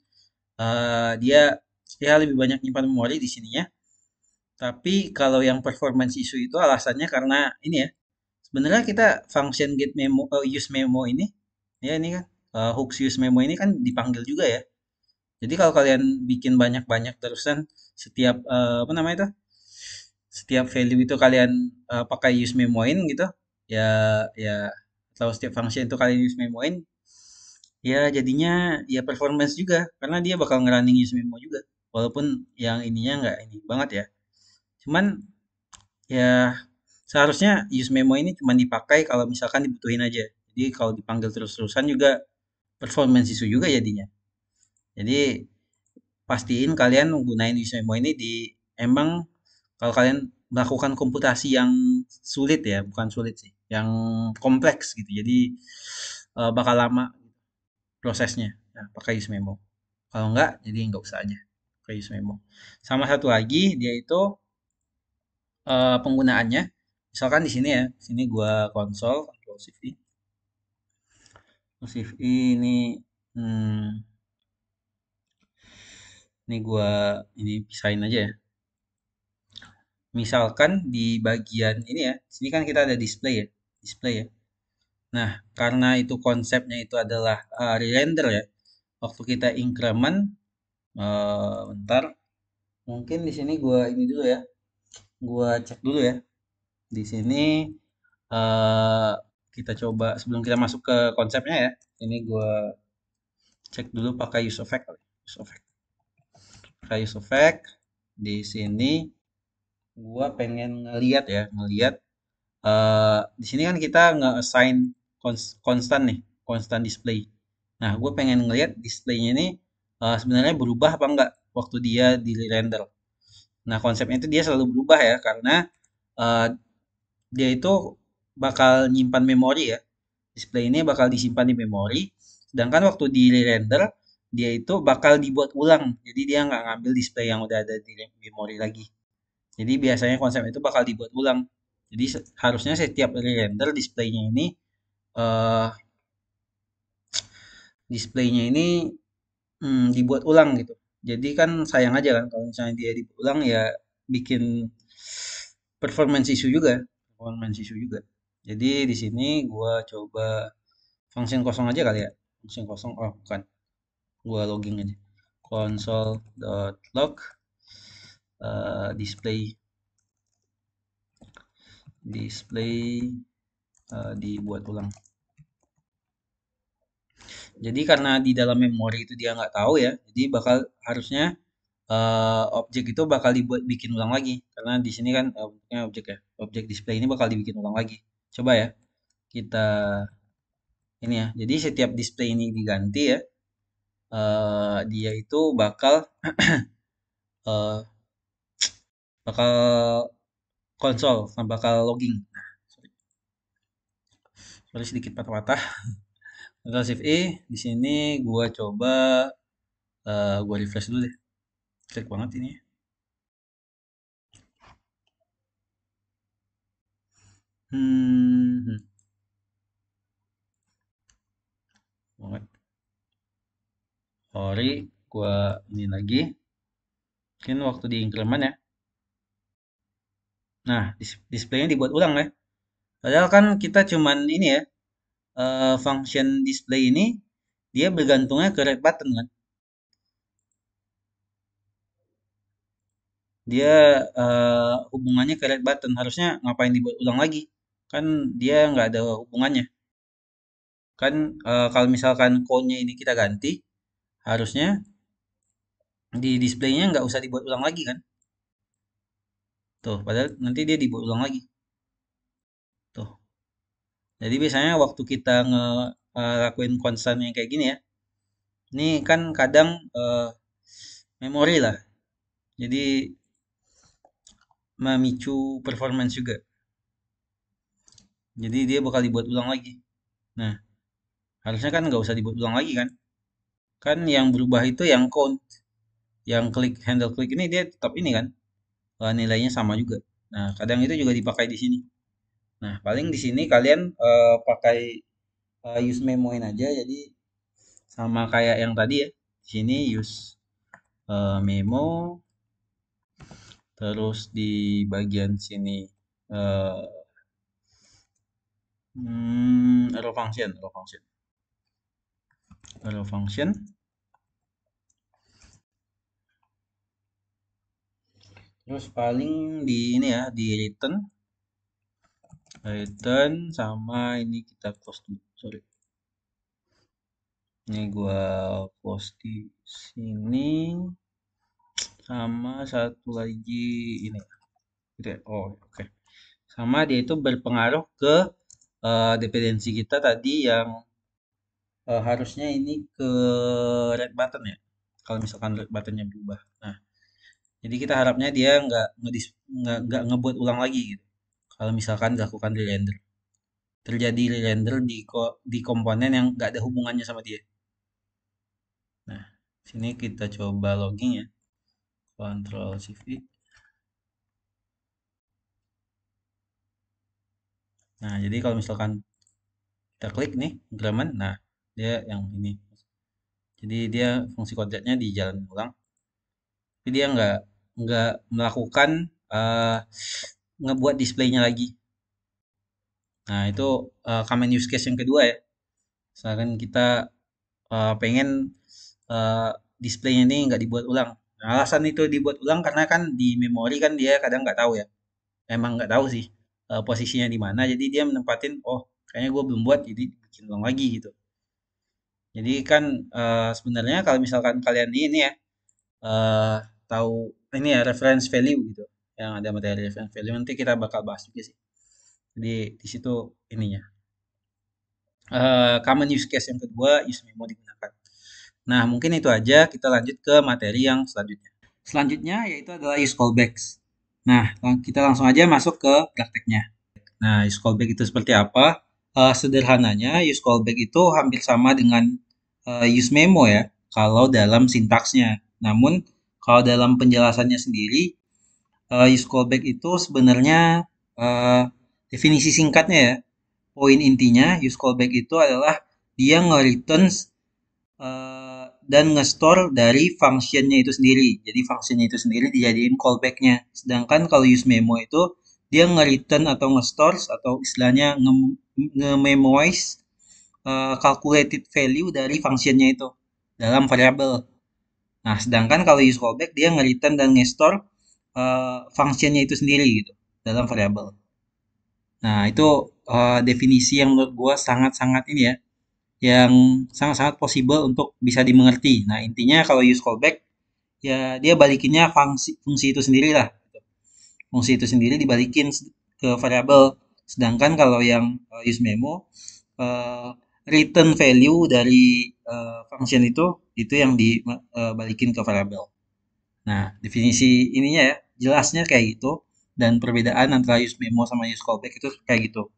Speaker 1: uh, dia ya lebih banyak nyimpan memori di sininya tapi kalau yang performance issue itu alasannya karena ini ya sebenarnya kita function get memo uh, use memo ini ya ini kan uh, hooks use memo ini kan dipanggil juga ya jadi kalau kalian bikin banyak-banyak terusan setiap uh, apa namanya itu? Setiap value itu kalian uh, pakai use memoin gitu. Ya ya atau setiap function itu kalian use memoin ya jadinya ya performance juga karena dia bakal ngerunning use memo juga walaupun yang ininya nggak ini banget ya cuman ya seharusnya use memo ini cuma dipakai kalau misalkan dibutuhin aja jadi kalau dipanggil terus-terusan juga performance isu juga jadinya jadi pastiin kalian gunain Usemo ini di emang kalau kalian melakukan komputasi yang sulit ya, bukan sulit sih, yang kompleks gitu. Jadi uh, bakal lama prosesnya. Nah, pakai Usemo. Kalau enggak, jadi enggak usah aja pakai Usemo. Sama satu lagi dia itu uh, penggunaannya. Misalkan di sini ya, di sini gua konsol, control CV. i. ini hmm, ini gue ini pisahin aja ya misalkan di bagian ini ya sini kan kita ada display ya display ya nah karena itu konsepnya itu adalah uh, eh, render ya waktu kita increment uh, bentar mungkin di sini gue ini dulu ya gue cek dulu ya di sini uh, kita coba sebelum kita masuk ke konsepnya ya ini gue cek dulu pakai use effect use effect price effect di sini gua pengen ngeliat ya ngeliat uh, di sini kan kita nggak assign konstan nih konstan display nah gue pengen ngeliat displaynya ini uh, sebenarnya berubah apa enggak waktu dia di render nah konsepnya itu dia selalu berubah ya karena uh, dia itu bakal nyimpan memori ya display ini bakal disimpan di memori sedangkan waktu di render dia itu bakal dibuat ulang jadi dia nggak ngambil display yang udah ada di memori lagi jadi biasanya konsep itu bakal dibuat ulang jadi harusnya setiap render displaynya ini uh, displaynya ini hmm, dibuat ulang gitu jadi kan sayang aja kan kalau misalnya dia dibuat ulang ya bikin performance issue juga performance issue juga jadi di sini gua coba function kosong aja kali ya function kosong oh bukan gua logging aja console.log uh, eh, display display uh, dibuat ulang jadi karena di dalam memori itu dia nggak tahu ya jadi bakal harusnya uh, objek itu bakal dibuat bikin ulang lagi karena di sini kan uh, objek ya objek display ini bakal dibikin ulang lagi coba ya kita ini ya jadi setiap display ini diganti ya uh, dia itu bakal uh, bakal konsol sama bakal logging. Nah, sorry. sedikit patah-patah. Ctrl Shift E di sini gua coba uh, gua refresh dulu deh. Klik banget ini. Hmm. hmm. Banget. Ori gua ini lagi mungkin waktu di increment ya nah display-nya dibuat ulang ya padahal kan kita cuman ini ya uh, function display ini dia bergantungnya ke red button kan dia uh, hubungannya ke red button harusnya ngapain dibuat ulang lagi kan dia nggak ada hubungannya kan uh, kalau misalkan code ini kita ganti harusnya di displaynya nggak usah dibuat ulang lagi kan tuh padahal nanti dia dibuat ulang lagi tuh jadi biasanya waktu kita ngelakuin eh, konstan yang kayak gini ya ini kan kadang uh, memori lah jadi memicu performance juga jadi dia bakal dibuat ulang lagi nah harusnya kan nggak usah dibuat ulang lagi kan Kan yang berubah itu yang count. Yang klik handle klik ini dia tetap ini kan. Uh, nilainya sama juga. Nah, kadang itu juga dipakai di sini. Nah, paling di sini kalian uh, pakai uh, use memoin aja jadi sama kayak yang tadi ya. Di sini use uh, memo terus di bagian sini uh, hmm, error function, error function hello function terus paling di ini ya di return return sama ini kita close dulu sorry ini gua post di sini sama satu lagi ini ya. Gitu ya. oh oke okay. sama dia itu berpengaruh ke uh, dependensi kita tadi yang uh, harusnya ini ke red button ya kalau misalkan red buttonnya berubah nah jadi kita harapnya dia nggak nggak ngebuat ulang lagi gitu kalau misalkan dilakukan re-render terjadi re-render di ko di komponen yang nggak ada hubungannya sama dia nah sini kita coba login ya control cv nah jadi kalau misalkan kita klik nih Gramen nah dia yang ini jadi dia fungsi kodratnya di jalan ulang tapi dia nggak nggak melakukan uh, ngebuat displaynya lagi nah itu uh, common use case yang kedua ya misalkan kita uh, pengen uh, displaynya ini nggak dibuat ulang nah, alasan itu dibuat ulang karena kan di memori kan dia kadang nggak tahu ya emang nggak tahu sih uh, posisinya di mana jadi dia menempatin oh kayaknya gue belum buat jadi bikin ulang lagi gitu jadi kan uh, sebenarnya kalau misalkan kalian ini ya uh, tahu ini ya reference value gitu yang ada materi reference value nanti kita bakal bahas juga sih. Jadi di situ ininya. Eh, common use case yang kedua use memo digunakan. Nah mungkin itu aja kita lanjut ke materi yang selanjutnya. Selanjutnya yaitu adalah use callbacks. Nah kita langsung aja masuk ke prakteknya. Nah, use callback itu seperti apa? Uh, sederhananya, use callback itu hampir sama dengan uh, use memo ya kalau dalam sintaksnya. Namun kalau dalam penjelasannya sendiri uh, use callback itu sebenarnya uh, definisi singkatnya ya. Poin intinya use callback itu adalah dia nge-returns uh, dan nge-store dari functionnya itu sendiri. Jadi functionnya itu sendiri dijadiin callbacknya. Sedangkan kalau use memo itu dia nge-return atau nge-store atau istilahnya nge-memorize Eh, calculated value dari fungsinya itu dalam variabel. Nah, sedangkan kalau use callback dia nge dan ngestore eh, fungsinya uh, functionnya itu sendiri gitu dalam variabel. Nah, itu uh, definisi yang menurut gue sangat-sangat ini ya, yang sangat-sangat possible untuk bisa dimengerti. Nah, intinya kalau use callback ya dia balikinnya fungsi fungsi itu sendiri lah. Gitu. Fungsi itu sendiri dibalikin ke variabel. Sedangkan kalau yang use memo return value dari uh, function itu itu yang dibalikin eh, uh, ke variable. Nah, definisi ininya ya, jelasnya kayak gitu dan perbedaan antara use memo sama use callback itu kayak gitu.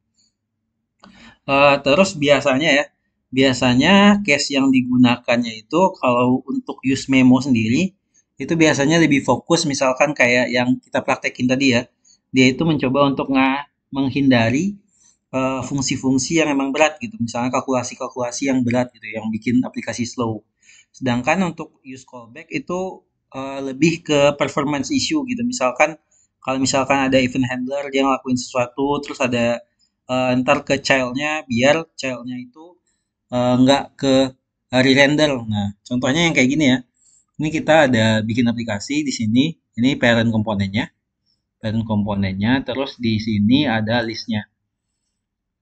Speaker 1: Uh, terus biasanya ya, biasanya case yang digunakannya itu kalau untuk use memo sendiri itu biasanya lebih fokus misalkan kayak yang kita praktekin tadi ya, dia itu mencoba untuk menghindari Eh, fungsi-fungsi uh, yang emang berat gitu misalnya kalkulasi-kalkulasi yang berat gitu yang bikin aplikasi slow sedangkan untuk use callback itu uh, lebih ke performance issue gitu misalkan kalau misalkan ada event handler yang lakuin sesuatu terus ada uh, ntar ke childnya biar childnya itu nggak uh, ke re-render. Nah, contohnya yang kayak gini ya. Ini kita ada bikin aplikasi di sini. Ini parent komponennya. Parent komponennya. Terus di sini ada listnya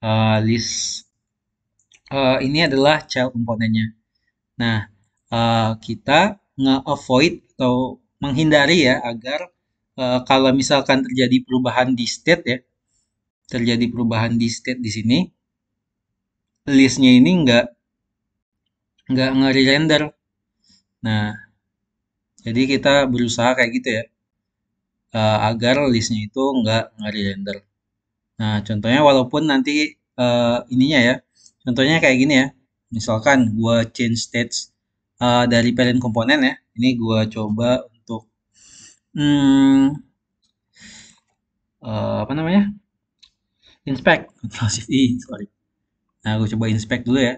Speaker 1: uh, list uh, ini adalah child komponennya. Nah, uh, kita nge-avoid atau menghindari ya agar uh, kalau misalkan terjadi perubahan di state ya, terjadi perubahan di state di sini, listnya ini nggak nggak nge-render. Nah, jadi kita berusaha kayak gitu ya, uh, agar listnya itu nggak nge-render. Nah, contohnya walaupun nanti uh, ininya ya, contohnya kayak gini ya. Misalkan gue change states uh, eh, dari parent komponen ya. Ini gue coba untuk hmm, uh, apa namanya? Inspect, control I, sorry. Nah, gue coba inspect dulu ya.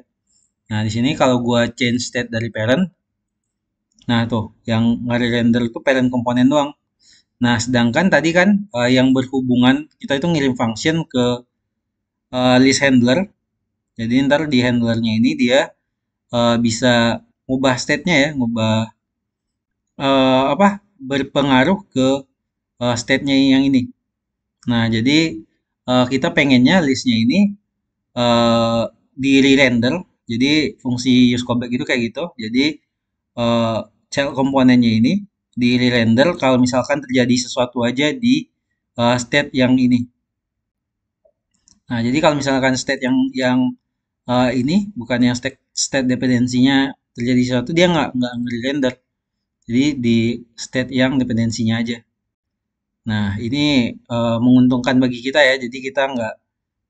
Speaker 1: Nah, di sini kalau gue change state dari parent, nah tuh, yang nggak render itu parent komponen doang. Nah, sedangkan tadi kan uh, yang berhubungan kita itu ngirim function ke uh, list handler. Jadi ntar di handlernya ini dia uh, bisa ngubah state-nya ya, ngubah uh, apa? berpengaruh ke uh, state-nya yang ini. Nah, jadi uh, kita pengennya listnya ini uh, di re-render. Jadi fungsi use callback itu kayak gitu. Jadi uh, cell komponennya ini di render kalau misalkan terjadi sesuatu aja di uh, state yang ini. Nah, jadi kalau misalkan state yang yang uh, ini bukan yang state, state dependensinya terjadi sesuatu dia nggak nggak render. Jadi di state yang dependensinya aja. Nah, ini uh, menguntungkan bagi kita ya. Jadi kita nggak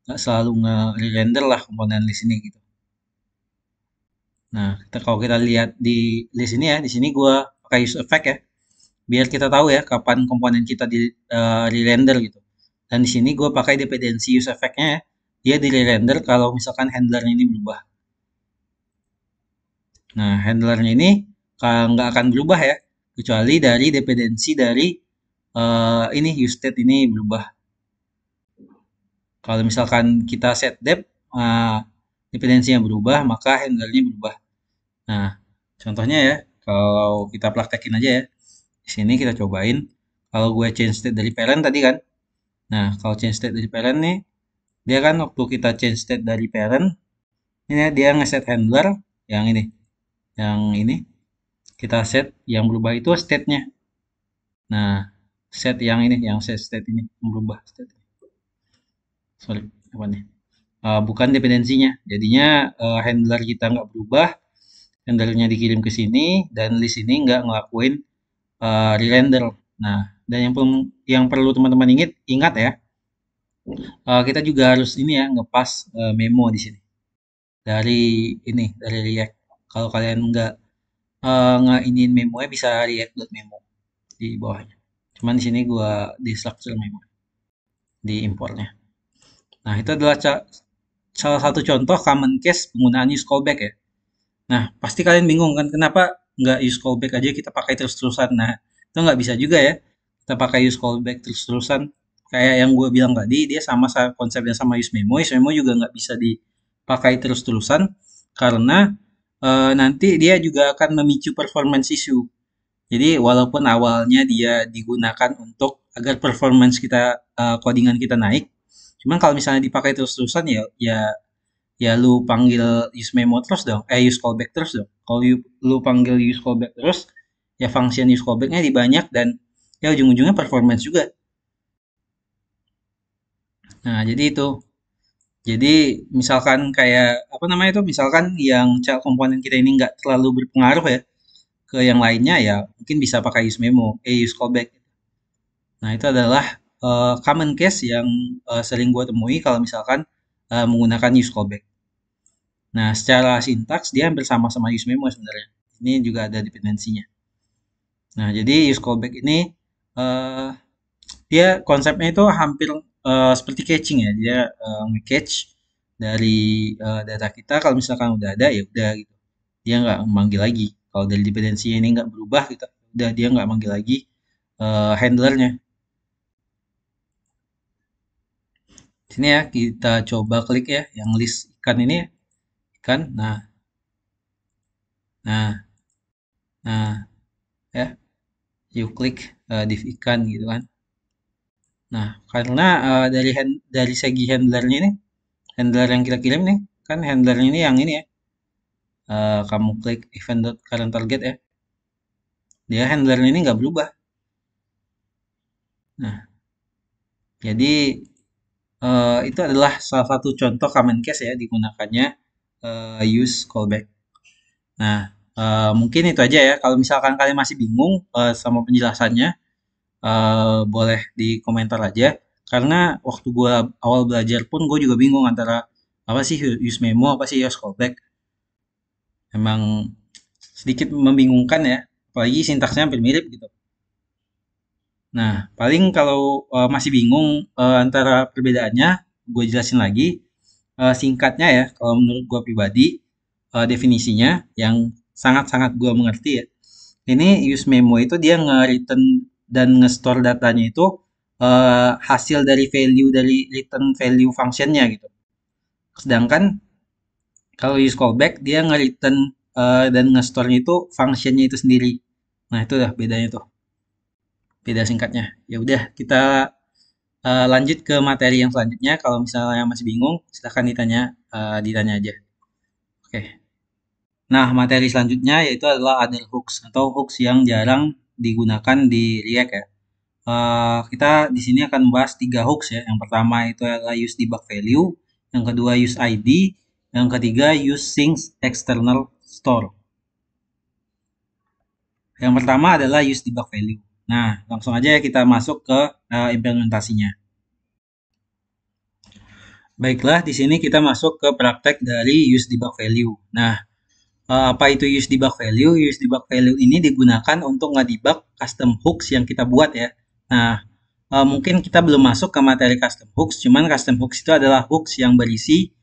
Speaker 1: nggak selalu nge lah komponen list ini gitu. Nah, kita, kalau kita lihat di list ini ya, di sini gue pakai use effect ya biar kita tahu ya kapan komponen kita di uh, eh, render gitu. Dan di sini gue pakai dependency use effect-nya ya. Dia di render kalau misalkan handler ini berubah. Nah, handler ini nggak akan berubah ya, kecuali dari dependensi dari uh, ini use state ini berubah. Kalau misalkan kita set dep, uh, dependensinya berubah, maka handlernya berubah. Nah, contohnya ya, kalau kita praktekin aja ya. Di sini kita cobain kalau gue change state dari parent tadi kan. Nah, kalau change state dari parent nih, dia kan waktu kita change state dari parent, ini dia ngeset handler yang ini. Yang ini kita set yang berubah itu state-nya. Nah, set yang ini, yang set state ini yang berubah state. Sorry, apa nih? Uh, bukan dependensinya. Jadinya uh, handler kita nggak berubah, handlernya dikirim ke sini dan list ini nggak ngelakuin uh, eh, render Nah, dan yang perlu yang perlu teman-teman ingat ingat ya. Uh, kita juga harus ini ya ngepas uh, memo di sini. Dari ini, dari React. Kalau kalian nggak uh, memo ya bisa memo di bawahnya. Cuman di sini gua di structure memo di importnya. Nah, itu adalah salah satu contoh common case penggunaan use callback ya. Nah, pasti kalian bingung kan kenapa nggak use callback aja kita pakai terus-terusan nah itu nggak bisa juga ya kita pakai use callback terus-terusan kayak yang gue bilang tadi dia sama konsepnya sama use memo use memo juga nggak bisa dipakai terus-terusan karena e, nanti dia juga akan memicu performance issue jadi walaupun awalnya dia digunakan untuk agar performance kita e, codingan kita naik cuman kalau misalnya dipakai terus-terusan ya ya ya lu panggil use memo terus dong eh use callback terus dong kalau lu panggil use callback terus ya function use callbacknya banyak dan ya ujung-ujungnya performance juga nah jadi itu jadi misalkan kayak apa namanya itu misalkan yang child komponen kita ini nggak terlalu berpengaruh ya ke yang lainnya ya mungkin bisa pakai use memo, eh use callback. Nah itu adalah uh, common case yang uh, sering gua temui kalau misalkan uh, menggunakan use callback. Nah, secara sintaks dia hampir sama-sama use memo sebenarnya. Ini juga ada dependensinya. Nah, jadi use callback ini uh, dia konsepnya itu hampir uh, seperti catching ya. Dia uh, eh, catch dari uh, data kita kalau misalkan udah ada ya udah gitu. Dia nggak manggil lagi. Kalau dari dependensi ini nggak berubah gitu, ya udah dia nggak manggil lagi uh, handlernya. Sini ya kita coba klik ya yang list ikan ini kan nah nah nah ya you click uh, div ikan gitu kan nah karena uh, dari hand, dari segi handlernya ini handler yang kita kirim nih kan handler ini yang ini ya uh, kamu klik event current target ya dia handler ini nggak berubah nah jadi uh, itu adalah salah satu contoh common case ya digunakannya uh, use callback. Nah, uh, mungkin itu aja ya. Kalau misalkan kalian masih bingung uh, sama penjelasannya, uh, boleh di komentar aja. Karena waktu gue awal belajar pun gue juga bingung antara apa sih use memo, apa sih use callback. Emang sedikit membingungkan ya, apalagi sintaksnya hampir mirip gitu. Nah, paling kalau uh, masih bingung uh, antara perbedaannya, gue jelasin lagi uh, singkatnya ya kalau menurut gue pribadi uh, definisinya yang sangat-sangat gue mengerti ya ini use memo itu dia nge-return dan nge-store datanya itu uh, hasil dari value dari return value functionnya gitu sedangkan kalau use callback dia nge-return uh, dan nge-store itu functionnya itu sendiri nah itu udah bedanya tuh beda singkatnya ya udah kita Eh, lanjut ke materi yang selanjutnya. Kalau misalnya masih bingung, silahkan ditanya uh, ditanya aja. Oke. Okay. Nah, materi selanjutnya yaitu adalah adil hooks atau hooks yang jarang digunakan di React ya. Uh, kita di sini akan membahas tiga hooks ya. Yang pertama itu adalah use debug value, yang kedua use ID, yang ketiga use things external store. Yang pertama adalah use debug value. Nah, langsung aja ya kita masuk ke uh, implementasinya. Baiklah, di sini kita masuk ke praktek dari use debug value. Nah, eh, apa itu use debug value? Use debug value ini digunakan untuk ngedebug custom hooks yang kita buat ya. Nah, eh, mungkin kita belum masuk ke materi custom hooks, cuman custom hooks itu adalah hooks yang berisi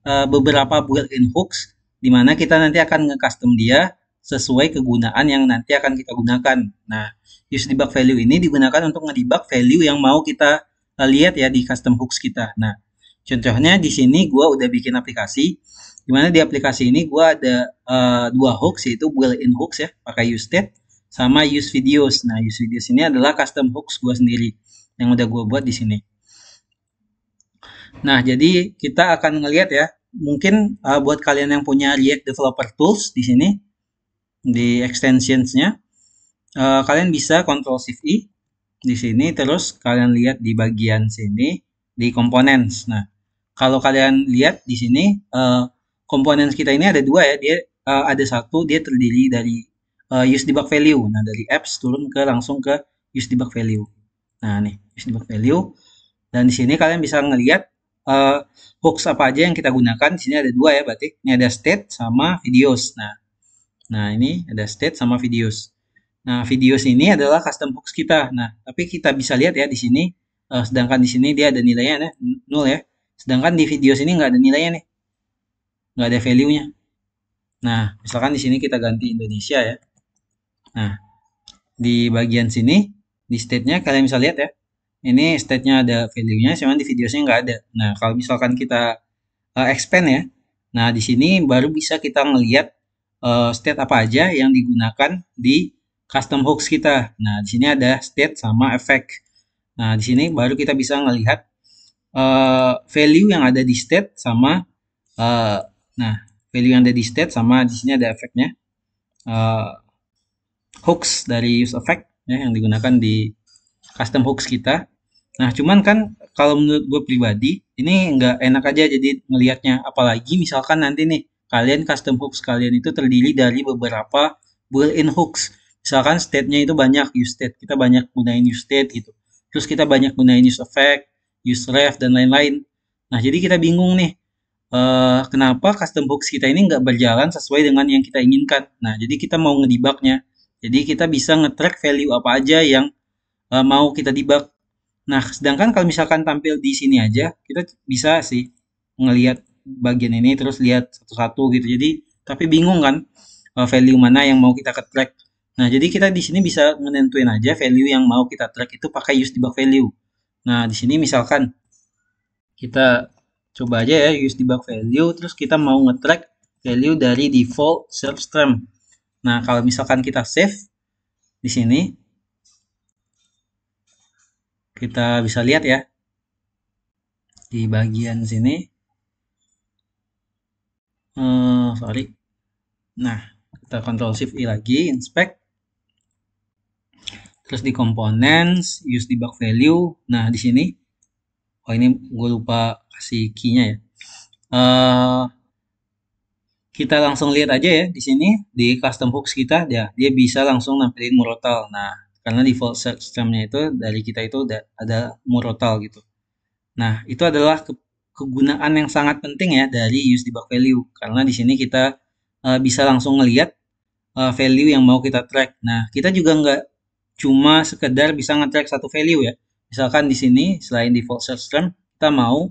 Speaker 1: beberapa built-in hooks di mana kita nanti akan nge-custom dia sesuai kegunaan yang nanti akan kita gunakan. Nah, use debug value ini digunakan untuk ngedebug value yang mau kita eh, lihat ya di custom hooks kita. Nah, contohnya di sini gue udah bikin aplikasi, Gimana di aplikasi ini gue ada uh, dua hooks yaitu built-in hooks ya, pakai use state sama use videos. Nah, use videos ini adalah custom hooks gue sendiri yang udah gue buat di sini. Nah, jadi kita akan ngelihat ya, mungkin uh, buat kalian yang punya React Developer Tools di sini, di extensionsnya uh, kalian bisa control Shift I di sini terus kalian lihat di bagian sini di components. Nah kalau kalian lihat di sini uh, eh, components kita ini ada dua ya dia uh, ada satu dia terdiri dari uh, use debug value. Nah dari apps turun ke langsung ke use debug value. Nah nih use debug value dan di sini kalian bisa ngelihat uh, hooks apa aja yang kita gunakan. Di sini ada dua ya, berarti ini ada state sama videos. Nah, Nah, ini ada state sama videos. Nah, videos ini adalah custom box kita. Nah, tapi kita bisa lihat ya di sini, uh, sedangkan di sini dia ada nilainya nih nol ya. Sedangkan di videos ini nggak ada nilainya nih, nggak ada value-nya. Nah, misalkan di sini kita ganti Indonesia ya. Nah, di bagian sini, di state-nya kalian bisa lihat ya. Ini state-nya ada value-nya, cuman di videosnya nggak ada. Nah, kalau misalkan kita uh, expand ya, nah di sini baru bisa kita melihat uh, state apa aja yang digunakan di custom hooks kita. Nah, di sini ada state sama effect. Nah, di sini baru kita bisa melihat uh, eh, value yang ada di state sama uh, nah, value yang ada di state sama di sini ada efeknya. Uh, hooks dari use effect ya, yang digunakan di custom hooks kita. Nah, cuman kan kalau menurut gue pribadi ini nggak enak aja jadi ngelihatnya apalagi misalkan nanti nih kalian custom hooks kalian itu terdiri dari beberapa built-in hooks. Misalkan state-nya itu banyak use state, kita banyak gunain use state gitu. Terus kita banyak gunain use effect, use ref dan lain-lain. Nah, jadi kita bingung nih, uh, kenapa custom hooks kita ini nggak berjalan sesuai dengan yang kita inginkan. Nah, jadi kita mau ngedibaknya. Jadi kita bisa nge-track value apa aja yang uh, mau kita debug. Nah, sedangkan kalau misalkan tampil di sini aja, kita bisa sih ngelihat bagian ini terus lihat satu-satu gitu jadi tapi bingung kan eh, value mana yang mau kita ke track nah jadi kita di sini bisa menentuin aja value yang mau kita track itu pakai use debug value nah di sini misalkan kita coba aja ya use debug value terus kita mau ngetrack value dari default search term nah kalau misalkan kita save di sini kita bisa lihat ya di bagian sini uh, sorry nah kita kontrol Shift I e lagi inspect terus di components use debug value nah di sini oh ini gue lupa kasih keynya ya uh, kita langsung lihat aja ya di sini di custom hooks kita ya dia bisa langsung nampilin murotal nah karena default search itu dari kita itu ada, ada murotal gitu nah itu adalah kegunaan yang sangat penting ya dari use debug value karena di sini kita uh, bisa langsung ngelihat uh, eh, value yang mau kita track. Nah, kita juga nggak cuma sekedar bisa nge-track satu value ya. Misalkan di sini selain default search term, kita mau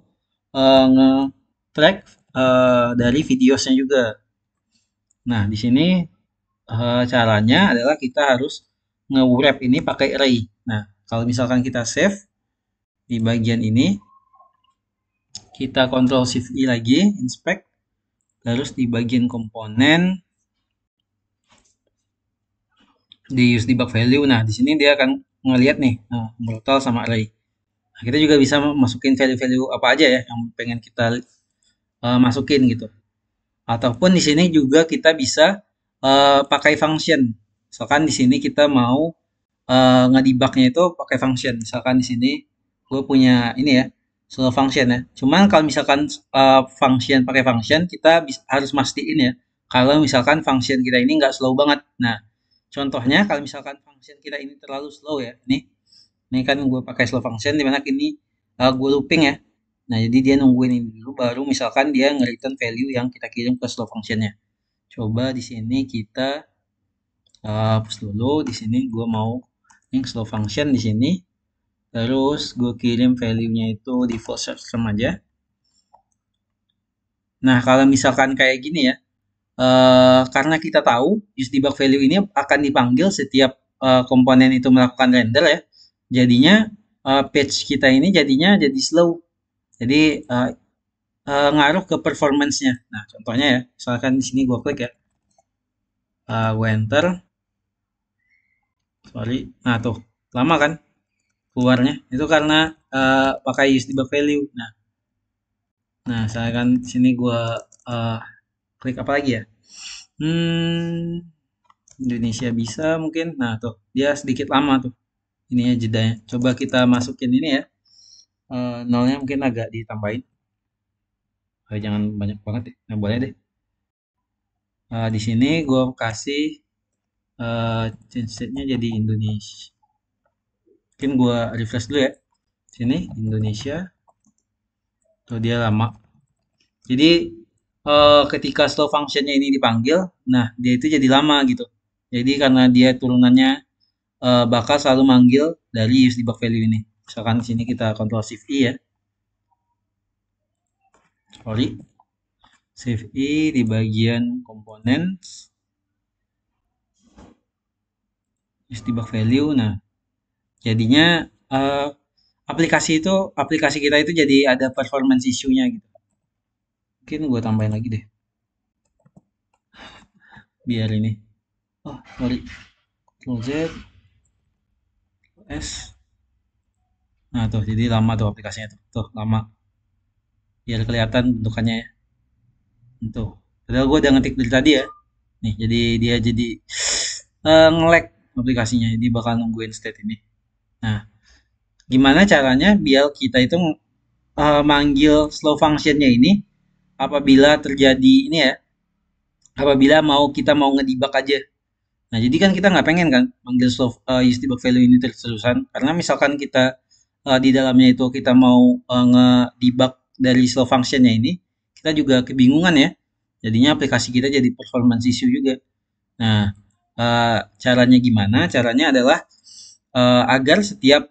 Speaker 1: uh, nge-track uh, dari videosnya juga. Nah, di sini uh, caranya adalah kita harus nge-wrap ini pakai array. Nah, kalau misalkan kita save di bagian ini, kita kontrol Shift I e lagi, inspect, terus di bagian komponen di use debug value. Nah, di sini dia akan ngelihat nih, nah, brutal sama array. Nah, kita juga bisa masukin value-value apa aja ya yang pengen kita uh, masukin gitu. Ataupun di sini juga kita bisa uh, pakai function. Misalkan di sini kita mau uh, ngedebugnya itu pakai function. Misalkan di sini gue punya ini ya, solo function ya. Cuman kalau misalkan uh, function pakai function kita bisa, harus mastiin ya kalau misalkan function kita ini nggak slow banget. Nah, contohnya kalau misalkan function kita ini terlalu slow ya. Ini ini kan gue pakai slow function dimana ini uh, eh, gue looping ya. Nah, jadi dia nungguin ini dulu baru misalkan dia nge-return value yang kita kirim ke slow functionnya. Coba di sini kita uh, eh, hapus dulu. Di sini gue mau yang slow function di sini terus gue kirim value-nya itu default search term aja nah kalau misalkan kayak gini ya uh, karena kita tahu use debug value ini akan dipanggil setiap uh, komponen itu melakukan render ya jadinya uh, page kita ini jadinya jadi slow jadi uh, uh, ngaruh ke performancenya nah contohnya ya misalkan di sini gue klik ya uh, gue enter sorry nah tuh lama kan keluarnya itu karena uh, pakai USD back value nah nah saya kan sini gua uh, klik apa lagi ya hmm Indonesia bisa mungkin nah tuh dia sedikit lama tuh ini ya jedanya coba kita masukin ini ya uh, nolnya mungkin agak ditambahin oh, jangan banyak banget ya nah, boleh deh uh, di sini gue kasih uh, change setnya jadi Indonesia mungkin gua refresh dulu ya sini Indonesia tuh dia lama jadi eh, ketika slow functionnya ini dipanggil nah dia itu jadi lama gitu jadi karena dia turunannya eh, bakal selalu manggil dari use debug value ini misalkan sini kita kontrol shift i ya sorry shift i di bagian components use debug value nah Jadinya uh, aplikasi itu aplikasi kita itu jadi ada performance isunya gitu. Mungkin gue tambahin lagi deh. Biar ini. Oh, sorry. Ctrl Z. S. Nah tuh, jadi lama tuh aplikasinya tuh. Tuh, lama. Biar kelihatan bentukannya ya. Tuh. Padahal gue udah ngetik dari tadi ya. Nih, jadi dia jadi uh, eh, ngelek aplikasinya. Jadi bakal nungguin state ini. Nah, gimana caranya biar kita itu uh, manggil slow functionnya ini apabila terjadi ini ya, apabila mau kita mau ngedibak aja. Nah, jadi kan kita nggak pengen kan manggil slow uh, use debug value ini terus-terusan karena misalkan kita uh, di dalamnya itu kita mau uh, ngedibak dari slow functionnya ini, kita juga kebingungan ya. Jadinya aplikasi kita jadi performance issue juga. Nah, uh, caranya gimana? Caranya adalah uh, agar setiap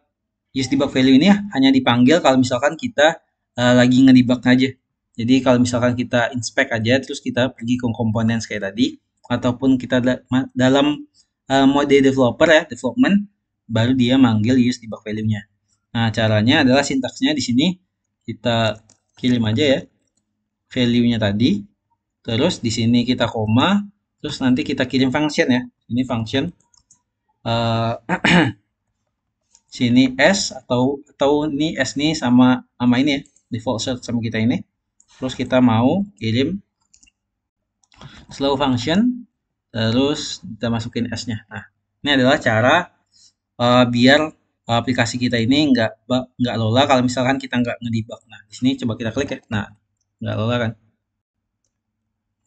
Speaker 1: use debug value ini hanya dipanggil kalau misalkan kita uh, lagi ngedebug aja. Jadi kalau misalkan kita inspect aja terus kita pergi ke komponen kayak tadi ataupun kita da dalam uh, mode developer ya, development baru dia manggil use debug value-nya. Nah, caranya adalah sintaksnya di sini kita kirim aja ya value-nya tadi. Terus di sini kita koma, terus nanti kita kirim function ya. Ini function uh, sini S atau atau ini S nih sama sama ini ya default search sama kita ini terus kita mau kirim slow function terus kita masukin S nya nah ini adalah cara uh, biar aplikasi kita ini nggak nggak lola kalau misalkan kita nggak ngedebug. Nah, di sini coba kita klik ya. Nah, nggak lola kan?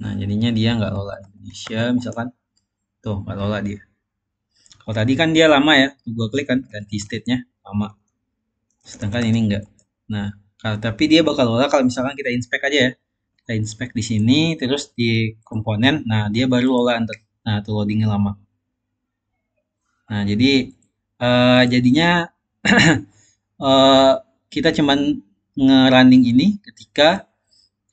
Speaker 1: Nah, jadinya dia nggak lola Indonesia misalkan. Tuh, nggak lola dia. Kalau tadi kan dia lama ya, gua klik kan ganti state-nya lama. Sedangkan ini enggak. Nah, tapi dia bakal lola kalau misalkan kita inspect aja ya. Kita inspect di sini, terus di komponen, nah dia baru lola under. Nah, tuh loadingnya lama. Nah, jadi uh, jadinya uh, kita cuman ngerunning ini ketika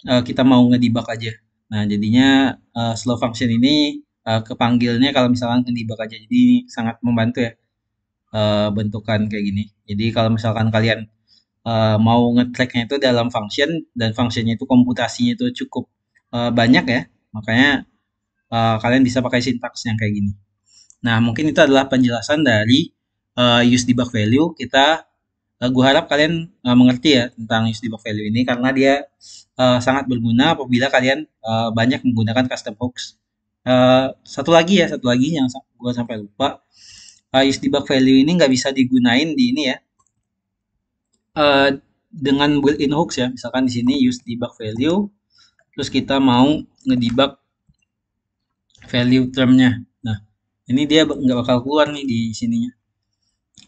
Speaker 1: uh, kita mau ngedebug aja. Nah, jadinya uh, slow function ini Eh, kepanggilnya kalau misalkan di aja jadi sangat membantu ya uh, bentukan kayak gini jadi kalau misalkan kalian uh, mau ngetracknya itu dalam function dan functionnya itu komputasinya itu cukup uh, banyak ya makanya uh, kalian bisa pakai sintaks yang kayak gini nah mungkin itu adalah penjelasan dari uh, use debug value kita uh, gue harap kalian uh, mengerti ya tentang use debug value ini karena dia uh, sangat berguna apabila kalian uh, banyak menggunakan custom hooks Eh, satu lagi ya, satu lagi yang gue sampai lupa. Uh, use debug value ini nggak bisa digunain di ini ya. Uh, dengan built-in hooks ya, misalkan di sini use debug value, terus kita mau ngedebug value termnya. Nah, ini dia nggak bakal keluar nih di sininya.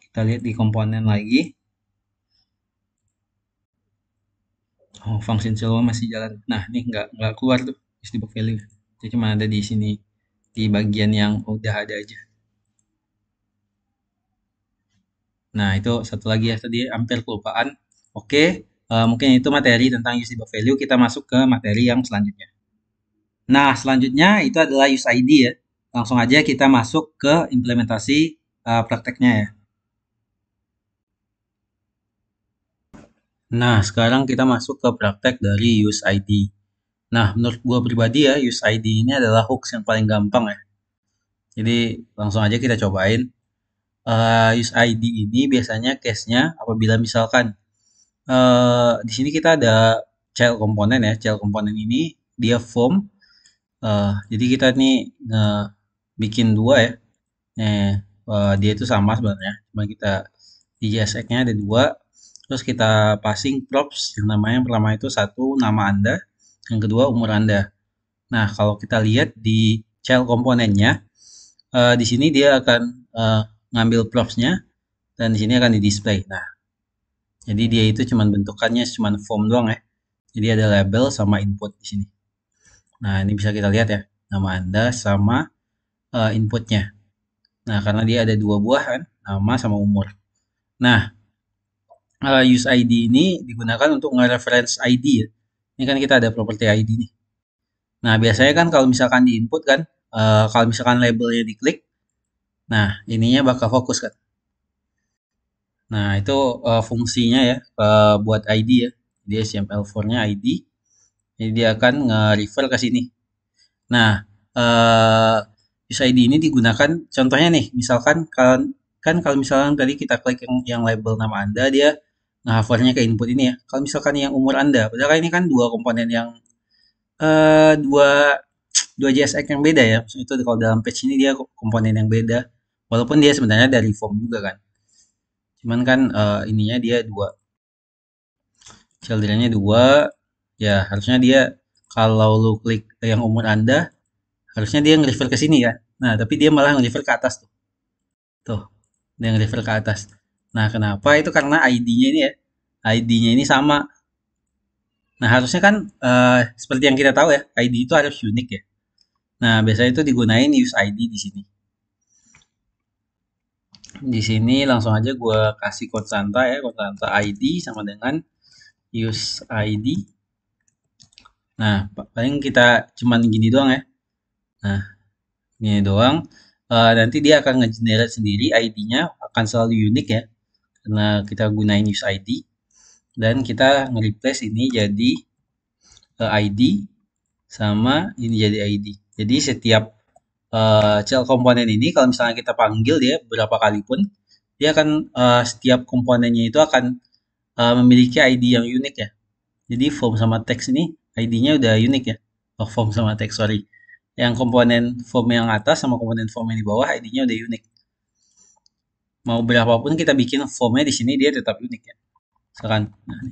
Speaker 1: Kita lihat di komponen lagi. Oh, function masih jalan. Nah, ini nggak nggak keluar tuh use debug value itu cuma ada di sini di bagian yang udah ada aja nah itu satu lagi ya tadi hampir kelupaan oke uh, mungkin itu materi tentang usable value kita masuk ke materi yang selanjutnya nah selanjutnya itu adalah use ID ya langsung aja kita masuk ke implementasi uh, prakteknya ya Nah, sekarang kita masuk ke praktek dari use ID. Nah, menurut gue pribadi ya, use ID ini adalah hook yang paling gampang ya. Jadi langsung aja kita cobain. Uh, use ID ini biasanya case-nya apabila misalkan uh, di sini kita ada child komponen ya. Child komponen ini dia form. Uh, jadi kita ini uh, bikin dua ya. Nih uh, dia itu sama sebenarnya. Cuma kita di jsx nya ada dua. Terus kita passing props yang namanya yang pertama itu satu nama Anda yang kedua umur Anda. Nah, kalau kita lihat di child komponennya, uh, di sini dia akan uh, ngambil props-nya dan di sini akan di-display. Nah, jadi dia itu cuman bentukannya cuma form doang ya. Jadi ada label sama input di sini. Nah, ini bisa kita lihat ya. Nama Anda sama uh, inputnya. Nah, karena dia ada dua buah kan, nama sama umur. Nah, uh, use ID ini digunakan untuk nge-reference ID ya ini kan kita ada properti ID nih nah biasanya kan kalau misalkan di input kan uh, kalau misalkan labelnya diklik nah ininya bakal fokus kan nah itu uh, fungsinya ya uh, buat ID ya di HTML4 nya ID jadi dia akan nge-refer ke sini nah uh, ID ini digunakan contohnya nih misalkan kalian kan kalau misalkan tadi kita klik yang, yang label nama Anda dia nah hafalnya ke input ini ya. Kalau misalkan yang umur Anda, padahal ini kan dua komponen yang uh, dua dua JSX yang beda ya. Maksudnya itu kalau dalam page ini dia komponen yang beda. Walaupun dia sebenarnya dari form juga kan. Cuman kan uh, ininya dia dua. childrennya dua. Ya harusnya dia kalau lu klik yang umur Anda, harusnya dia nge-refer ke sini ya. Nah, tapi dia malah nge-refer ke atas tuh. Tuh, dia nge-refer ke atas Nah, kenapa? Itu karena ID-nya ini ya. ID-nya ini sama. Nah, harusnya kan uh, seperti yang kita tahu ya, ID itu harus unik ya. Nah, biasanya itu digunain use ID di sini. Di sini langsung aja gue kasih konstanta ya, konstanta ID sama dengan use ID. Nah, paling kita cuman gini doang ya. Nah, ini doang. Uh, nanti dia akan ngegenerate sendiri ID-nya akan selalu unik ya karena kita gunain use ID dan kita nge-replace ini jadi uh, eh, ID sama ini jadi ID. Jadi setiap uh, eh, cell komponen ini kalau misalnya kita panggil dia berapa kali pun dia akan uh, setiap komponennya itu akan uh, memiliki ID yang unik ya. Jadi form sama teks ini ID-nya udah unik ya. Oh, form sama teks sorry. Yang komponen form yang atas sama komponen form yang di bawah ID-nya udah unik mau berapapun kita bikin formnya di sini dia tetap unik ya misalkan nah,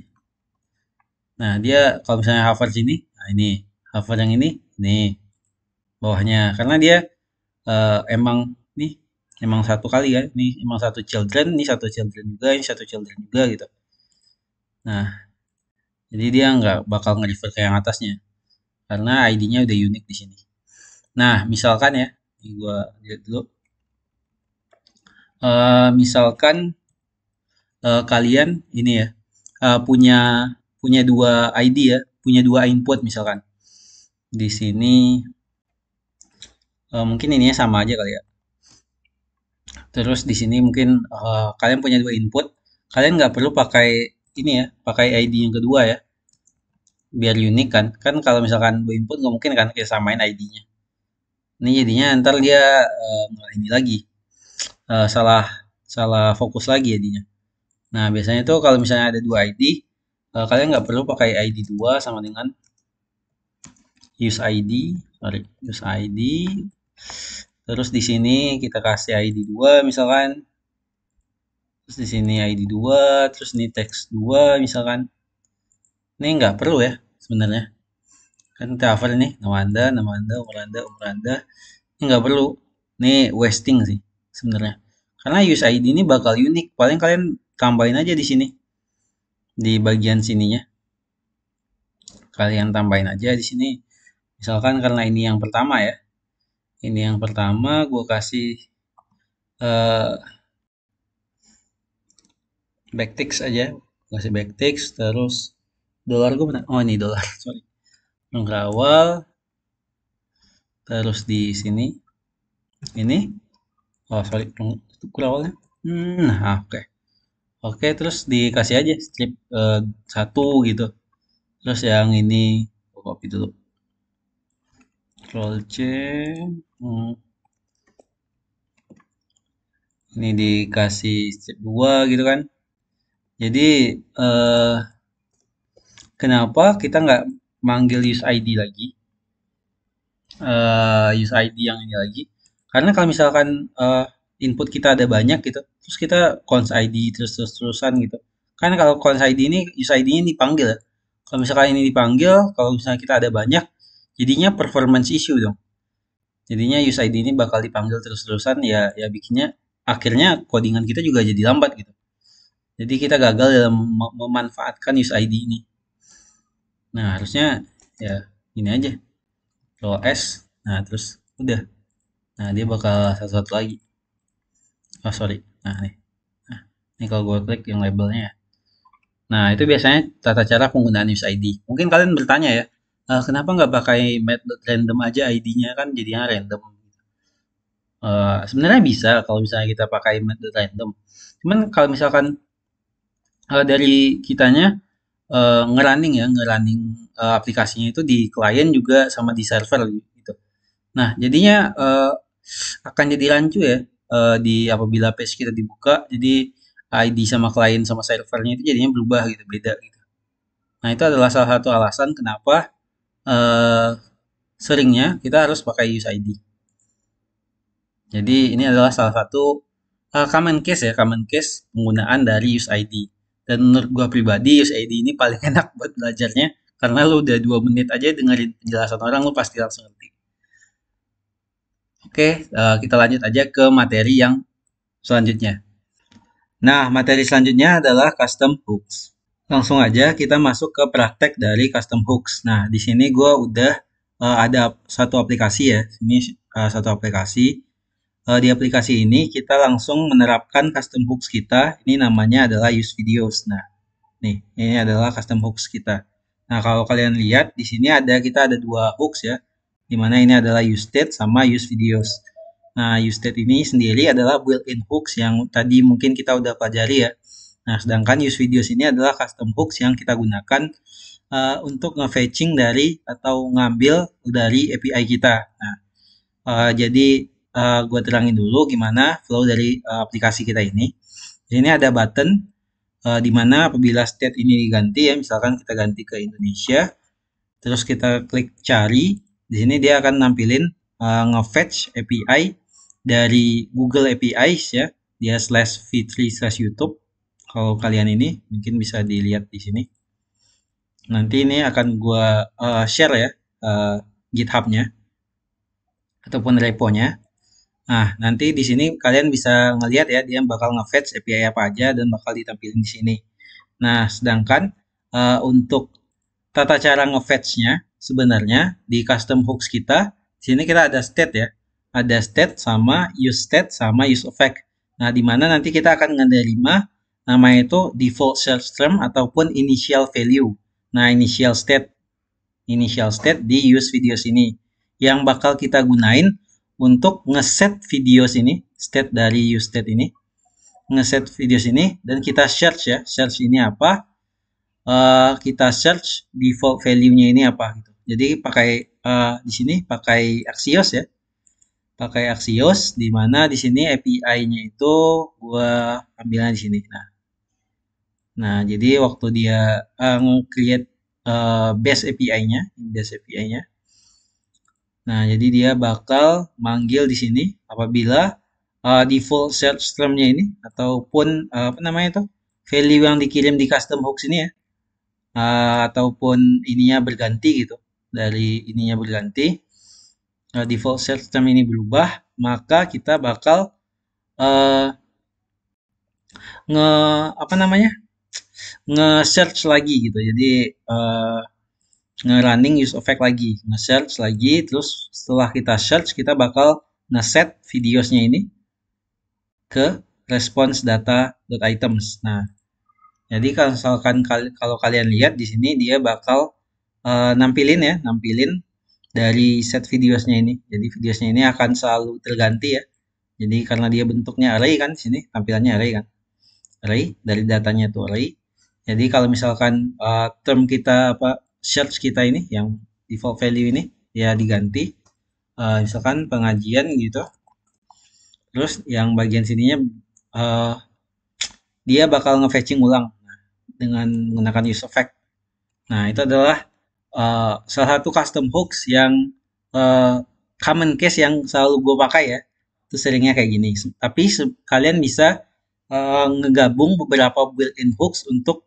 Speaker 1: nah dia kalau misalnya hover sini nah ini hover yang ini nih bawahnya karena dia uh, emang nih emang satu kali ya nih emang satu children nih satu children juga ini satu children juga gitu nah jadi dia nggak bakal nge-refer ke yang atasnya karena ID-nya udah unik di sini nah misalkan ya ini gua lihat dulu Eh, misalkan uh, kalian ini ya uh, punya punya dua ID ya, punya dua input misalkan. Di sini uh, mungkin ini sama aja kali ya. Terus di sini mungkin uh, kalian punya dua input, kalian nggak perlu pakai ini ya, pakai ID yang kedua ya, biar unik kan. Kan kalau misalkan dua input nggak mungkin kan kayak samain ID-nya. Ini jadinya ntar dia uh, ini lagi uh, salah salah fokus lagi jadinya. Nah biasanya itu kalau misalnya ada dua ID, uh, eh, kalian nggak perlu pakai ID dua sama dengan use ID, sorry use ID. Terus di sini kita kasih ID dua misalkan. Terus di sini ID dua, terus ini text dua misalkan. Ini nggak perlu ya sebenarnya. Kan kita cover nih nama Anda, nama Anda, umur Anda, umur Anda. Ini nggak perlu. Ini wasting sih sebenarnya. Karena use ID ini bakal unik. Paling kalian tambahin aja di sini. Di bagian sininya. Kalian tambahin aja di sini. Misalkan karena ini yang pertama ya. Ini yang pertama gue kasih uh, backticks aja. Kasih backticks terus dolar gue mana? Oh ini dolar, sorry. Mengkawal terus di sini ini oh sorry itu awalnya hmm nah, oke okay. oke okay, terus dikasih aja strip uh, satu gitu terus yang ini copy dulu Ctrl C hmm. ini dikasih strip 2 gitu kan jadi uh, kenapa kita nggak manggil use ID lagi uh, use ID yang ini lagi karena kalau misalkan uh, input kita ada banyak gitu, terus kita cons ID terus terus terusan gitu. Karena kalau cons ID ini use id ini dipanggil. Ya. Kalau misalkan ini dipanggil, kalau misalnya kita ada banyak, jadinya performance issue dong. Jadinya use ID ini bakal dipanggil terus-terusan ya ya bikinnya akhirnya codingan kita juga jadi lambat gitu. Jadi kita gagal dalam memanfaatkan use ID ini. Nah, harusnya ya ini aja. Kalau S, nah terus udah nah dia bakal sesuatu satu lagi oh sorry nah nih nah, ini kalau gue klik yang labelnya ya nah itu biasanya tata cara penggunaan news ID. mungkin kalian bertanya ya uh, kenapa nggak pakai method random aja ID-nya kan jadinya random Uh, sebenarnya bisa kalau misalnya kita pakai method random. Cuman kalau misalkan uh, dari kitanya uh, ngerunning ya, ngerunning uh, aplikasinya itu di klien juga sama di server gitu. Nah, jadinya uh, akan jadi rancu ya uh, di apabila page kita dibuka. Jadi ID sama klien sama servernya itu jadinya berubah gitu, beda gitu. Nah, itu adalah salah satu alasan kenapa uh, seringnya kita harus pakai use ID. Jadi ini adalah salah satu uh, common case ya, common case penggunaan dari use ID. Dan menurut gua pribadi use ID ini paling enak buat belajarnya karena lo udah dua menit aja dengerin penjelasan orang lo pasti langsung ngerti. Oke, eh, kita lanjut aja ke materi yang selanjutnya. Nah, materi selanjutnya adalah custom hooks. Langsung aja kita masuk ke praktek dari custom hooks. Nah, di sini gue udah uh, ada satu aplikasi ya. Ini uh, satu aplikasi. Uh, di aplikasi ini kita langsung menerapkan custom hooks kita. Ini namanya adalah use videos. Nah, nih ini adalah custom hooks kita. Nah, kalau kalian lihat di sini ada kita ada dua hooks ya dimana ini adalah use state sama use videos. Nah, use state ini sendiri adalah built-in hooks yang tadi mungkin kita udah pelajari ya. Nah, sedangkan use videos ini adalah custom hooks yang kita gunakan uh, untuk nge-fetching dari atau ngambil dari API kita. Nah, uh, jadi uh, eh, gue terangin dulu gimana flow dari uh, aplikasi kita ini. ini ada button uh, di mana apabila state ini diganti ya, misalkan kita ganti ke Indonesia, terus kita klik cari, di sini dia akan nampilin uh, eh, nge API dari Google APIs ya. Dia slash v3 slash YouTube. Kalau kalian ini mungkin bisa dilihat di sini. Nanti ini akan gua uh, share ya uh, GitHub-nya ataupun repo-nya. Nah, nanti di sini kalian bisa ngelihat ya dia bakal ngefetch API apa aja dan bakal ditampilin di sini. Nah, sedangkan uh, untuk tata cara nge nya sebenarnya di custom hooks kita di sini kita ada state ya ada state sama use state sama use effect nah di mana nanti kita akan menerima nama itu default search term ataupun initial value nah initial state initial state di use videos ini yang bakal kita gunain untuk ngeset videos ini state dari use state ini ngeset videos ini dan kita search ya search ini apa uh, kita search default value-nya ini apa gitu. Jadi pakai uh, di sini pakai Axios ya. Pakai Axios di mana di sini API-nya itu gua ambilnya di sini. Nah. Nah, jadi waktu dia uh, eh, create uh, eh, base API-nya, base API-nya. Nah, jadi dia bakal manggil di sini apabila uh, default search stream nya ini ataupun uh, apa namanya itu? value yang dikirim di custom hooks ini ya. Uh, ataupun ininya berganti gitu dari ininya berganti uh, eh, default search term ini berubah maka kita bakal uh, nge apa namanya nge-search lagi gitu jadi uh, eh, nge-running use effect lagi nge-search lagi terus setelah kita search kita bakal nge-set videosnya ini ke response data items. nah jadi kalau kalian lihat di sini dia bakal Eh, nampilin ya nampilin dari set videosnya ini jadi videosnya ini akan selalu terganti ya jadi karena dia bentuknya array kan sini tampilannya array kan array dari datanya itu array jadi kalau misalkan uh, term kita apa search kita ini yang default value ini ya diganti uh, misalkan pengajian gitu terus yang bagian sininya uh, dia bakal nge-fetching ulang dengan menggunakan use effect nah itu adalah Eh, salah satu custom hooks yang uh, common case yang selalu gue pakai ya itu seringnya kayak gini tapi kalian bisa uh, ngegabung beberapa built-in hooks untuk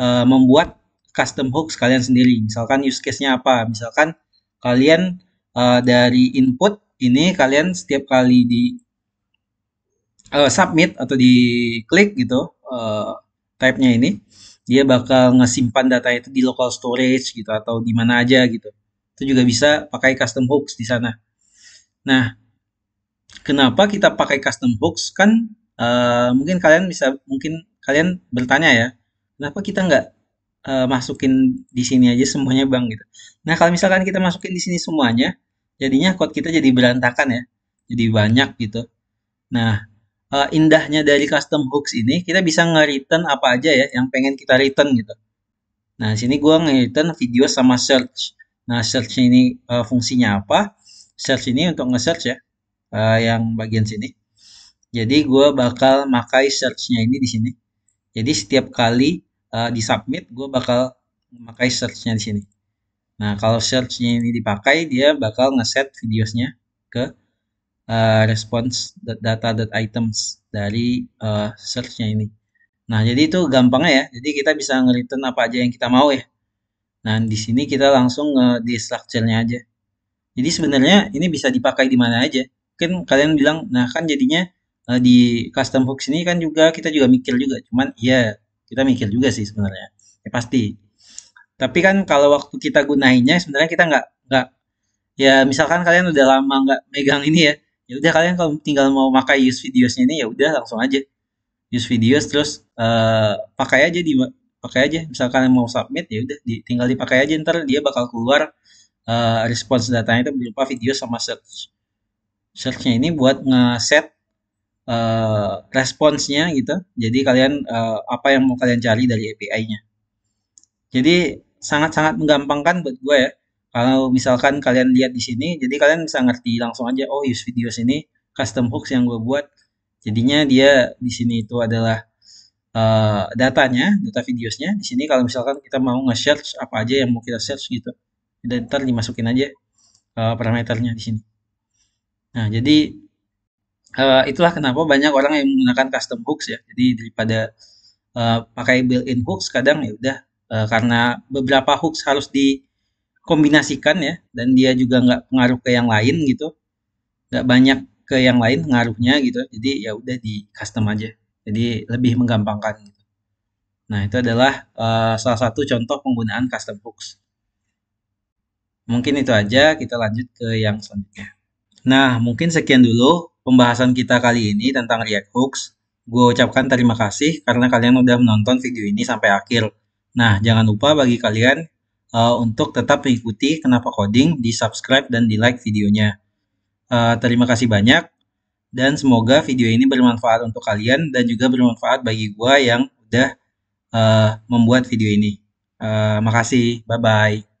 Speaker 1: uh, membuat custom hooks kalian sendiri misalkan use case-nya apa misalkan kalian uh, dari input ini kalian setiap kali di uh, submit atau di klik gitu uh, type-nya ini dia bakal ngesimpan data itu di local storage gitu atau di mana aja gitu. Itu juga bisa pakai custom hooks di sana. Nah, kenapa kita pakai custom hooks? Kan uh, mungkin kalian bisa mungkin kalian bertanya ya, kenapa kita nggak uh, masukin di sini aja semuanya bang gitu. Nah kalau misalkan kita masukin di sini semuanya, jadinya code kita jadi berantakan ya, jadi banyak gitu. Nah uh, indahnya dari custom hooks ini kita bisa nge-return apa aja ya yang pengen kita return gitu. Nah, sini gua nge-return video sama search. Nah, search ini uh, fungsinya apa? Search ini untuk nge-search ya. Uh, yang bagian sini. Jadi gua bakal makai searchnya ini di sini. Jadi setiap kali uh, di submit gua bakal memakai searchnya di sini. Nah, kalau searchnya ini dipakai dia bakal nge-set videonya ke uh, response items dari uh, searchnya ini. Nah, jadi itu gampangnya ya. Jadi kita bisa nge apa aja yang kita mau ya. Nah, di sini kita langsung uh, di structure-nya aja. Jadi sebenarnya ini bisa dipakai di mana aja. Mungkin kalian bilang, nah kan jadinya uh, di custom hooks ini kan juga kita juga mikir juga. Cuman iya, kita mikir juga sih sebenarnya. Ya pasti. Tapi kan kalau waktu kita gunainnya sebenarnya kita nggak nggak ya misalkan kalian udah lama nggak megang ini ya ya udah kalian kalau tinggal mau pakai use videosnya ini ya udah langsung aja use videos terus uh, pakai aja di pakai aja misalkan mau submit ya udah di, tinggal dipakai aja ntar dia bakal keluar uh, response datanya itu berupa video sama search searchnya ini buat ngeset uh, responsnya gitu jadi kalian uh, apa yang mau kalian cari dari API-nya jadi sangat-sangat menggampangkan buat gue ya kalau misalkan kalian lihat di sini, jadi kalian bisa ngerti langsung aja, oh use videos ini custom hooks yang gue buat. Jadinya dia di sini itu adalah uh, datanya, data videosnya. Di sini kalau misalkan kita mau nge-search apa aja yang mau kita search gitu, dan ntar dimasukin aja uh, parameternya di sini. Nah, jadi uh, itulah kenapa banyak orang yang menggunakan custom hooks ya. Jadi daripada uh, pakai built-in hooks, kadang ya udah uh, karena beberapa hooks harus di kombinasikan ya dan dia juga nggak pengaruh ke yang lain gitu nggak banyak ke yang lain pengaruhnya gitu jadi ya udah di custom aja jadi lebih menggampangkan gitu nah itu adalah uh, salah satu contoh penggunaan custom hooks mungkin itu aja kita lanjut ke yang selanjutnya nah mungkin sekian dulu pembahasan kita kali ini tentang React Hooks gue ucapkan terima kasih karena kalian udah menonton video ini sampai akhir nah jangan lupa bagi kalian uh, untuk tetap mengikuti Kenapa Coding, di subscribe dan di like videonya. Uh, terima kasih banyak dan semoga video ini bermanfaat untuk kalian dan juga bermanfaat bagi gua yang udah uh, membuat video ini. Uh, makasih, bye bye.